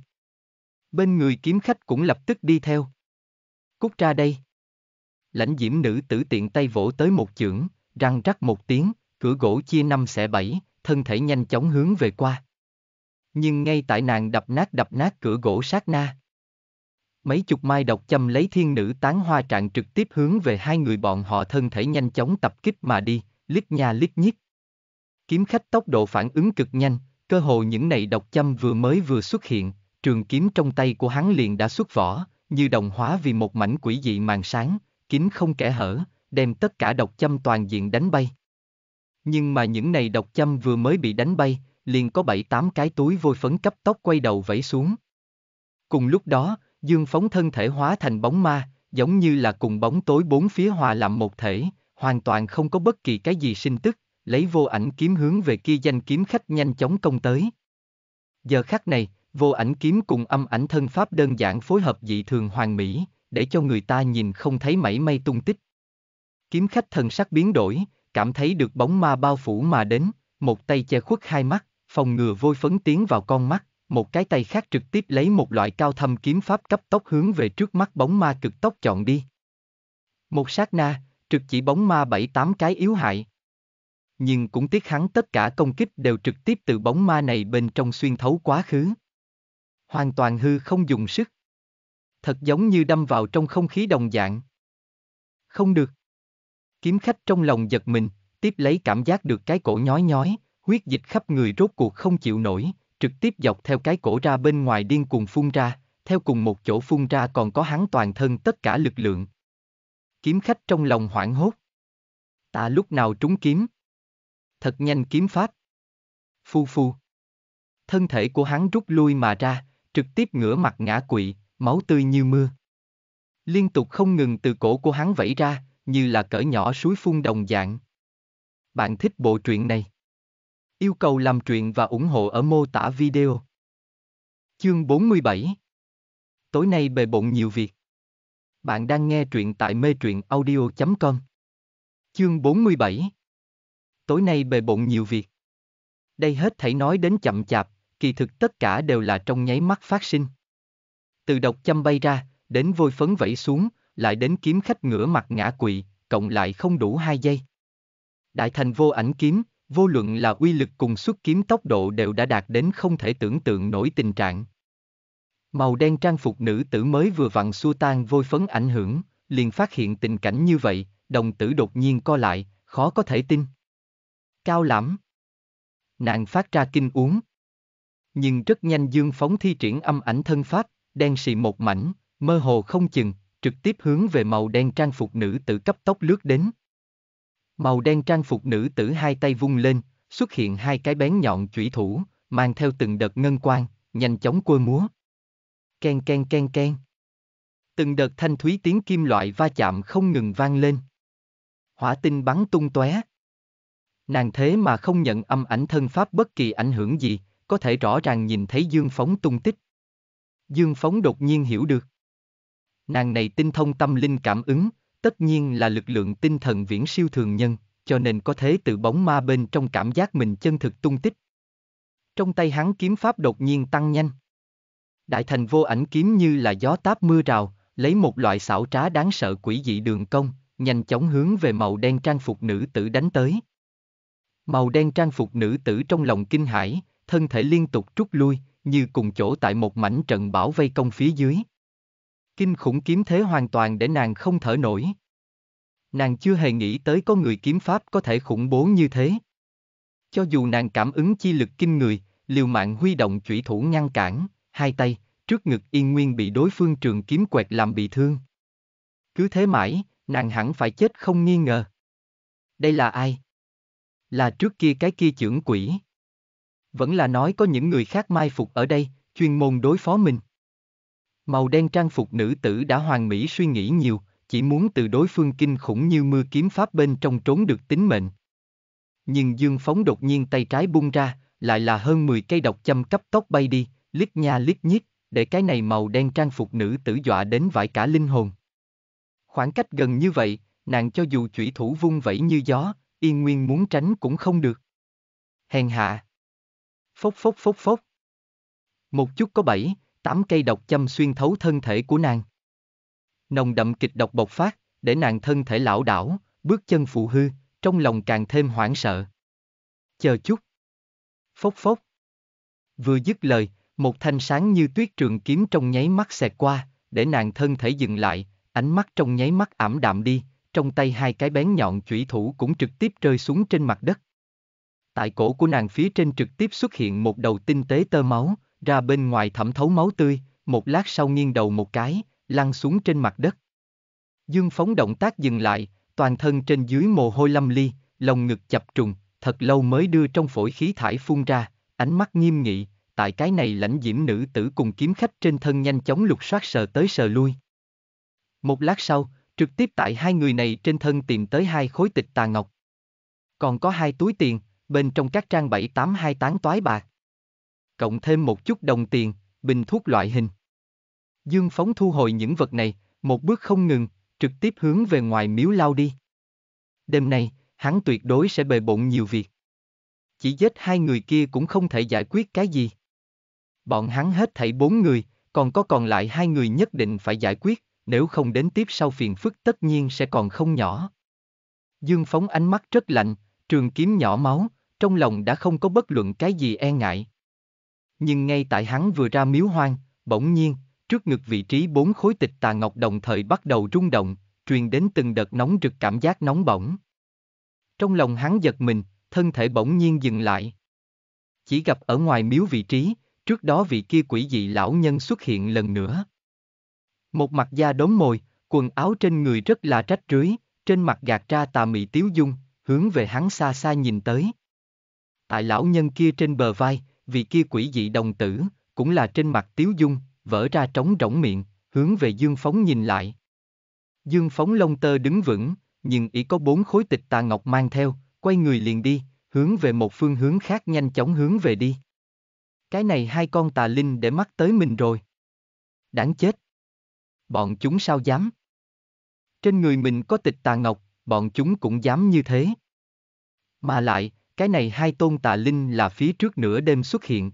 Bên người kiếm khách cũng lập tức đi theo. Cút ra đây. Lãnh diễm nữ tử tiện tay vỗ tới một chưởng, răng rắc một tiếng, cửa gỗ chia năm xẻ bảy, thân thể nhanh chóng hướng về qua. Nhưng ngay tại nàng đập nát đập nát cửa gỗ sát na. Mấy chục mai độc châm lấy thiên nữ tán hoa trạng trực tiếp hướng về hai người bọn họ thân thể nhanh chóng tập kích mà đi, lít nha lít nhít. Kiếm khách tốc độ phản ứng cực nhanh, cơ hồ những này độc châm vừa mới vừa xuất hiện, trường kiếm trong tay của hắn liền đã xuất vỏ, như đồng hóa vì một mảnh quỷ dị màn sáng, kín không kẽ hở, đem tất cả độc châm toàn diện đánh bay. Nhưng mà những này độc châm vừa mới bị đánh bay, liền có bảy tám cái túi vôi phấn cấp tóc quay đầu vẫy xuống. Cùng lúc đó, Dương Phóng thân thể hóa thành bóng ma, giống như là cùng bóng tối bốn phía hòa làm một thể, hoàn toàn không có bất kỳ cái gì sinh tức, lấy vô ảnh kiếm hướng về kia danh kiếm khách nhanh chóng công tới. Giờ khắc này, vô ảnh kiếm cùng âm ảnh thân pháp đơn giản phối hợp dị thường hoàn mỹ, để cho người ta nhìn không thấy mảy may tung tích. Kiếm khách thần sắc biến đổi, cảm thấy được bóng ma bao phủ mà đến, một tay che khuất hai mắt, phòng ngừa vôi phấn tiến vào con mắt, một cái tay khác trực tiếp lấy một loại cao thâm kiếm pháp cấp tốc hướng về trước mắt bóng ma cực tốc chọn đi. Một sát na, trực chỉ bóng ma bảy tám cái yếu hại. Nhưng cũng tiếc hắn tất cả công kích đều trực tiếp từ bóng ma này bên trong xuyên thấu quá khứ hoàn toàn hư không dùng sức. Thật giống như đâm vào trong không khí đồng dạng. Không được. Kiếm khách trong lòng giật mình, tiếp lấy cảm giác được cái cổ nhói nhói, huyết dịch khắp người rốt cuộc không chịu nổi, trực tiếp dọc theo cái cổ ra bên ngoài điên cuồng phun ra, theo cùng một chỗ phun ra còn có hắn toàn thân tất cả lực lượng. Kiếm khách trong lòng hoảng hốt. Ta lúc nào trúng kiếm? Thật nhanh kiếm pháp. Phu phu. Thân thể của hắn rút lui mà ra, trực tiếp ngửa mặt ngã quỵ, máu tươi như mưa. Liên tục không ngừng từ cổ của hắn vẫy ra, như là cỡ nhỏ suối phun đồng dạng. Bạn thích bộ truyện này? Yêu cầu làm truyện và ủng hộ ở mô tả video. Chương 47 Tối nay bề bộn nhiều việc. Bạn đang nghe truyện tại mê truyện audio.com Chương 47 Tối nay bề bộn nhiều việc. Đây hết thảy nói đến chậm chạp, kỳ thực tất cả đều là trong nháy mắt phát sinh. Từ độc châm bay ra, đến vôi phấn vẫy xuống, lại đến kiếm khách ngửa mặt ngã quỵ, cộng lại không đủ hai giây. Đại thành vô ảnh kiếm, vô luận là uy lực cùng xuất kiếm tốc độ đều đã đạt đến không thể tưởng tượng nổi tình trạng. Màu đen trang phục nữ tử mới vừa vặn xua tan vôi phấn ảnh hưởng, liền phát hiện tình cảnh như vậy, đồng tử đột nhiên co lại, khó có thể tin. Cao lắm. Nàng phát ra kinh uống nhưng rất nhanh Dương phóng thi triển âm ảnh thân pháp, đen xì một mảnh, mơ hồ không chừng, trực tiếp hướng về màu đen trang phục nữ tử cấp tốc lướt đến. Màu đen trang phục nữ tử hai tay vung lên, xuất hiện hai cái bén nhọn chủy thủ, mang theo từng đợt ngân quang, nhanh chóng quơ múa. Ken ken ken ken. Từng đợt thanh thúy tiếng kim loại va chạm không ngừng vang lên. Hỏa tinh bắn tung tóe. Nàng thế mà không nhận âm ảnh thân pháp bất kỳ ảnh hưởng gì, có thể rõ ràng nhìn thấy Dương Phóng tung tích. Dương Phóng đột nhiên hiểu được. Nàng này tinh thông tâm linh cảm ứng, tất nhiên là lực lượng tinh thần viễn siêu thường nhân, cho nên có thể từ bóng ma bên trong cảm giác mình chân thực tung tích. Trong tay hắn kiếm pháp đột nhiên tăng nhanh. Đại thành vô ảnh kiếm như là gió táp mưa rào, lấy một loại xảo trá đáng sợ quỷ dị đường công, nhanh chóng hướng về màu đen trang phục nữ tử đánh tới. Màu đen trang phục nữ tử trong lòng kinh hãi, thân thể liên tục rút lui, như cùng chỗ tại một mảnh trận bảo vây công phía dưới. Kinh khủng kiếm thế hoàn toàn để nàng không thở nổi. Nàng chưa hề nghĩ tới có người kiếm pháp có thể khủng bố như thế. Cho dù nàng cảm ứng chi lực kinh người, liều mạng huy động chủy thủ ngăn cản, hai tay, trước ngực yên nguyên bị đối phương trường kiếm quẹt làm bị thương. Cứ thế mãi, nàng hẳn phải chết không nghi ngờ. Đây là ai? Là trước kia cái kia trưởng quỷ vẫn là nói có những người khác mai phục ở đây, chuyên môn đối phó mình. Màu đen trang phục nữ tử đã hoàn mỹ suy nghĩ nhiều, chỉ muốn từ đối phương kinh khủng như mưa kiếm pháp bên trong trốn được tính mệnh. Nhưng Dương Phóng đột nhiên tay trái bung ra, lại là hơn 10 cây độc châm cấp tốc bay đi, lít nha lít nhít, để cái này màu đen trang phục nữ tử dọa đến vải cả linh hồn. Khoảng cách gần như vậy, nàng cho dù chủy thủ vung vẩy như gió, yên nguyên muốn tránh cũng không được. Hèn hạ. Phốc phốc phốc phốc. Một chút có bảy, tám cây độc châm xuyên thấu thân thể của nàng. Nồng đậm kịch độc bộc phát, để nàng thân thể lão đảo, bước chân phụ hư, trong lòng càng thêm hoảng sợ. Chờ chút. Phốc phốc. Vừa dứt lời, một thanh sáng như tuyết trường kiếm trong nháy mắt xẹt qua, để nàng thân thể dừng lại, ánh mắt trong nháy mắt ảm đạm đi, trong tay hai cái bén nhọn chủy thủ cũng trực tiếp rơi xuống trên mặt đất. Tại cổ của nàng phía trên trực tiếp xuất hiện một đầu tinh tế tơ máu, ra bên ngoài thẩm thấu máu tươi, một lát sau nghiêng đầu một cái, lăn xuống trên mặt đất. Dương phóng động tác dừng lại, toàn thân trên dưới mồ hôi lâm ly, lồng ngực chập trùng, thật lâu mới đưa trong phổi khí thải phun ra, ánh mắt nghiêm nghị, tại cái này lãnh diễm nữ tử cùng kiếm khách trên thân nhanh chóng lục soát sờ tới sờ lui. Một lát sau, trực tiếp tại hai người này trên thân tìm tới hai khối tịch tà ngọc. Còn có hai túi tiền, bên trong các trang 782 tán toái bạc. Cộng thêm một chút đồng tiền, bình thuốc loại hình. Dương Phóng thu hồi những vật này, một bước không ngừng, trực tiếp hướng về ngoài miếu lao đi. Đêm nay, hắn tuyệt đối sẽ bề bộn nhiều việc. Chỉ giết hai người kia cũng không thể giải quyết cái gì. Bọn hắn hết thảy bốn người, còn có còn lại hai người nhất định phải giải quyết, nếu không đến tiếp sau phiền phức tất nhiên sẽ còn không nhỏ. Dương Phóng ánh mắt rất lạnh, trường kiếm nhỏ máu, trong lòng đã không có bất luận cái gì e ngại. Nhưng ngay tại hắn vừa ra miếu hoang, bỗng nhiên, trước ngực vị trí bốn khối tịch tà ngọc đồng thời bắt đầu rung động, truyền đến từng đợt nóng rực cảm giác nóng bỏng. Trong lòng hắn giật mình, thân thể bỗng nhiên dừng lại. Chỉ gặp ở ngoài miếu vị trí, trước đó vị kia quỷ dị lão nhân xuất hiện lần nữa. Một mặt da đốm mồi, quần áo trên người rất là trách rưới, trên mặt gạt ra tà mị tiếu dung, hướng về hắn xa xa nhìn tới tại lão nhân kia trên bờ vai, vị kia quỷ dị đồng tử, cũng là trên mặt tiếu dung, vỡ ra trống rỗng miệng, hướng về Dương Phóng nhìn lại. Dương Phóng lông tơ đứng vững, nhưng ý có bốn khối tịch tà ngọc mang theo, quay người liền đi, hướng về một phương hướng khác nhanh chóng hướng về đi. Cái này hai con tà linh để mắt tới mình rồi. Đáng chết. Bọn chúng sao dám? Trên người mình có tịch tà ngọc, bọn chúng cũng dám như thế. Mà lại, cái này hai tôn tà linh là phía trước nửa đêm xuất hiện.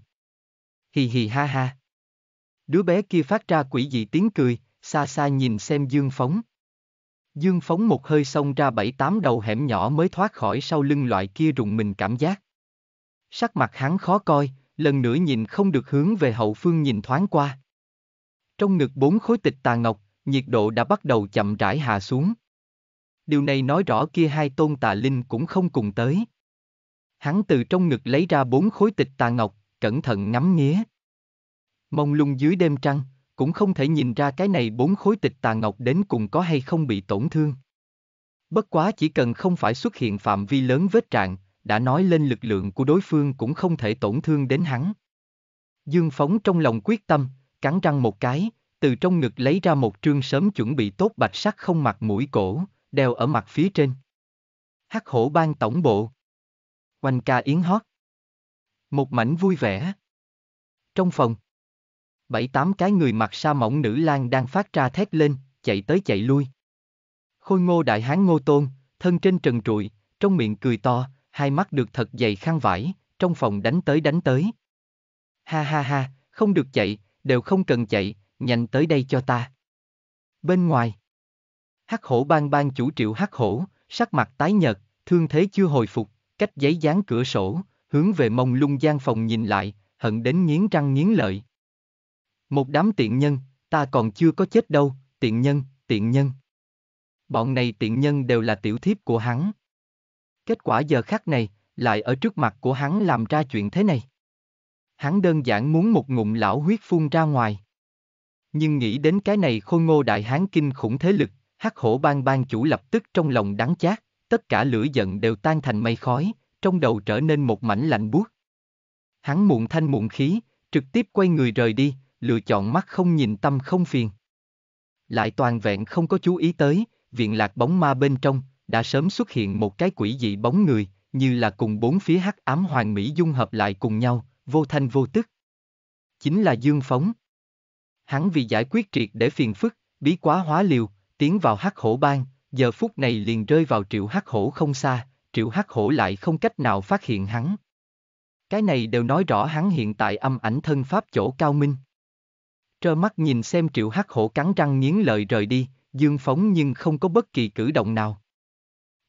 Hì hì ha ha. Đứa bé kia phát ra quỷ dị tiếng cười, xa xa nhìn xem Dương Phóng. Dương Phóng một hơi xông ra bảy tám đầu hẻm nhỏ mới thoát khỏi sau lưng loại kia rùng mình cảm giác. Sắc mặt hắn khó coi, lần nữa nhìn không được hướng về hậu phương nhìn thoáng qua. Trong ngực bốn khối tịch tà ngọc, nhiệt độ đã bắt đầu chậm rãi hạ xuống. Điều này nói rõ kia hai tôn tà linh cũng không cùng tới. Hắn từ trong ngực lấy ra bốn khối tịch tà ngọc, cẩn thận ngắm nghía. Mông lung dưới đêm trăng, cũng không thể nhìn ra cái này bốn khối tịch tà ngọc đến cùng có hay không bị tổn thương. Bất quá chỉ cần không phải xuất hiện phạm vi lớn vết trạng, đã nói lên lực lượng của đối phương cũng không thể tổn thương đến hắn. Dương Phóng trong lòng quyết tâm, cắn răng một cái, từ trong ngực lấy ra một trương sớm chuẩn bị tốt bạch sắc không mặt mũi cổ, đeo ở mặt phía trên. Hắc hổ ban tổng bộ. Quanh ca yến hót. Một mảnh vui vẻ. Trong phòng, bảy tám cái người mặc sa mỏng nữ lang đang phát ra thét lên, chạy tới chạy lui. Khôi ngô đại hán ngô tôn, thân trên trần trụi, trong miệng cười to, hai mắt được thật dày khăn vải, trong phòng đánh tới đánh tới. Ha ha ha, không được chạy, đều không cần chạy, nhanh tới đây cho ta. Bên ngoài, hắc hổ bang bang chủ triệu hắc hổ, sắc mặt tái nhợt, thương thế chưa hồi phục, cách giấy dán cửa sổ, hướng về mông lung gian phòng nhìn lại, hận đến nghiến răng nghiến lợi. Một đám tiện nhân, ta còn chưa có chết đâu, tiện nhân, tiện nhân. Bọn này tiện nhân đều là tiểu thiếp của hắn. Kết quả giờ khắc này, lại ở trước mặt của hắn làm ra chuyện thế này. Hắn đơn giản muốn một ngụm lão huyết phun ra ngoài. Nhưng nghĩ đến cái này khôn ngô đại hán kinh khủng thế lực, hắc hổ bang bang chủ lập tức trong lòng đắng chát tất cả lửa giận đều tan thành mây khói, trong đầu trở nên một mảnh lạnh buốt. Hắn muộn thanh muộn khí, trực tiếp quay người rời đi, lựa chọn mắt không nhìn tâm không phiền. Lại toàn vẹn không có chú ý tới, viện lạc bóng ma bên trong, đã sớm xuất hiện một cái quỷ dị bóng người, như là cùng bốn phía hắc ám hoàng mỹ dung hợp lại cùng nhau, vô thanh vô tức. Chính là Dương Phóng. Hắn vì giải quyết triệt để phiền phức, bí quá hóa liều, tiến vào hắc hổ bang, giờ phút này liền rơi vào triệu hắc hổ không xa, triệu hắc hổ lại không cách nào phát hiện hắn. Cái này đều nói rõ hắn hiện tại âm ảnh thân pháp chỗ cao minh. Trơ mắt nhìn xem triệu hắc hổ cắn răng nghiến lợi rời đi, dương phóng nhưng không có bất kỳ cử động nào.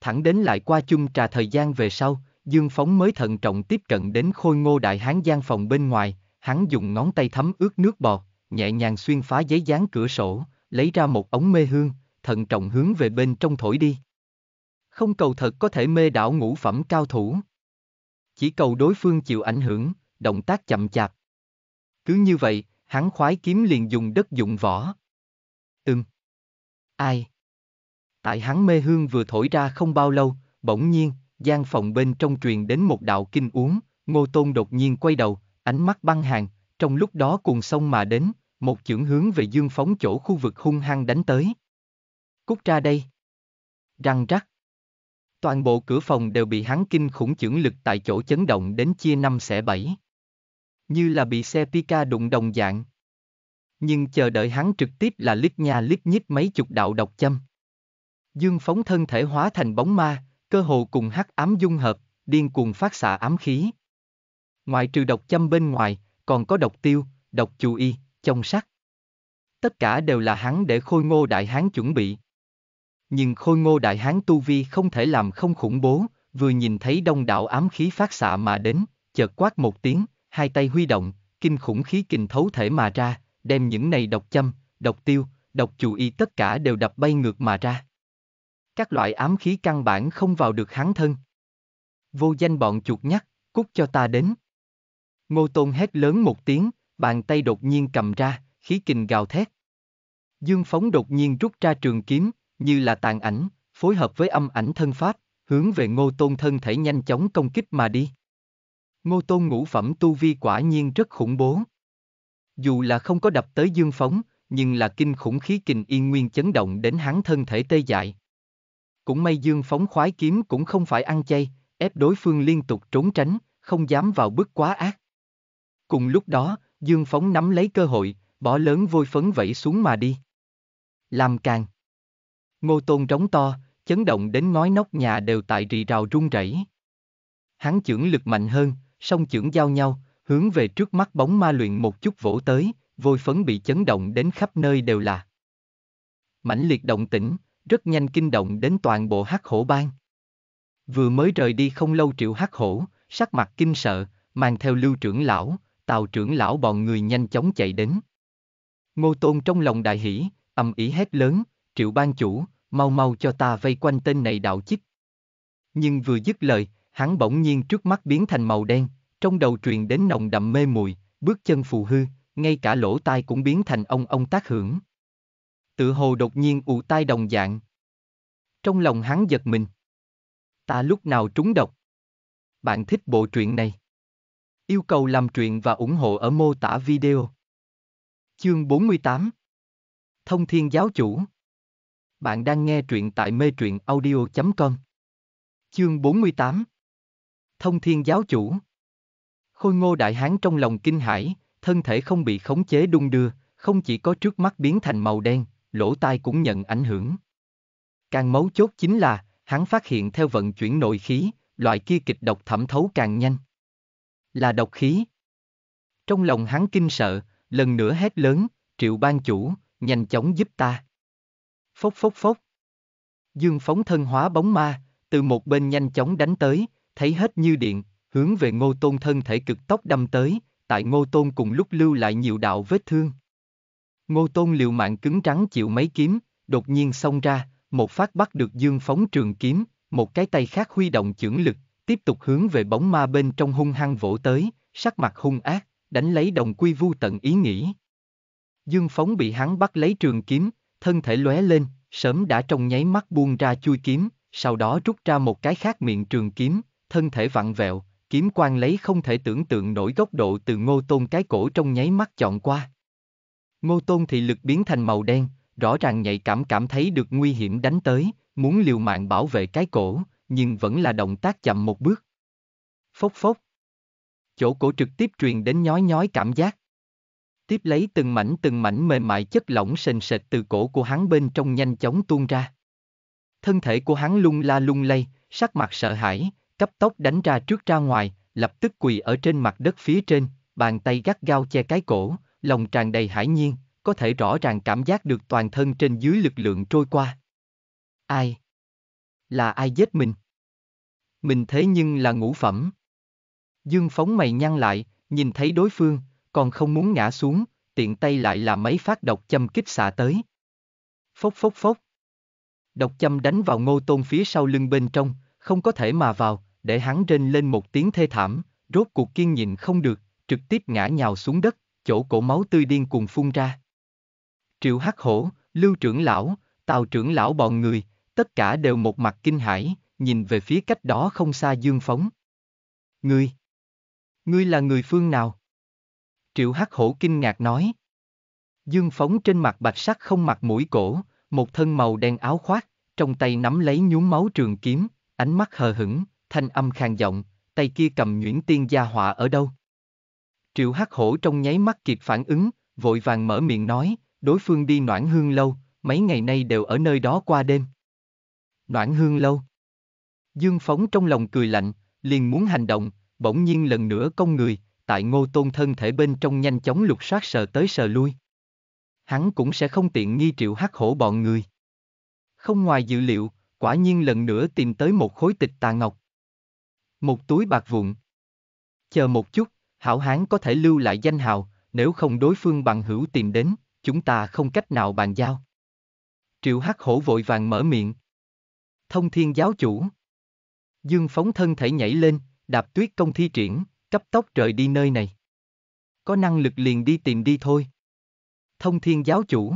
Thẳng đến lại qua chung trà thời gian về sau, dương phóng mới thận trọng tiếp cận đến khôi ngô đại hán gian phòng bên ngoài, hắn dùng ngón tay thấm ướt nước bọt, nhẹ nhàng xuyên phá giấy dán cửa sổ, lấy ra một ống mê hương, thận trọng hướng về bên trong thổi đi. Không cầu thật có thể mê đảo ngũ phẩm cao thủ. Chỉ cầu đối phương chịu ảnh hưởng, động tác chậm chạp. Cứ như vậy, hắn khoái kiếm liền dùng đất dụng võ. Ừm. Ai? Tại hắn mê hương vừa thổi ra không bao lâu, bỗng nhiên, gian phòng bên trong truyền đến một đạo kinh uống, ngô tôn đột nhiên quay đầu, ánh mắt băng hàng, trong lúc đó cùng sông mà đến, một chưởng hướng về dương phóng chỗ khu vực hung hăng đánh tới. Cút ra đây. Răng rắc. Toàn bộ cửa phòng đều bị hắn kinh khủng chưởng lực tại chỗ chấn động đến chia năm xẻ bảy. Như là bị xe Pika đụng đồng dạng. Nhưng chờ đợi hắn trực tiếp là lít nha lít nhít mấy chục đạo độc châm. Dương phóng thân thể hóa thành bóng ma, cơ hồ cùng hắc ám dung hợp, điên cuồng phát xạ ám khí. Ngoại trừ độc châm bên ngoài, còn có độc tiêu, độc chú y, chông sắt. Tất cả đều là hắn để khôi ngô đại hán chuẩn bị. Nhưng khôi ngô đại hán tu vi không thể làm không khủng bố, vừa nhìn thấy đông đảo ám khí phát xạ mà đến, chợt quát một tiếng, hai tay huy động, kinh khủng khí kình thấu thể mà ra, đem những này độc châm, độc tiêu, độc chủ y tất cả đều đập bay ngược mà ra. Các loại ám khí căn bản không vào được hắn thân. Vô danh bọn chuột nhắc, cút cho ta đến. Ngô Tôn hét lớn một tiếng, bàn tay đột nhiên cầm ra, khí kình gào thét. Dương Phóng đột nhiên rút ra trường kiếm, như là tàn ảnh, phối hợp với âm ảnh thân pháp, hướng về ngô tôn thân thể nhanh chóng công kích mà đi. Ngô tôn ngũ phẩm tu vi quả nhiên rất khủng bố. Dù là không có đập tới dương phóng, nhưng là kinh khủng khí kình yên nguyên chấn động đến hắn thân thể tê dại. Cũng may dương phóng khoái kiếm cũng không phải ăn chay, ép đối phương liên tục trốn tránh, không dám vào bước quá ác. Cùng lúc đó, dương phóng nắm lấy cơ hội, bỏ lớn vôi phấn vẫy xuống mà đi. Làm càng. Ngô Tôn trống to, chấn động đến ngói nóc nhà đều tại rì rào rung rẩy. Hắn chưởng lực mạnh hơn, song chưởng giao nhau, hướng về trước mắt bóng ma luyện một chút vỗ tới, vôi phấn bị chấn động đến khắp nơi đều là. Mãnh liệt động tĩnh, rất nhanh kinh động đến toàn bộ hắc hổ bang. Vừa mới rời đi không lâu triệu hắc hổ, sắc mặt kinh sợ, mang theo lưu trưởng lão, tào trưởng lão bọn người nhanh chóng chạy đến. Ngô Tôn trong lòng đại hỉ, ầm ĩ hét lớn, triệu ban chủ, mau mau cho ta vây quanh tên này đạo chích. Nhưng vừa dứt lời, hắn bỗng nhiên trước mắt biến thành màu đen, trong đầu truyền đến nồng đậm mê mùi, bước chân phù hư, ngay cả lỗ tai cũng biến thành ông ông tác hưởng. Tự hồ đột nhiên ù tai đồng dạng. Trong lòng hắn giật mình. Ta lúc nào trúng độc? Bạn thích bộ truyện này? Yêu cầu làm truyện và ủng hộ ở mô tả video. Chương 48 Thông thiên giáo chủ bạn đang nghe truyện tại mê truyện audio.com. Chương 48 Thông thiên giáo chủ Khôi ngô đại hán trong lòng kinh hãi, thân thể không bị khống chế đung đưa, không chỉ có trước mắt biến thành màu đen, lỗ tai cũng nhận ảnh hưởng. Càng mấu chốt chính là, hắn phát hiện theo vận chuyển nội khí, loại kia kịch độc thẩm thấu càng nhanh. Là độc khí. Trong lòng hắn kinh sợ, lần nữa hét lớn, triệu ban chủ, nhanh chóng giúp ta. Phốc phốc phốc. Dương phóng thân hóa bóng ma, từ một bên nhanh chóng đánh tới, thấy hết như điện, hướng về ngô tôn thân thể cực tốc đâm tới, tại ngô tôn cùng lúc lưu lại nhiều đạo vết thương. Ngô tôn liều mạng cứng rắn chịu mấy kiếm, đột nhiên xông ra, một phát bắt được dương phóng trường kiếm, một cái tay khác huy động chưởng lực, tiếp tục hướng về bóng ma bên trong hung hăng vỗ tới, sắc mặt hung ác, đánh lấy đồng quy vu tận ý nghĩ. Dương phóng bị hắn bắt lấy trường kiếm, thân thể lóe lên, sớm đã trong nháy mắt buông ra chui kiếm, sau đó rút ra một cái khác miệng trường kiếm, thân thể vặn vẹo, kiếm quan lấy không thể tưởng tượng nổi góc độ từ ngô tôn cái cổ trong nháy mắt chọn qua. Ngô tôn thì lực biến thành màu đen, rõ ràng nhạy cảm cảm thấy được nguy hiểm đánh tới, muốn liều mạng bảo vệ cái cổ, nhưng vẫn là động tác chậm một bước. Phốc phốc. Chỗ cổ trực tiếp truyền đến nhói nhói cảm giác tiếp lấy từng mảnh từng mảnh mềm mại chất lỏng sền sệt từ cổ của hắn bên trong nhanh chóng tuôn ra. Thân thể của hắn lung la lung lay, sắc mặt sợ hãi, cấp tốc đánh ra trước ra ngoài, lập tức quỳ ở trên mặt đất phía trên, bàn tay gắt gao che cái cổ, lòng tràn đầy hải nhiên, có thể rõ ràng cảm giác được toàn thân trên dưới lực lượng trôi qua. Ai? Là ai giết mình? Mình thế nhưng là ngũ phẩm. Dương phóng mày nhăn lại, nhìn thấy đối phương, còn không muốn ngã xuống, tiện tay lại là mấy phát độc châm kích xạ tới. Phốc phốc phốc. Độc châm đánh vào ngô tôn phía sau lưng bên trong, không có thể mà vào, để hắn rên lên một tiếng thê thảm, rốt cuộc kiên nhịn không được, trực tiếp ngã nhào xuống đất, chỗ cổ máu tươi điên cuồng phun ra. Triệu Hắc Hổ, Lưu trưởng lão, Tào trưởng lão bọn người, tất cả đều một mặt kinh hãi, nhìn về phía cách đó không xa Dương Phóng. Ngươi, ngươi là người phương nào? Triệu Hắc Hổ kinh ngạc nói. Dương Phóng trên mặt bạch sắc không mặc mũi cổ, một thân màu đen áo khoác, trong tay nắm lấy nhúm máu trường kiếm, ánh mắt hờ hững, thanh âm khàn giọng, tay kia cầm nhuyễn tiên gia họa ở đâu. Triệu Hắc Hổ trong nháy mắt kịp phản ứng, vội vàng mở miệng nói, đối phương đi Noãn Hương lâu, mấy ngày nay đều ở nơi đó qua đêm. Noãn Hương lâu. Dương Phóng trong lòng cười lạnh, liền muốn hành động, bỗng nhiên lần nữa cong người, tại ngô tôn thân thể bên trong nhanh chóng lục soát sờ tới sờ lui. Hắn cũng sẽ không tiện nghi triệu hắc hổ bọn người. Không ngoài dự liệu, quả nhiên lần nữa tìm tới một khối tịch tà ngọc. Một túi bạc vụn. Chờ một chút, hảo hán có thể lưu lại danh hào, nếu không đối phương bằng hữu tìm đến, chúng ta không cách nào bàn giao. Triệu hắc hổ vội vàng mở miệng. Thông thiên giáo chủ. Dương phóng thân thể nhảy lên, đạp tuyết công thi triển, cấp tốc rời đi nơi này. Có năng lực liền đi tìm đi thôi. Thông thiên giáo chủ.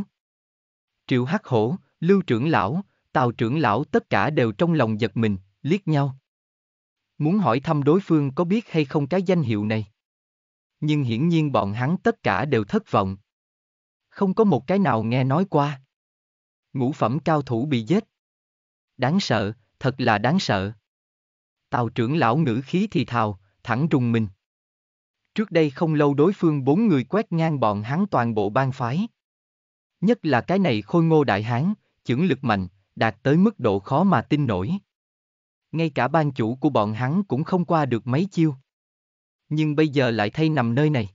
Triệu Hắc Hổ, Lưu trưởng lão, Tào trưởng lão tất cả đều trong lòng giật mình, liếc nhau. Muốn hỏi thăm đối phương có biết hay không cái danh hiệu này. Nhưng hiển nhiên bọn hắn tất cả đều thất vọng. Không có một cái nào nghe nói qua. Ngũ phẩm cao thủ bị giết. Đáng sợ, thật là đáng sợ. Tào trưởng lão ngữ khí thì thào, thẳng trùng mình. Trước đây không lâu đối phương bốn người quét ngang bọn hắn toàn bộ bang phái. Nhất là cái này khôi ngô đại hán, chưởng lực mạnh, đạt tới mức độ khó mà tin nổi. Ngay cả ban chủ của bọn hắn cũng không qua được mấy chiêu. Nhưng bây giờ lại thay nằm nơi này.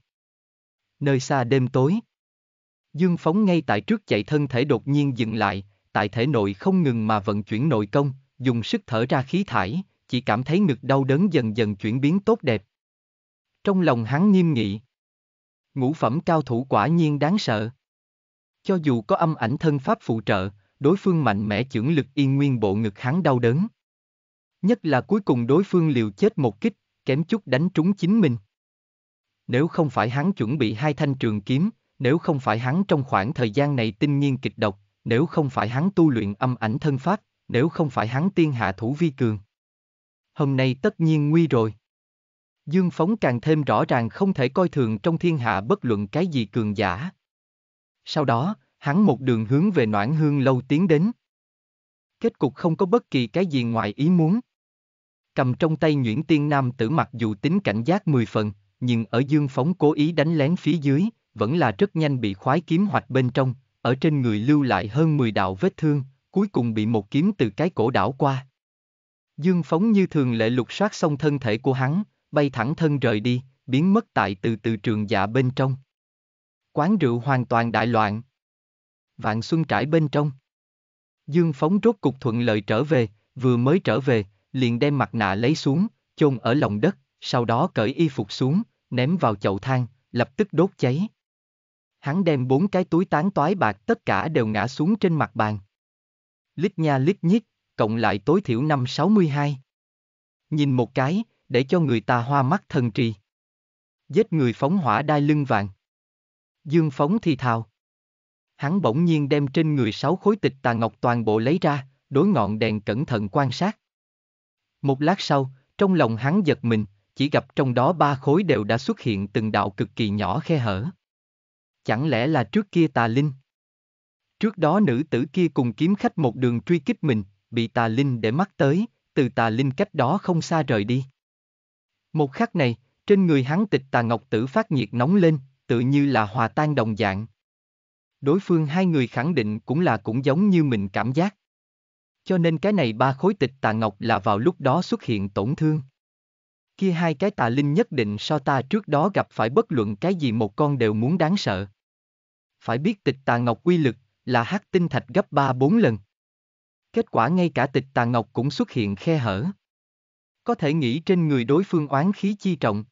Nơi xa đêm tối. Dương phóng ngay tại trước chạy thân thể đột nhiên dừng lại, tại thể nội không ngừng mà vận chuyển nội công, dùng sức thở ra khí thải, chỉ cảm thấy ngực đau đớn dần dần chuyển biến tốt đẹp. Trong lòng hắn nghiêm nghị. Ngũ phẩm cao thủ quả nhiên đáng sợ. Cho dù có âm ảnh thân pháp phụ trợ, đối phương mạnh mẽ chưởng lực yên nguyên bộ ngực hắn đau đớn. Nhất là cuối cùng đối phương liều chết một kích, kém chút đánh trúng chính mình. Nếu không phải hắn chuẩn bị hai thanh trường kiếm, nếu không phải hắn trong khoảng thời gian này tinh nhiên kịch độc, nếu không phải hắn tu luyện âm ảnh thân pháp, nếu không phải hắn tiên hạ thủ vi cường hôm nay tất nhiên nguy rồi. Dương Phóng càng thêm rõ ràng không thể coi thường trong thiên hạ bất luận cái gì cường giả. Sau đó, hắn một đường hướng về Noãn Hương Lâu tiến đến. Kết cục không có bất kỳ cái gì ngoài ý muốn. Cầm trong tay Nguyễn Tiên Nam tử mặc dù tính cảnh giác mười phần, nhưng ở Dương Phóng cố ý đánh lén phía dưới, vẫn là rất nhanh bị khoái kiếm hoạch bên trong, ở trên người lưu lại hơn 10 đạo vết thương, cuối cùng bị một kiếm từ cái cổ đảo qua. Dương phóng như thường lệ lục soát xong thân thể của hắn, bay thẳng thân rời đi, biến mất tại từ từ trường dạ bên trong. Quán rượu hoàn toàn đại loạn. Vạn xuân trải bên trong. Dương phóng rốt cục thuận lợi trở về, vừa mới trở về, liền đem mặt nạ lấy xuống, chôn ở lòng đất, sau đó cởi y phục xuống, ném vào chậu than, lập tức đốt cháy. Hắn đem bốn cái túi tán toái bạc tất cả đều ngã xuống trên mặt bàn. Lít nha lít nhít, cộng lại tối thiểu năm 62. Nhìn một cái, để cho người ta hoa mắt thần trì. Giết người phóng hỏa đai lưng vàng. Dương phóng thì thào. Hắn bỗng nhiên đem trên người sáu khối tịch tà ngọc toàn bộ lấy ra, đối ngọn đèn cẩn thận quan sát. Một lát sau, trong lòng hắn giật mình, chỉ gặp trong đó ba khối đều đã xuất hiện từng đạo cực kỳ nhỏ khe hở. Chẳng lẽ là trước kia tà linh? Trước đó nữ tử kia cùng kiếm khách một đường truy kích mình, bị tà linh để mắt tới, từ tà linh cách đó không xa rời đi. Một khắc này, trên người hắn tịch tà ngọc tử phát nhiệt nóng lên, tự như là hòa tan đồng dạng. Đối phương hai người khẳng định cũng là cũng giống như mình cảm giác. Cho nên cái này ba khối tịch tà ngọc là vào lúc đó xuất hiện tổn thương. Kia hai cái tà linh nhất định so ta trước đó gặp phải bất luận cái gì một con đều muốn đáng sợ. Phải biết tịch tà ngọc quy lực là hắc tinh thạch gấp 3-4 lần. Kết quả ngay cả tịch tà ngọc cũng xuất hiện khe hở. Có thể nghĩ trên người đối phương oán khí chi trọng.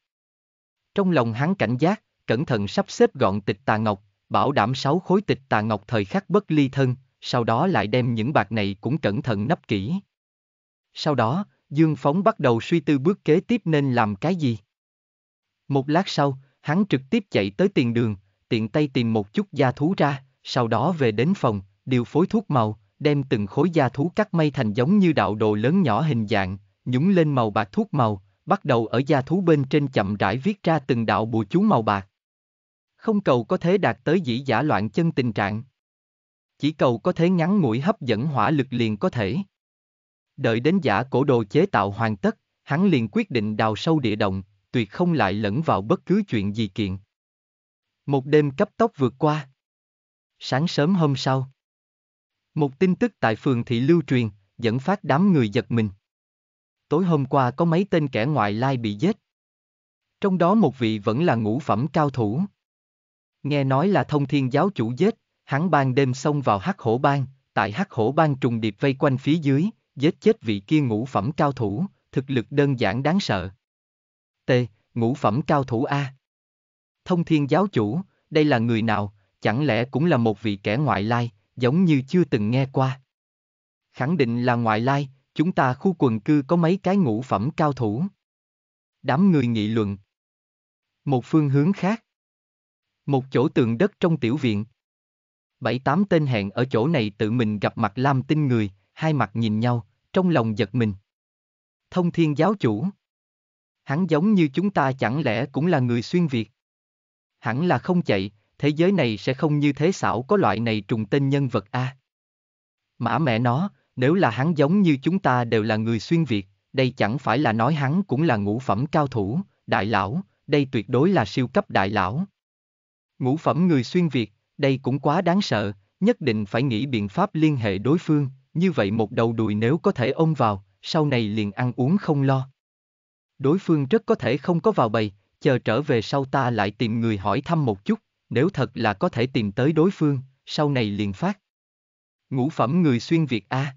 Trong lòng hắn cảnh giác, cẩn thận sắp xếp gọn tịch tà ngọc, bảo đảm sáu khối tịch tà ngọc thời khắc bất ly thân, sau đó lại đem những bạc này cũng cẩn thận nắp kỹ. Sau đó, Dương Phóng bắt đầu suy tư bước kế tiếp nên làm cái gì. Một lát sau, hắn trực tiếp chạy tới tiền đường, tiện tay tìm một chút gia thú ra, sau đó về đến phòng, điều phối thuốc màu, đem từng khối da thú cắt may thành giống như đạo đồ lớn nhỏ hình dạng, nhúng lên màu bạc thuốc màu, bắt đầu ở da thú bên trên chậm rãi viết ra từng đạo bùa chú màu bạc. Không cầu có thể đạt tới dĩ giả loạn chân tình trạng. Chỉ cầu có thể ngắn mũi hấp dẫn hỏa lực liền có thể. Đợi đến giả cổ đồ chế tạo hoàn tất, hắn liền quyết định đào sâu địa động, tuyệt không lại lẫn vào bất cứ chuyện gì kiện. Một đêm cấp tốc vượt qua. Sáng sớm hôm sau, một tin tức tại phường thị lưu truyền, dẫn phát đám người giật mình. Tối hôm qua có mấy tên kẻ ngoại lai bị giết. Trong đó một vị vẫn là ngũ phẩm cao thủ. Nghe nói là thông thiên giáo chủ giết, hắn ban đêm xông vào hắc hổ bang, tại hắc hổ bang trùng điệp vây quanh phía dưới, giết chết vị kia ngũ phẩm cao thủ, thực lực đơn giản đáng sợ. T. Ngũ phẩm cao thủ A. Thông thiên giáo chủ, đây là người nào, chẳng lẽ cũng là một vị kẻ ngoại lai, giống như chưa từng nghe qua. Khẳng định là ngoại lai, chúng ta khu quần cư có mấy cái ngũ phẩm cao thủ. Đám người nghị luận. Một phương hướng khác. Một chỗ tường đất trong tiểu viện. Bảy tám tên hẹn ở chỗ này tự mình gặp mặt Lam Tinh người, hai mặt nhìn nhau, trong lòng giật mình. Thông thiên giáo chủ. Hắn giống như chúng ta chẳng lẽ cũng là người xuyên Việt. Hẳn là không chạy, thế giới này sẽ không như thế xảo có loại này trùng tên nhân vật a. Mã mẹ nó, nếu là hắn giống như chúng ta đều là người xuyên Việt, đây chẳng phải là nói hắn cũng là ngũ phẩm cao thủ, đại lão, đây tuyệt đối là siêu cấp đại lão. Ngũ phẩm người xuyên Việt, đây cũng quá đáng sợ, nhất định phải nghĩ biện pháp liên hệ đối phương, như vậy một đầu đùi nếu có thể ôm vào, sau này liền ăn uống không lo. Đối phương rất có thể không có vào bầy, chờ trở về sau ta lại tìm người hỏi thăm một chút nếu thật là có thể tìm tới đối phương, sau này liền phát. Ngũ phẩm người xuyên Việt A.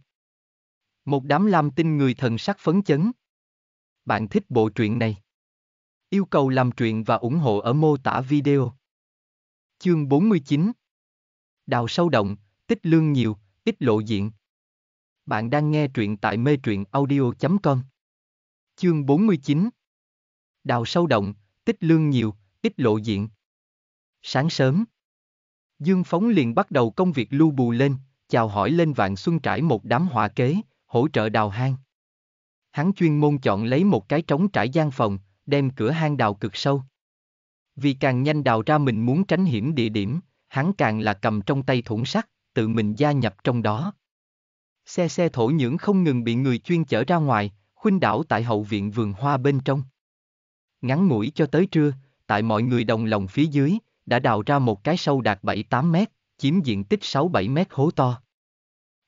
Một đám lam tinh người thần sắc phấn chấn. Bạn thích bộ truyện này? Yêu cầu làm truyện và ủng hộ ở mô tả video. Chương 49 Đào sâu động, tích lương nhiều, ít lộ diện. Bạn đang nghe truyện tại mê truyện audio.com Chương 49 Đào sâu động, tích lương nhiều, ít lộ diện. Sáng sớm, Dương Phóng liền bắt đầu công việc lưu bù lên, chào hỏi lên vạn xuân trải một đám hỏa kế, hỗ trợ đào hang. Hắn chuyên môn chọn lấy một cái trống trải gian phòng, đem cửa hang đào cực sâu. Vì càng nhanh đào ra mình muốn tránh hiểm địa điểm, hắn càng là cầm trong tay thủng sắt, tự mình gia nhập trong đó. Xe xe thổ nhưỡng không ngừng bị người chuyên chở ra ngoài, khuynh đảo tại hậu viện vườn hoa bên trong. Ngắn ngủi cho tới trưa, tại mọi người đồng lòng phía dưới, đã đào ra một cái sâu đạt 7-8 mét, chiếm diện tích 6-7 mét hố to.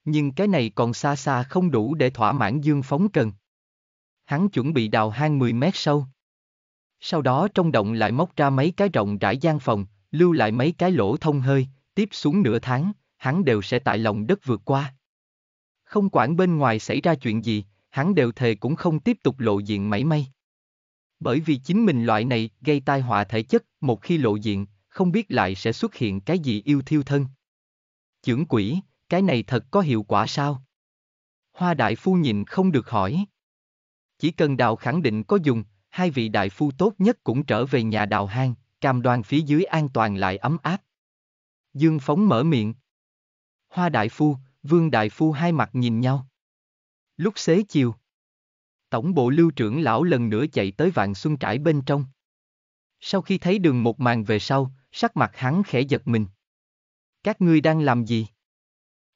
Nhưng cái này còn xa xa không đủ để thỏa mãn Dương Phóng cần. Hắn chuẩn bị đào hang 10 mét sâu. Sau đó trong động lại móc ra mấy cái rộng rãi gian phòng, lưu lại mấy cái lỗ thông hơi, tiếp xuống nửa tháng, hắn đều sẽ tại lòng đất vượt qua. Không quản bên ngoài xảy ra chuyện gì, hắn đều thề cũng không tiếp tục lộ diện mảy may. Bởi vì chính mình loại này gây tai họa thể chất, một khi lộ diện, không biết lại sẽ xuất hiện cái gì yêu thiêu thân. Chưởng quỷ, cái này thật có hiệu quả sao? Hoa đại phu nhìn không được hỏi. Chỉ cần đào khẳng định có dùng, hai vị đại phu tốt nhất cũng trở về nhà đào hang, cam đoan phía dưới an toàn lại ấm áp. Dương Phóng mở miệng. Hoa đại phu, vương đại phu hai mặt nhìn nhau. Lúc xế chiều, tổng bộ lưu trưởng lão lần nữa chạy tới vạn xuân trải bên trong. Sau khi thấy đường một màn về sau, sắc mặt hắn khẽ giật mình. Các ngươi đang làm gì?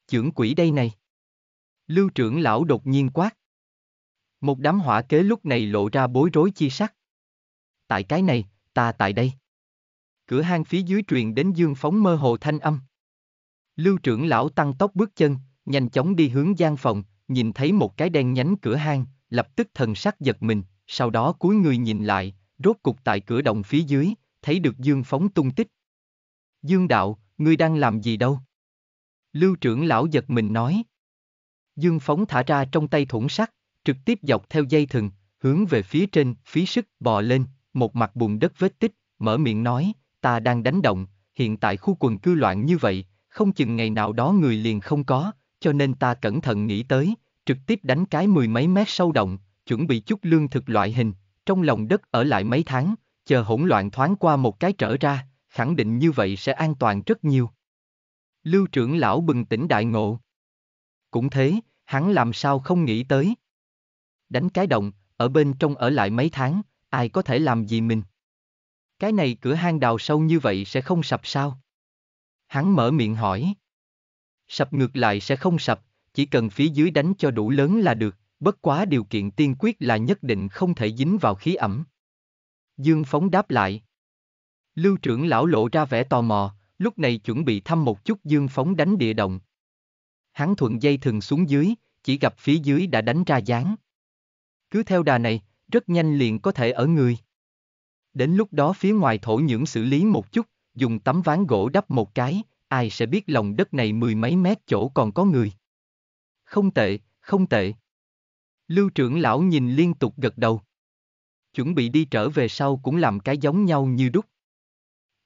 Chưởng quỷ đây này. Lưu trưởng lão đột nhiên quát. Một đám hỏa kế lúc này lộ ra bối rối chi sắc. Tại cái này, ta tại đây. Cửa hang phía dưới truyền đến dương phóng mơ hồ thanh âm. Lưu trưởng lão tăng tốc bước chân, nhanh chóng đi hướng gian phòng, nhìn thấy một cái đen nhánh cửa hang, lập tức thần sắc giật mình, sau đó cúi người nhìn lại, rốt cục tại cửa động phía dưới, thấy được Dương Phóng tung tích. Dương đạo, ngươi đang làm gì đâu? Lưu trưởng lão giật mình nói. Dương Phóng thả ra trong tay thủng sắt, trực tiếp dọc theo dây thừng, hướng về phía trên, phí sức, bò lên, một mặt bùn đất vết tích, mở miệng nói, ta đang đánh động, hiện tại khu quần cư loạn như vậy, không chừng ngày nào đó người liền không có, cho nên ta cẩn thận nghĩ tới, trực tiếp đánh cái mười mấy mét sâu động, chuẩn bị chút lương thực loại hình, trong lòng đất ở lại mấy tháng, chờ hỗn loạn thoáng qua một cái trở ra, khẳng định như vậy sẽ an toàn rất nhiều. Lưu trưởng lão bừng tỉnh đại ngộ. Cũng thế, hắn làm sao không nghĩ tới. Đánh cái động, ở bên trong ở lại mấy tháng, ai có thể làm gì mình. Cái này cửa hang đào sâu như vậy sẽ không sập sao? Hắn mở miệng hỏi. Sập ngược lại sẽ không sập, chỉ cần phía dưới đánh cho đủ lớn là được, bất quá điều kiện tiên quyết là nhất định không thể dính vào khí ẩm. Dương Phóng đáp lại. Lưu trưởng lão lộ ra vẻ tò mò, lúc này chuẩn bị thăm một chút Dương Phóng đánh địa động. Hắn thuận dây thừng xuống dưới, chỉ gặp phía dưới đã đánh ra dáng. Cứ theo đà này, rất nhanh liền có thể ở người. Đến lúc đó phía ngoài thổ nhưỡng xử lý một chút, dùng tấm ván gỗ đắp một cái, ai sẽ biết lòng đất này mười mấy mét chỗ còn có người. Không tệ, không tệ. Lưu trưởng lão nhìn liên tục gật đầu chuẩn bị đi trở về sau cũng làm cái giống nhau như đúc.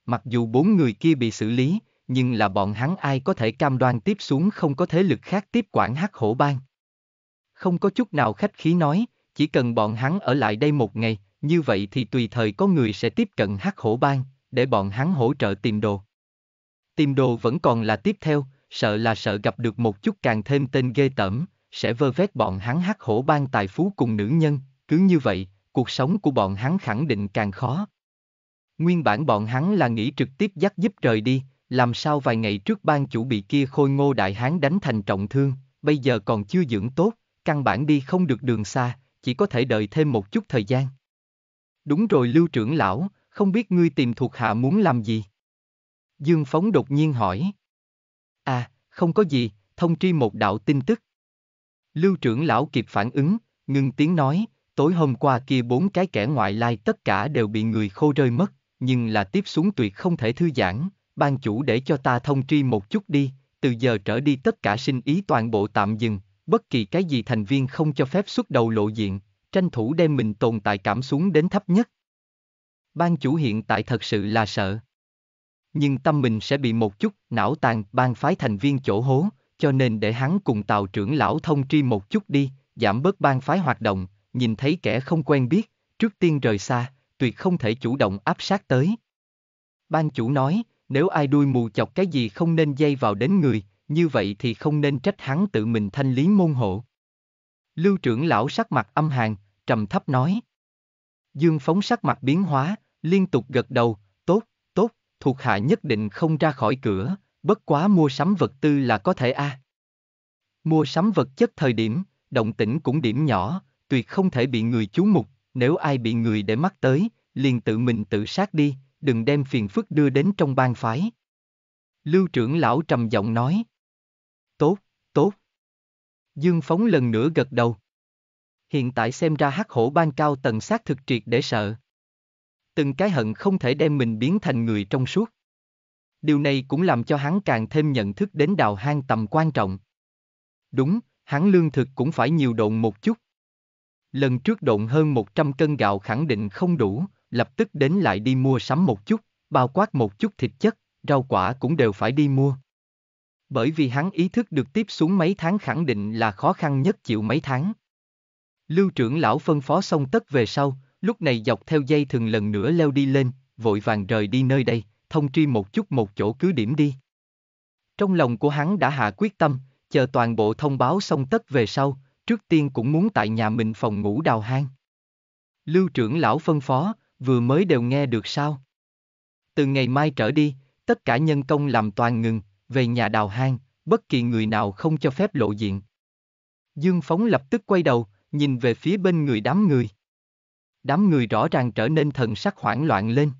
Mặc dù bốn người kia bị xử lý, nhưng là bọn hắn ai có thể cam đoan tiếp xuống không có thế lực khác tiếp quản hắc hổ bang. Không có chút nào khách khí nói, chỉ cần bọn hắn ở lại đây một ngày, như vậy thì tùy thời có người sẽ tiếp cận hắc hổ bang, để bọn hắn hỗ trợ tìm đồ. Tìm đồ vẫn còn là tiếp theo, sợ là sợ gặp được một chút càng thêm tên ghê tởm, sẽ vơ vét bọn hắn hắc hổ bang tài phú cùng nữ nhân, cứ như vậy, cuộc sống của bọn hắn khẳng định càng khó. Nguyên bản bọn hắn là nghĩ trực tiếp dắt giúp trời đi, làm sao vài ngày trước ban chủ bị kia khôi ngô đại hán đánh thành trọng thương, bây giờ còn chưa dưỡng tốt, căn bản đi không được đường xa, chỉ có thể đợi thêm một chút thời gian. Đúng rồi lưu trưởng lão, không biết ngươi tìm thuộc hạ muốn làm gì? Dương Phóng đột nhiên hỏi. À, không có gì, thông tri một đạo tin tức. Lưu trưởng lão kịp phản ứng, ngừng tiếng nói, tối hôm qua kia bốn cái kẻ ngoại lai tất cả đều bị người khô rơi mất, nhưng là tiếp xuống tuyệt không thể thư giãn, ban chủ để cho ta thông tri một chút đi, từ giờ trở đi tất cả sinh ý toàn bộ tạm dừng, bất kỳ cái gì thành viên không cho phép xuất đầu lộ diện, tranh thủ đem mình tồn tại cảm xuống đến thấp nhất. Ban chủ hiện tại thật sự là sợ. Nhưng tâm mình sẽ bị một chút, não tàn, ban phái thành viên chỗ hố, cho nên để hắn cùng tàu trưởng lão thông tri một chút đi, giảm bớt ban phái hoạt động, nhìn thấy kẻ không quen biết, trước tiên rời xa, tuyệt không thể chủ động áp sát tới. Ban chủ nói, nếu ai đuôi mù chọc cái gì không nên dây vào đến người, như vậy thì không nên trách hắn tự mình thanh lý môn hộ. Lưu trưởng lão sắc mặt âm hàn, trầm thấp nói. Dương phóng sắc mặt biến hóa, liên tục gật đầu, tốt, tốt, thuộc hạ nhất định không ra khỏi cửa, bất quá mua sắm vật tư là có thể a. À. Mua sắm vật chất thời điểm, động tĩnh cũng điểm nhỏ, tuyệt không thể bị người chú mục, nếu ai bị người để mắt tới, liền tự mình tự sát đi, đừng đem phiền phức đưa đến trong bang phái. Lưu trưởng lão trầm giọng nói. Tốt, tốt. Dương Phóng lần nữa gật đầu. Hiện tại xem ra hắc hổ ban cao tầng sát thực triệt để sợ. Từng cái hận không thể đem mình biến thành người trong suốt. Điều này cũng làm cho hắn càng thêm nhận thức đến đào hang tầm quan trọng. Đúng, hắn lương thực cũng phải nhiều độn một chút. Lần trước độn hơn 100 cân gạo khẳng định không đủ, lập tức đến lại đi mua sắm một chút, bao quát một chút thịt chất, rau quả cũng đều phải đi mua. Bởi vì hắn ý thức được tiếp xuống mấy tháng khẳng định là khó khăn nhất chịu mấy tháng. Lưu trưởng lão phân phó xong tất về sau, lúc này dọc theo dây thường lần nữa leo đi lên, vội vàng rời đi nơi đây, thông tri một chút một chỗ cứ điểm đi. Trong lòng của hắn đã hạ quyết tâm, chờ toàn bộ thông báo xong tất về sau, trước tiên cũng muốn tại nhà mình phòng ngủ đào hang. Lưu trưởng lão phân phó, vừa mới đều nghe được sao. Từ ngày mai trở đi, tất cả nhân công làm toàn ngừng, về nhà đào hang, bất kỳ người nào không cho phép lộ diện. Dương Phóng lập tức quay đầu, nhìn về phía bên người đám người. Đám người rõ ràng trở nên thần sắc hoảng loạn lên.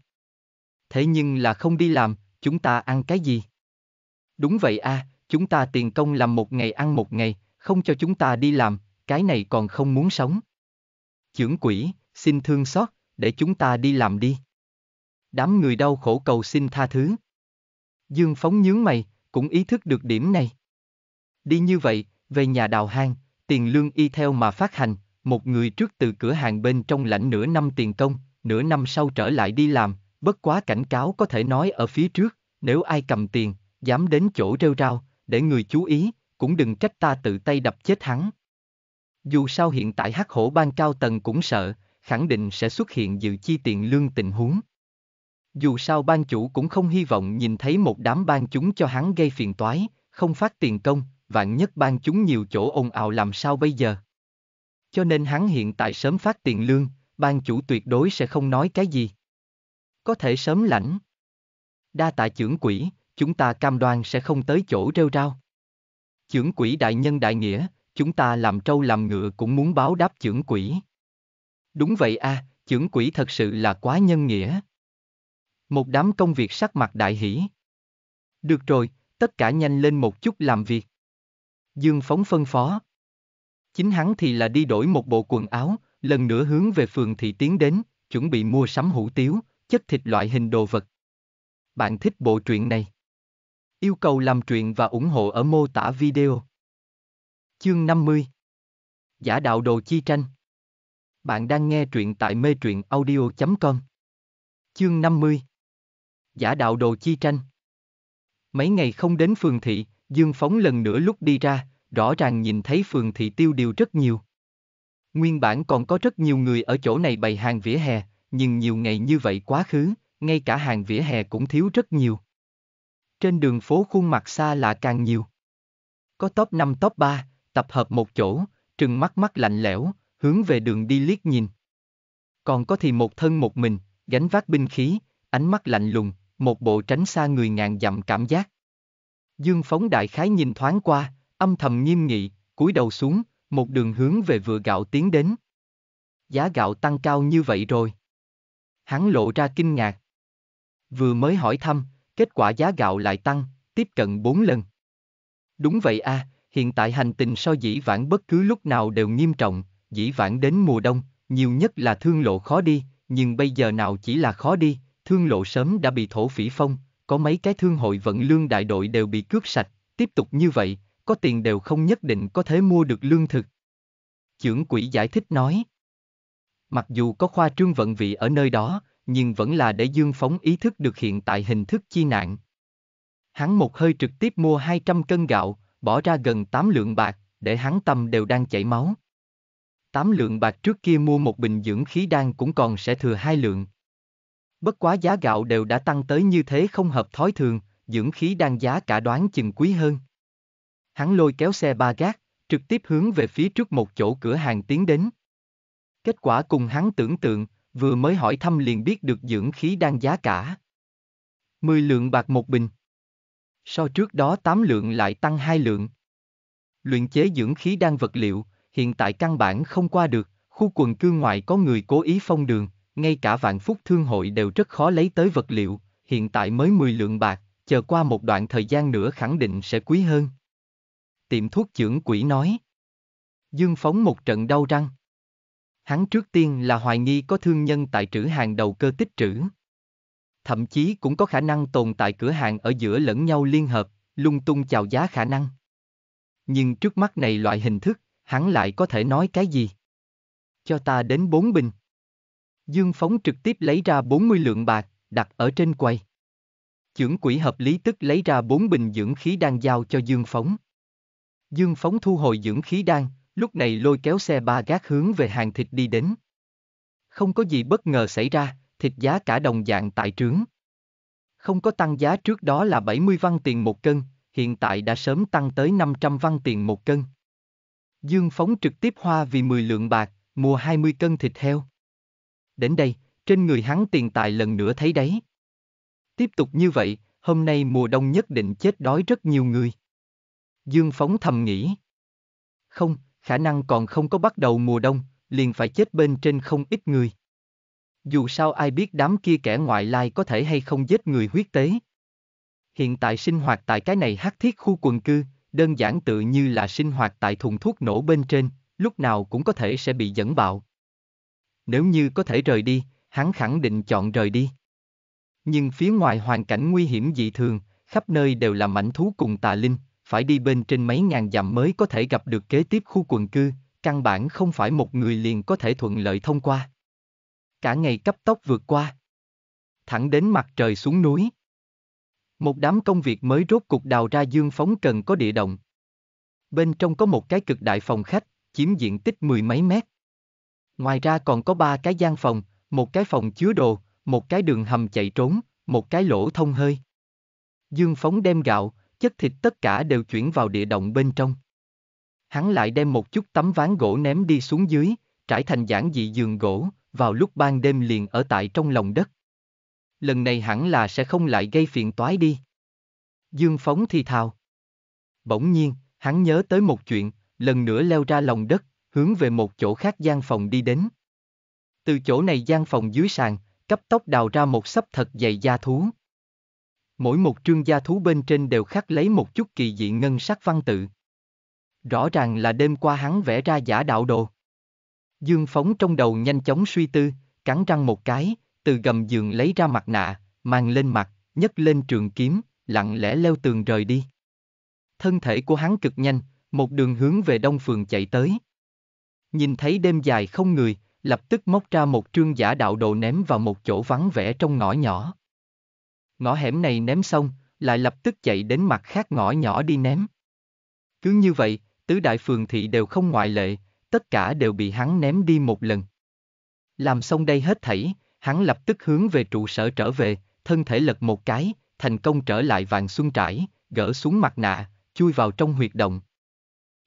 Thế nhưng là không đi làm, chúng ta ăn cái gì? Đúng vậy a, à, chúng ta tiền công làm một ngày ăn một ngày, không cho chúng ta đi làm, cái này còn không muốn sống. Chưởng quỷ, xin thương xót, để chúng ta đi làm đi. Đám người đau khổ cầu xin tha thứ. Dương Phóng nhướng mày, cũng ý thức được điểm này. Đi như vậy, về nhà đào hang, tiền lương y theo mà phát hành, một người trước từ cửa hàng bên trong lãnh nửa năm tiền công, nửa năm sau trở lại đi làm, bất quá cảnh cáo có thể nói ở phía trước, nếu ai cầm tiền, dám đến chỗ rêu rao, để người chú ý, cũng đừng trách ta tự tay đập chết hắn. Dù sao hiện tại hắc hổ ban cao tầng cũng sợ, khẳng định sẽ xuất hiện dự chi tiền lương tình huống. Dù sao ban chủ cũng không hy vọng nhìn thấy một đám ban chúng cho hắn gây phiền toái, không phát tiền công, vạn nhất ban chúng nhiều chỗ ồn ào làm sao bây giờ. Cho nên hắn hiện tại sớm phát tiền lương, ban chủ tuyệt đối sẽ không nói cái gì. Có thể sớm lãnh. Đa tạ trưởng quỷ, chúng ta cam đoan sẽ không tới chỗ rêu rao. Chưởng quỷ đại nhân đại nghĩa, chúng ta làm trâu làm ngựa cũng muốn báo đáp chưởng quỷ. Đúng vậy a, à, chưởng quỷ thật sự là quá nhân nghĩa. Một đám công việc sắc mặt đại hỷ. Được rồi, tất cả nhanh lên một chút làm việc. Dương Phóng phân phó. Chính hắn thì là đi đổi một bộ quần áo, lần nữa hướng về phường thị tiến đến, chuẩn bị mua sắm hủ tiếu, chất thịt loại hình đồ vật. Bạn thích bộ truyện này? Yêu cầu làm truyện và ủng hộ ở mô tả video. Chương 50 Giả đạo đồ chi tranh Bạn đang nghe truyện tại mê truyện audio.com Chương 50 Giả đạo đồ chi tranh Mấy ngày không đến phường thị, Dương Phóng lần nữa lúc đi ra, rõ ràng nhìn thấy phường thị tiêu điều rất nhiều. Nguyên bản còn có rất nhiều người ở chỗ này bày hàng vỉa hè, nhưng nhiều ngày như vậy quá khứ, ngay cả hàng vỉa hè cũng thiếu rất nhiều trên đường phố khuôn mặt xa lạ càng nhiều. Có top 5 top 3, tập hợp một chỗ, trừng mắt mắt lạnh lẽo, hướng về đường đi liếc nhìn. Còn có thì một thân một mình, gánh vác binh khí, ánh mắt lạnh lùng, một bộ tránh xa người ngàn dặm cảm giác. Dương phóng đại khái nhìn thoáng qua, âm thầm nghiêm nghị, cúi đầu xuống, một đường hướng về vừa gạo tiến đến. Giá gạo tăng cao như vậy rồi. Hắn lộ ra kinh ngạc. Vừa mới hỏi thăm, kết quả giá gạo lại tăng, tiếp cận 4 lần. Đúng vậy a, à, hiện tại hành tình so dĩ vãng bất cứ lúc nào đều nghiêm trọng, dĩ vãng đến mùa đông, nhiều nhất là thương lộ khó đi, nhưng bây giờ nào chỉ là khó đi, thương lộ sớm đã bị thổ phỉ phong, có mấy cái thương hội vận lương đại đội đều bị cướp sạch, tiếp tục như vậy, có tiền đều không nhất định có thể mua được lương thực. Chưởng quỹ giải thích nói. Mặc dù có khoa trương vận vị ở nơi đó, nhưng vẫn là để Dương Phóng ý thức được hiện tại hình thức chi nạn. Hắn một hơi trực tiếp mua 200 cân gạo, bỏ ra gần 8 lượng bạc, để hắn tâm đều đang chảy máu. 8 lượng bạc trước kia mua một bình dưỡng khí đan cũng còn sẽ thừa hai lượng. Bất quá giá gạo đều đã tăng tới như thế không hợp thói thường, dưỡng khí đan giá cả đoán chừng quý hơn. Hắn lôi kéo xe ba gác, trực tiếp hướng về phía trước một chỗ cửa hàng tiến đến. Kết quả cùng hắn tưởng tượng, vừa mới hỏi thăm liền biết được dưỡng khí đang giá cả. mười lượng bạc một bình. So trước đó tám lượng lại tăng hai lượng. Luyện chế dưỡng khí đang vật liệu, hiện tại căn bản không qua được, khu quần cư ngoại có người cố ý phong đường, ngay cả vạn phúc thương hội đều rất khó lấy tới vật liệu, hiện tại mới 10 lượng bạc, chờ qua một đoạn thời gian nữa khẳng định sẽ quý hơn. Tiệm thuốc trưởng quỷ nói. Dương phóng một trận đau răng. Hắn trước tiên là hoài nghi có thương nhân tại trữ hàng đầu cơ tích trữ. Thậm chí cũng có khả năng tồn tại cửa hàng ở giữa lẫn nhau liên hợp, lung tung chào giá khả năng. Nhưng trước mắt này loại hình thức, hắn lại có thể nói cái gì? Cho ta đến bốn bình. Dương Phóng trực tiếp lấy ra 40 lượng bạc, đặt ở trên quầy. Chưởng quỹ hợp lý tức lấy ra bốn bình dưỡng khí đang giao cho Dương Phóng. Dương Phóng thu hồi dưỡng khí đan, Lúc này lôi kéo xe ba gác hướng về hàng thịt đi đến. Không có gì bất ngờ xảy ra, thịt giá cả đồng dạng tại trướng. Không có tăng giá trước đó là 70 văn tiền một cân, hiện tại đã sớm tăng tới 500 văn tiền một cân. Dương phóng trực tiếp hoa vì 10 lượng bạc, mua 20 cân thịt heo. Đến đây, trên người hắn tiền tài lần nữa thấy đấy. Tiếp tục như vậy, hôm nay mùa đông nhất định chết đói rất nhiều người. Dương phóng thầm nghĩ. Không, khả năng còn không có bắt đầu mùa đông, liền phải chết bên trên không ít người. Dù sao ai biết đám kia kẻ ngoại lai có thể hay không giết người huyết tế. Hiện tại sinh hoạt tại cái này hắc thiết khu quần cư, đơn giản tự như là sinh hoạt tại thùng thuốc nổ bên trên, lúc nào cũng có thể sẽ bị dẫn bạo. Nếu như có thể rời đi, hắn khẳng định chọn rời đi. Nhưng phía ngoài hoàn cảnh nguy hiểm dị thường, khắp nơi đều là mảnh thú cùng tà linh, phải đi bên trên mấy ngàn dặm mới có thể gặp được kế tiếp khu quần cư, căn bản không phải một người liền có thể thuận lợi thông qua. Cả ngày cấp tốc vượt qua. Thẳng đến mặt trời xuống núi. Một đám công việc mới rốt cục đào ra dương phóng cần có địa động. Bên trong có một cái cực đại phòng khách, chiếm diện tích mười mấy mét. Ngoài ra còn có ba cái gian phòng, một cái phòng chứa đồ, một cái đường hầm chạy trốn, một cái lỗ thông hơi. Dương phóng đem gạo, chất thịt tất cả đều chuyển vào địa động bên trong. Hắn lại đem một chút tấm ván gỗ ném đi xuống dưới, trải thành giản dị giường gỗ, vào lúc ban đêm liền ở tại trong lòng đất. Lần này hẳn là sẽ không lại gây phiền toái đi. Dương Phóng thì thào. Bỗng nhiên, hắn nhớ tới một chuyện, lần nữa leo ra lòng đất, hướng về một chỗ khác gian phòng đi đến. Từ chỗ này gian phòng dưới sàn, cấp tốc đào ra một sấp thật dày da thú. Mỗi một trương gia thú bên trên đều khắc lấy một chút kỳ dị ngân sắc văn tự. Rõ ràng là đêm qua hắn vẽ ra giả đạo đồ. Dương phóng trong đầu nhanh chóng suy tư, cắn răng một cái, từ gầm giường lấy ra mặt nạ, mang lên mặt, nhấc lên trường kiếm, lặng lẽ leo tường rời đi. Thân thể của hắn cực nhanh, một đường hướng về đông phường chạy tới. Nhìn thấy đêm dài không người, lập tức móc ra một trương giả đạo đồ ném vào một chỗ vắng vẻ trong ngõ nhỏ ngõ hẻm này ném xong, lại lập tức chạy đến mặt khác ngõ nhỏ đi ném. Cứ như vậy, tứ đại phường thị đều không ngoại lệ, tất cả đều bị hắn ném đi một lần. Làm xong đây hết thảy, hắn lập tức hướng về trụ sở trở về, thân thể lật một cái, thành công trở lại vàng xuân trải, gỡ xuống mặt nạ, chui vào trong huyệt động.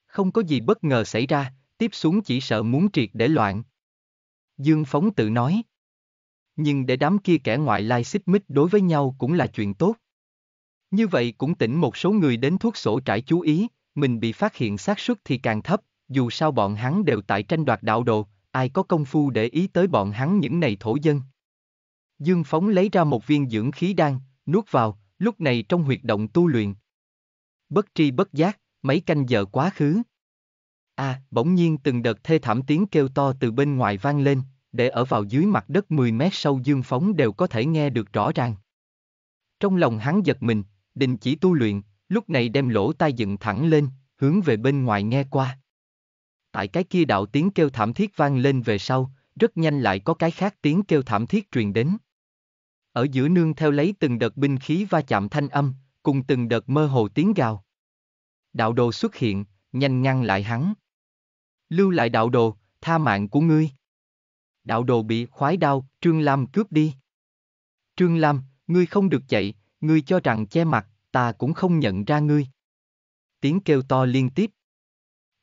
Không có gì bất ngờ xảy ra, tiếp xuống chỉ sợ muốn triệt để loạn. Dương Phóng tự nói. Nhưng để đám kia kẻ ngoại lai xích mích đối với nhau cũng là chuyện tốt. Như vậy cũng tỉnh một số người đến thuốc sổ trải chú ý, mình bị phát hiện xác suất thì càng thấp, dù sao bọn hắn đều tại tranh đoạt đạo đồ, ai có công phu để ý tới bọn hắn những này thổ dân. Dương Phóng lấy ra một viên dưỡng khí đan, nuốt vào, lúc này trong huyệt động tu luyện. Bất tri bất giác, mấy canh giờ quá khứ. À, bỗng nhiên từng đợt thê thảm tiếng kêu to từ bên ngoài vang lên, để ở vào dưới mặt đất 10 mét sâu dương phóng đều có thể nghe được rõ ràng. Trong lòng hắn giật mình, đình chỉ tu luyện, lúc này đem lỗ tai dựng thẳng lên, hướng về bên ngoài nghe qua. Tại cái kia đạo tiếng kêu thảm thiết vang lên về sau, rất nhanh lại có cái khác tiếng kêu thảm thiết truyền đến. Ở giữa nương theo lấy từng đợt binh khí va chạm thanh âm, cùng từng đợt mơ hồ tiếng gào. Đạo đồ xuất hiện, nhanh ngăn lại hắn. Lưu lại đạo đồ, tha mạng của ngươi đạo đồ bị khoái đao, Trương Lam cướp đi. Trương Lam, ngươi không được chạy, ngươi cho rằng che mặt, ta cũng không nhận ra ngươi. Tiếng kêu to liên tiếp.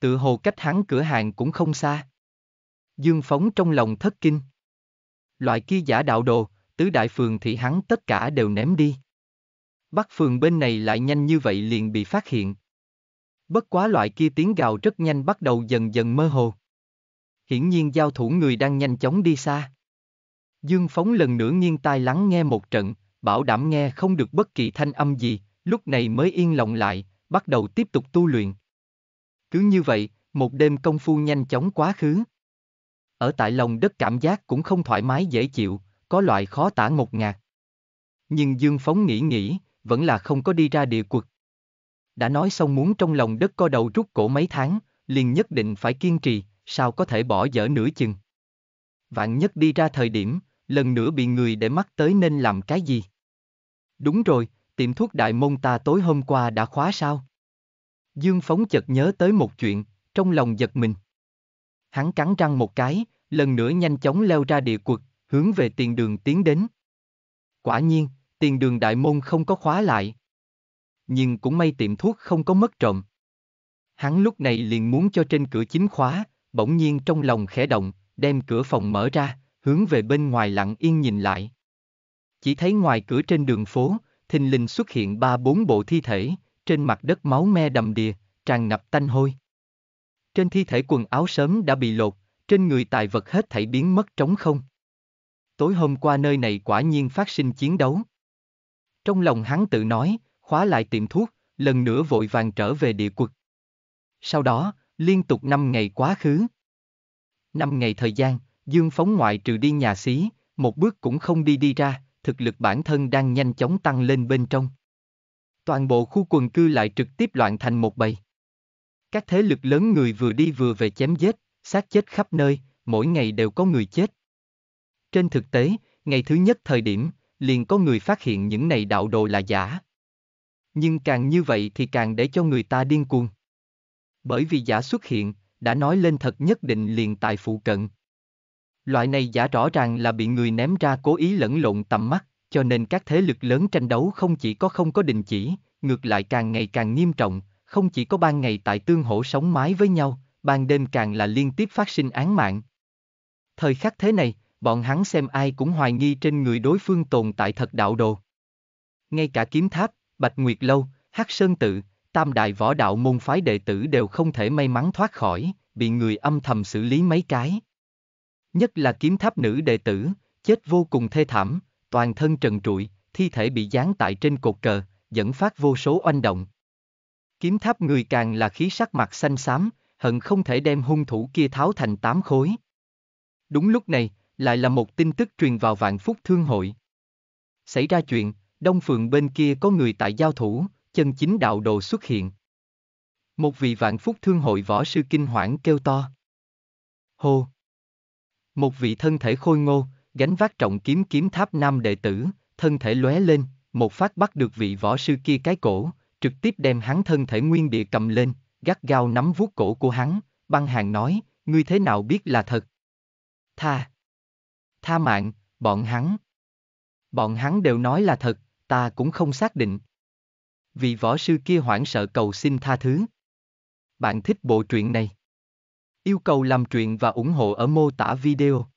Tự hồ cách hắn cửa hàng cũng không xa. Dương Phóng trong lòng thất kinh. Loại kia giả đạo đồ, tứ đại phường thì hắn tất cả đều ném đi. Bắc phường bên này lại nhanh như vậy liền bị phát hiện. Bất quá loại kia tiếng gào rất nhanh bắt đầu dần dần mơ hồ hiển nhiên giao thủ người đang nhanh chóng đi xa. Dương Phóng lần nữa nghiêng tai lắng nghe một trận, bảo đảm nghe không được bất kỳ thanh âm gì, lúc này mới yên lòng lại, bắt đầu tiếp tục tu luyện. Cứ như vậy, một đêm công phu nhanh chóng quá khứ. Ở tại lòng đất cảm giác cũng không thoải mái dễ chịu, có loại khó tả ngột ngạt. Nhưng Dương Phóng nghĩ nghĩ, vẫn là không có đi ra địa quật. Đã nói xong muốn trong lòng đất co đầu rút cổ mấy tháng, liền nhất định phải kiên trì, sao có thể bỏ dở nửa chừng. Vạn nhất đi ra thời điểm, lần nữa bị người để mắt tới nên làm cái gì? Đúng rồi, tiệm thuốc đại môn ta tối hôm qua đã khóa sao? Dương Phóng chợt nhớ tới một chuyện, trong lòng giật mình. Hắn cắn răng một cái, lần nữa nhanh chóng leo ra địa quật, hướng về tiền đường tiến đến. Quả nhiên, tiền đường đại môn không có khóa lại. Nhưng cũng may tiệm thuốc không có mất trộm. Hắn lúc này liền muốn cho trên cửa chính khóa, bỗng nhiên trong lòng khẽ động, đem cửa phòng mở ra, hướng về bên ngoài lặng yên nhìn lại. Chỉ thấy ngoài cửa trên đường phố, thình lình xuất hiện ba bốn bộ thi thể, trên mặt đất máu me đầm đìa, tràn ngập tanh hôi. Trên thi thể quần áo sớm đã bị lột, trên người tài vật hết thảy biến mất trống không. Tối hôm qua nơi này quả nhiên phát sinh chiến đấu. Trong lòng hắn tự nói, khóa lại tiệm thuốc, lần nữa vội vàng trở về địa quật. Sau đó, Liên tục năm ngày quá khứ. Năm ngày thời gian, Dương Phóng ngoại trừ đi nhà xí, một bước cũng không đi đi ra, thực lực bản thân đang nhanh chóng tăng lên bên trong. Toàn bộ khu quần cư lại trực tiếp loạn thành một bầy. Các thế lực lớn người vừa đi vừa về chém giết, xác chết khắp nơi, mỗi ngày đều có người chết. Trên thực tế, ngày thứ nhất thời điểm, liền có người phát hiện những này đạo đồ là giả. Nhưng càng như vậy thì càng để cho người ta điên cuồng bởi vì giả xuất hiện, đã nói lên thật nhất định liền tại phụ cận. Loại này giả rõ ràng là bị người ném ra cố ý lẫn lộn tầm mắt, cho nên các thế lực lớn tranh đấu không chỉ có không có đình chỉ, ngược lại càng ngày càng nghiêm trọng, không chỉ có ban ngày tại tương hổ sống mái với nhau, ban đêm càng là liên tiếp phát sinh án mạng. Thời khắc thế này, bọn hắn xem ai cũng hoài nghi trên người đối phương tồn tại thật đạo đồ. Ngay cả kiếm tháp, bạch nguyệt lâu, hắc sơn tự, tam đại võ đạo môn phái đệ tử đều không thể may mắn thoát khỏi, bị người âm thầm xử lý mấy cái. Nhất là kiếm tháp nữ đệ tử, chết vô cùng thê thảm, toàn thân trần trụi, thi thể bị dán tại trên cột cờ, dẫn phát vô số oanh động. Kiếm tháp người càng là khí sắc mặt xanh xám, hận không thể đem hung thủ kia tháo thành tám khối. Đúng lúc này, lại là một tin tức truyền vào vạn phúc thương hội. Xảy ra chuyện, đông phường bên kia có người tại giao thủ, chân chính đạo đồ xuất hiện. Một vị vạn phúc thương hội võ sư kinh hoảng kêu to. Hô! Một vị thân thể khôi ngô, gánh vác trọng kiếm kiếm tháp nam đệ tử, thân thể lóe lên, một phát bắt được vị võ sư kia cái cổ, trực tiếp đem hắn thân thể nguyên địa cầm lên, gắt gao nắm vuốt cổ của hắn, băng hàng nói, ngươi thế nào biết là thật? Tha! Tha mạng, bọn hắn! Bọn hắn đều nói là thật, ta cũng không xác định vị võ sư kia hoảng sợ cầu xin tha thứ. Bạn thích bộ truyện này? Yêu cầu làm truyện và ủng hộ ở mô tả video.